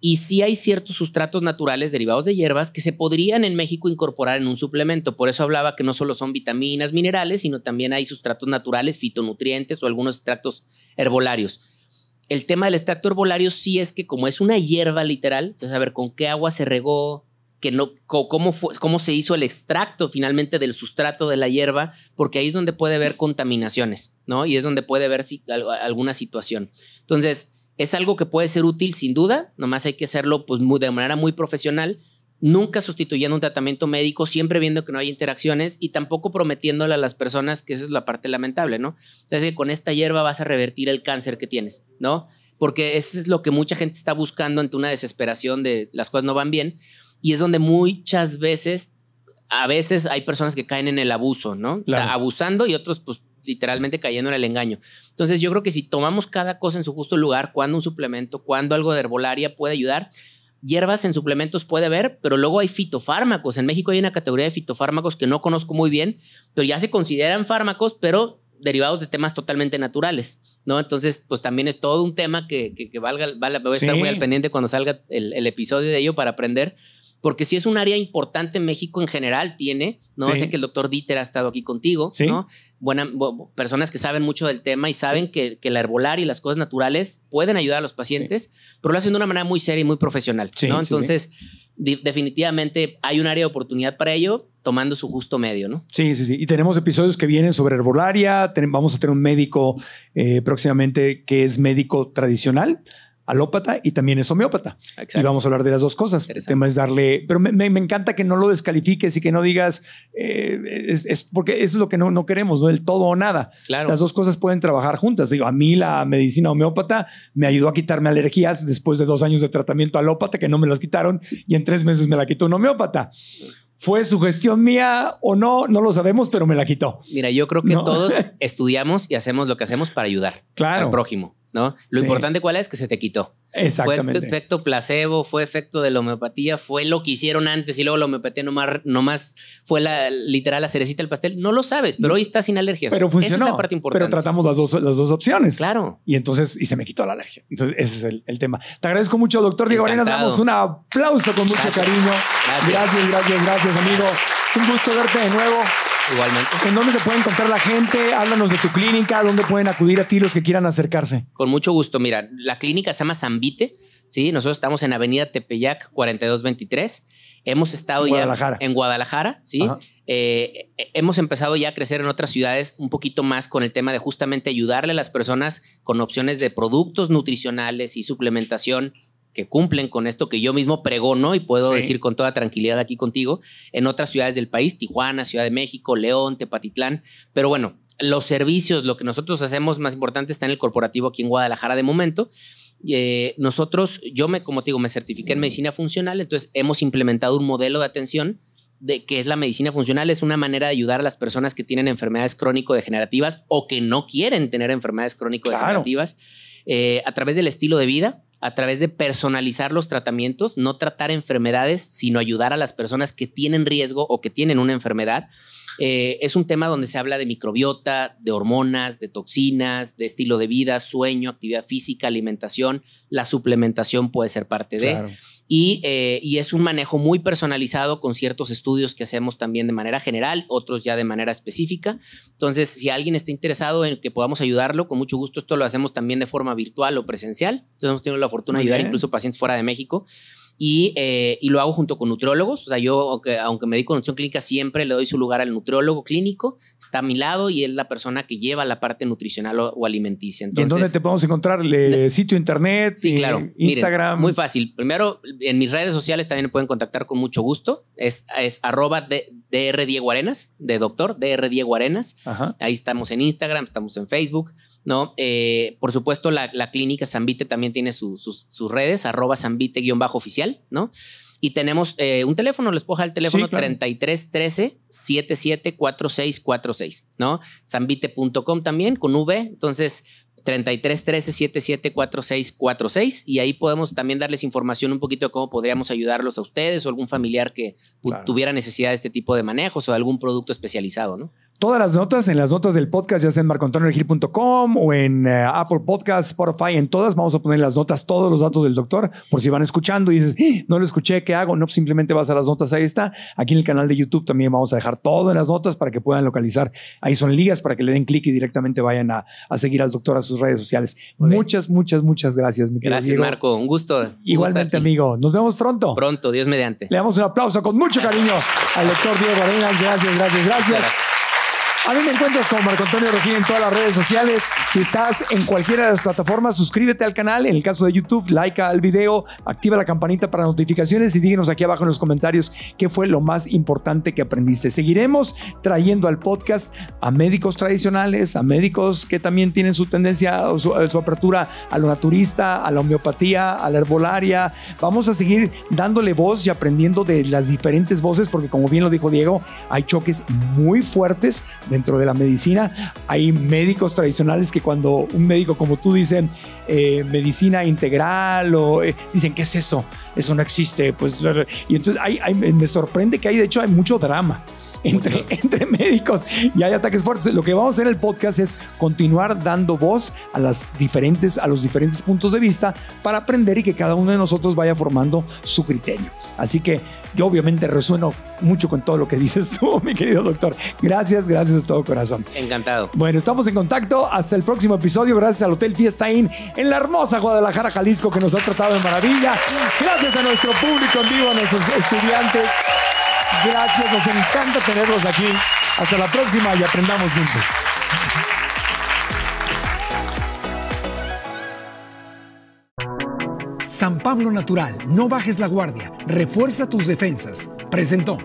y sí hay ciertos sustratos naturales derivados de hierbas que se podrían en México incorporar en un suplemento. Por eso hablaba que no solo son vitaminas, minerales, sino también hay sustratos naturales, fitonutrientes o algunos extractos herbolarios. El tema del extracto herbolario sí es que como es una hierba literal, entonces a ver con qué agua se regó, que no, cómo, fue, cómo se hizo el extracto finalmente del sustrato de la hierba, porque ahí es donde puede haber contaminaciones, ¿no? Y es donde puede haber alguna situación. Entonces, es algo que puede ser útil sin duda, nomás hay que hacerlo pues, de manera muy profesional, nunca sustituyendo un tratamiento médico, siempre viendo que no hay interacciones y tampoco prometiéndole a las personas que esa es la parte lamentable, ¿no? entonces con esta hierba vas a revertir el cáncer que tienes, ¿no? Porque eso es lo que mucha gente está buscando ante una desesperación de las cosas no van bien y es donde muchas veces a veces hay personas que caen en el abuso, ¿no? Abusando y otros pues literalmente cayendo en el engaño. Entonces yo creo que si tomamos cada cosa en su justo lugar, cuando un suplemento, cuando algo de herbolaria puede ayudar, hierbas en suplementos puede haber, pero luego hay fitofármacos. En México hay una categoría de fitofármacos que no conozco muy bien, pero ya se consideran fármacos, pero derivados de temas totalmente naturales, ¿no? Entonces, pues también es todo un tema que, valga, voy a estar muy al pendiente cuando salga el, el episodio de ello para aprender, porque si es un área importante México en general tiene, ¿no? Sé que el doctor Dieter ha estado aquí contigo, ¿no? Buena, personas que saben mucho del tema y saben que, la herbolaria y las cosas naturales pueden ayudar a los pacientes, pero lo hacen de una manera muy seria y muy profesional, Entonces, definitivamente hay un área de oportunidad para ello tomando su justo medio, ¿no? Sí, sí, sí. Y tenemos episodios que vienen sobre herbolaria, vamos a tener un médico eh, próximamente que es médico tradicional, alópata y también es homeópata. Y vamos a hablar de las dos cosas. El tema es darle, pero me, encanta que no lo descalifiques y que no digas, eh, porque eso es lo que no, no queremos, ¿no? El todo o nada. Las dos cosas pueden trabajar juntas. Digo, a mí la medicina homeópata me ayudó a quitarme alergias después de dos años de tratamiento alópata, que no me las quitaron, y en tres meses me la quitó un homeópata. ¿Fue su gestión mía o no? No lo sabemos, pero me la quitó. Mira, yo creo que todos estudiamos y hacemos lo que hacemos para ayudar claro. al prójimo. ¿no? Lo importante cuál es que se te quitó. Exactamente. Fue efecto placebo, fue efecto de la homeopatía, fue lo que hicieron antes y luego la homeopatía nomás, fue la literal la cerecita del pastel. No lo sabes, pero hoy estás sin alergias. Pero es la parte importante. Pero tratamos las dos, las dos opciones. Claro. Y entonces, y se me quitó la alergia. Entonces, ese es el, tema. Te agradezco mucho, doctor Diego Arenas. Damos un aplauso con mucho cariño. Gracias. gracias, gracias, gracias, amigo. Es un gusto verte de nuevo. Igualmente. ¿En dónde te puede encontrar la gente? Háblanos de tu clínica, ¿dónde pueden acudir a ti los que quieran acercarse? Con mucho gusto. Mira, la clínica se llama Zambite. Sí, nosotros estamos en Avenida Tepeyac 4223. Hemos estado ya en Guadalajara, ¿sí? Eh, hemos empezado ya a crecer en otras ciudades un poquito más con el tema de justamente ayudarle a las personas con opciones de productos nutricionales y suplementación que cumplen con esto que yo mismo pregono y puedo decir con toda tranquilidad aquí contigo, en otras ciudades del país, Tijuana, Ciudad de México, León, Tepatitlán, pero bueno, los servicios, lo que nosotros hacemos más importante está en el corporativo aquí en Guadalajara de momento. Eh, nosotros, yo me, como te digo, me certifiqué en medicina funcional, entonces hemos implementado un modelo de atención de que es la medicina funcional, es una manera de ayudar a las personas que tienen enfermedades crónico-degenerativas o que no quieren tener enfermedades crónico-degenerativas eh, a través del estilo de vida, a través de personalizar los tratamientos, no tratar enfermedades, sino ayudar a las personas que tienen riesgo o que tienen una enfermedad. Eh, es un tema donde se habla de microbiota, de hormonas, de toxinas, de estilo de vida, sueño, actividad física, alimentación. La suplementación puede ser parte de. Eh, y, es un manejo muy personalizado con ciertos estudios que hacemos también de manera general, otros ya de manera específica. Entonces, si alguien está interesado en que podamos ayudarlo, con mucho gusto, esto lo hacemos también de forma virtual o presencial. Entonces, hemos tenido la fortuna de ayudar incluso pacientes fuera de México. Eh, y, lo hago junto con nutriólogos. O sea, yo, aunque, me di a clínica, siempre le doy su lugar al nutriólogo clínico. Está a mi lado y es la persona que lleva la parte nutricional o, alimenticia. Entonces, ¿Y en dónde te podemos encontrar? ¿Sitio internet? Sí, claro. Eh, Instagram. muy fácil. Primero, en mis redes sociales también me pueden contactar con mucho gusto. Es, es arroba de DR Diego Arenas, de doctor, DR Diego Arenas. Ahí estamos en Instagram, estamos en Facebook, ¿no? Eh, por supuesto, la, clínica Zambite también tiene sus, sus redes, arroba Zambite-oficial, ¿no? Y tenemos eh, un teléfono, les puedo dejar el teléfono 3313-774646, ¿no? Zambite.com también con V. Entonces, 33 13 77 46 46 y ahí podemos también darles información un poquito de cómo podríamos ayudarlos a ustedes o algún familiar que tuviera necesidad de este tipo de manejos o algún producto especializado, ¿no? Todas las notas en las notas del podcast, ya sea en marcoantonioregil.com o en eh, Apple Podcast, Spotify, en todas vamos a poner las notas, todos los datos del doctor, por si van escuchando y dices, ah, no lo escuché, ¿qué hago? No, pues simplemente vas a las notas, ahí está. Aquí en el canal de YouTube también vamos a dejar todo en las notas para que puedan localizar. Ahí son ligas para que le den clic y directamente vayan a, seguir al doctor a sus redes sociales. muchas, muchas, muchas gracias, mi Gracias, Marco. Un gusto. Igualmente, amigo. Nos vemos pronto. Pronto, Dios mediante. Le damos un aplauso con mucho cariño al doctor Diego Arenas. gracias, gracias. gracias. A mí me encuentras como Marco Antonio Regina en todas las redes sociales. Si estás en cualquiera de las plataformas, suscríbete al canal. En el caso de YouTube, like al video, activa la campanita para notificaciones y díganos aquí abajo en los comentarios qué fue lo más importante que aprendiste. Seguiremos trayendo al podcast a médicos tradicionales, a médicos que también tienen su tendencia o su, su apertura a lo naturista, a la homeopatía, a la herbolaria. Vamos a seguir dándole voz y aprendiendo de las diferentes voces porque como bien lo dijo Diego, hay choques muy fuertes dentro de la medicina. Hay médicos tradicionales que cuando un médico como tú dicen eh, medicina integral o eh, dicen, ¿qué es eso? Eso no existe. Pues, y entonces me sorprende que hay, de hecho, hay mucho drama entre, entre médicos y hay ataques fuertes. Lo que vamos a hacer en el podcast es continuar dando voz a, las diferentes, a los diferentes puntos de vista para aprender y que cada uno de nosotros vaya formando su criterio. Así que yo obviamente resueno mucho con todo lo que dices tú, mi querido doctor. Gracias, gracias de todo corazón. Encantado. Bueno, estamos en contacto. Hasta el próximo episodio. Gracias al Hotel Fiesta Inn en la hermosa Guadalajara, Jalisco, que nos ha tratado de maravilla. Gracias a nuestro público en vivo, a nuestros estudiantes. Gracias, nos encanta tenerlos aquí. Hasta la próxima y aprendamos juntos. San Pablo Natural, no bajes la guardia, refuerza tus defensas. Presentó.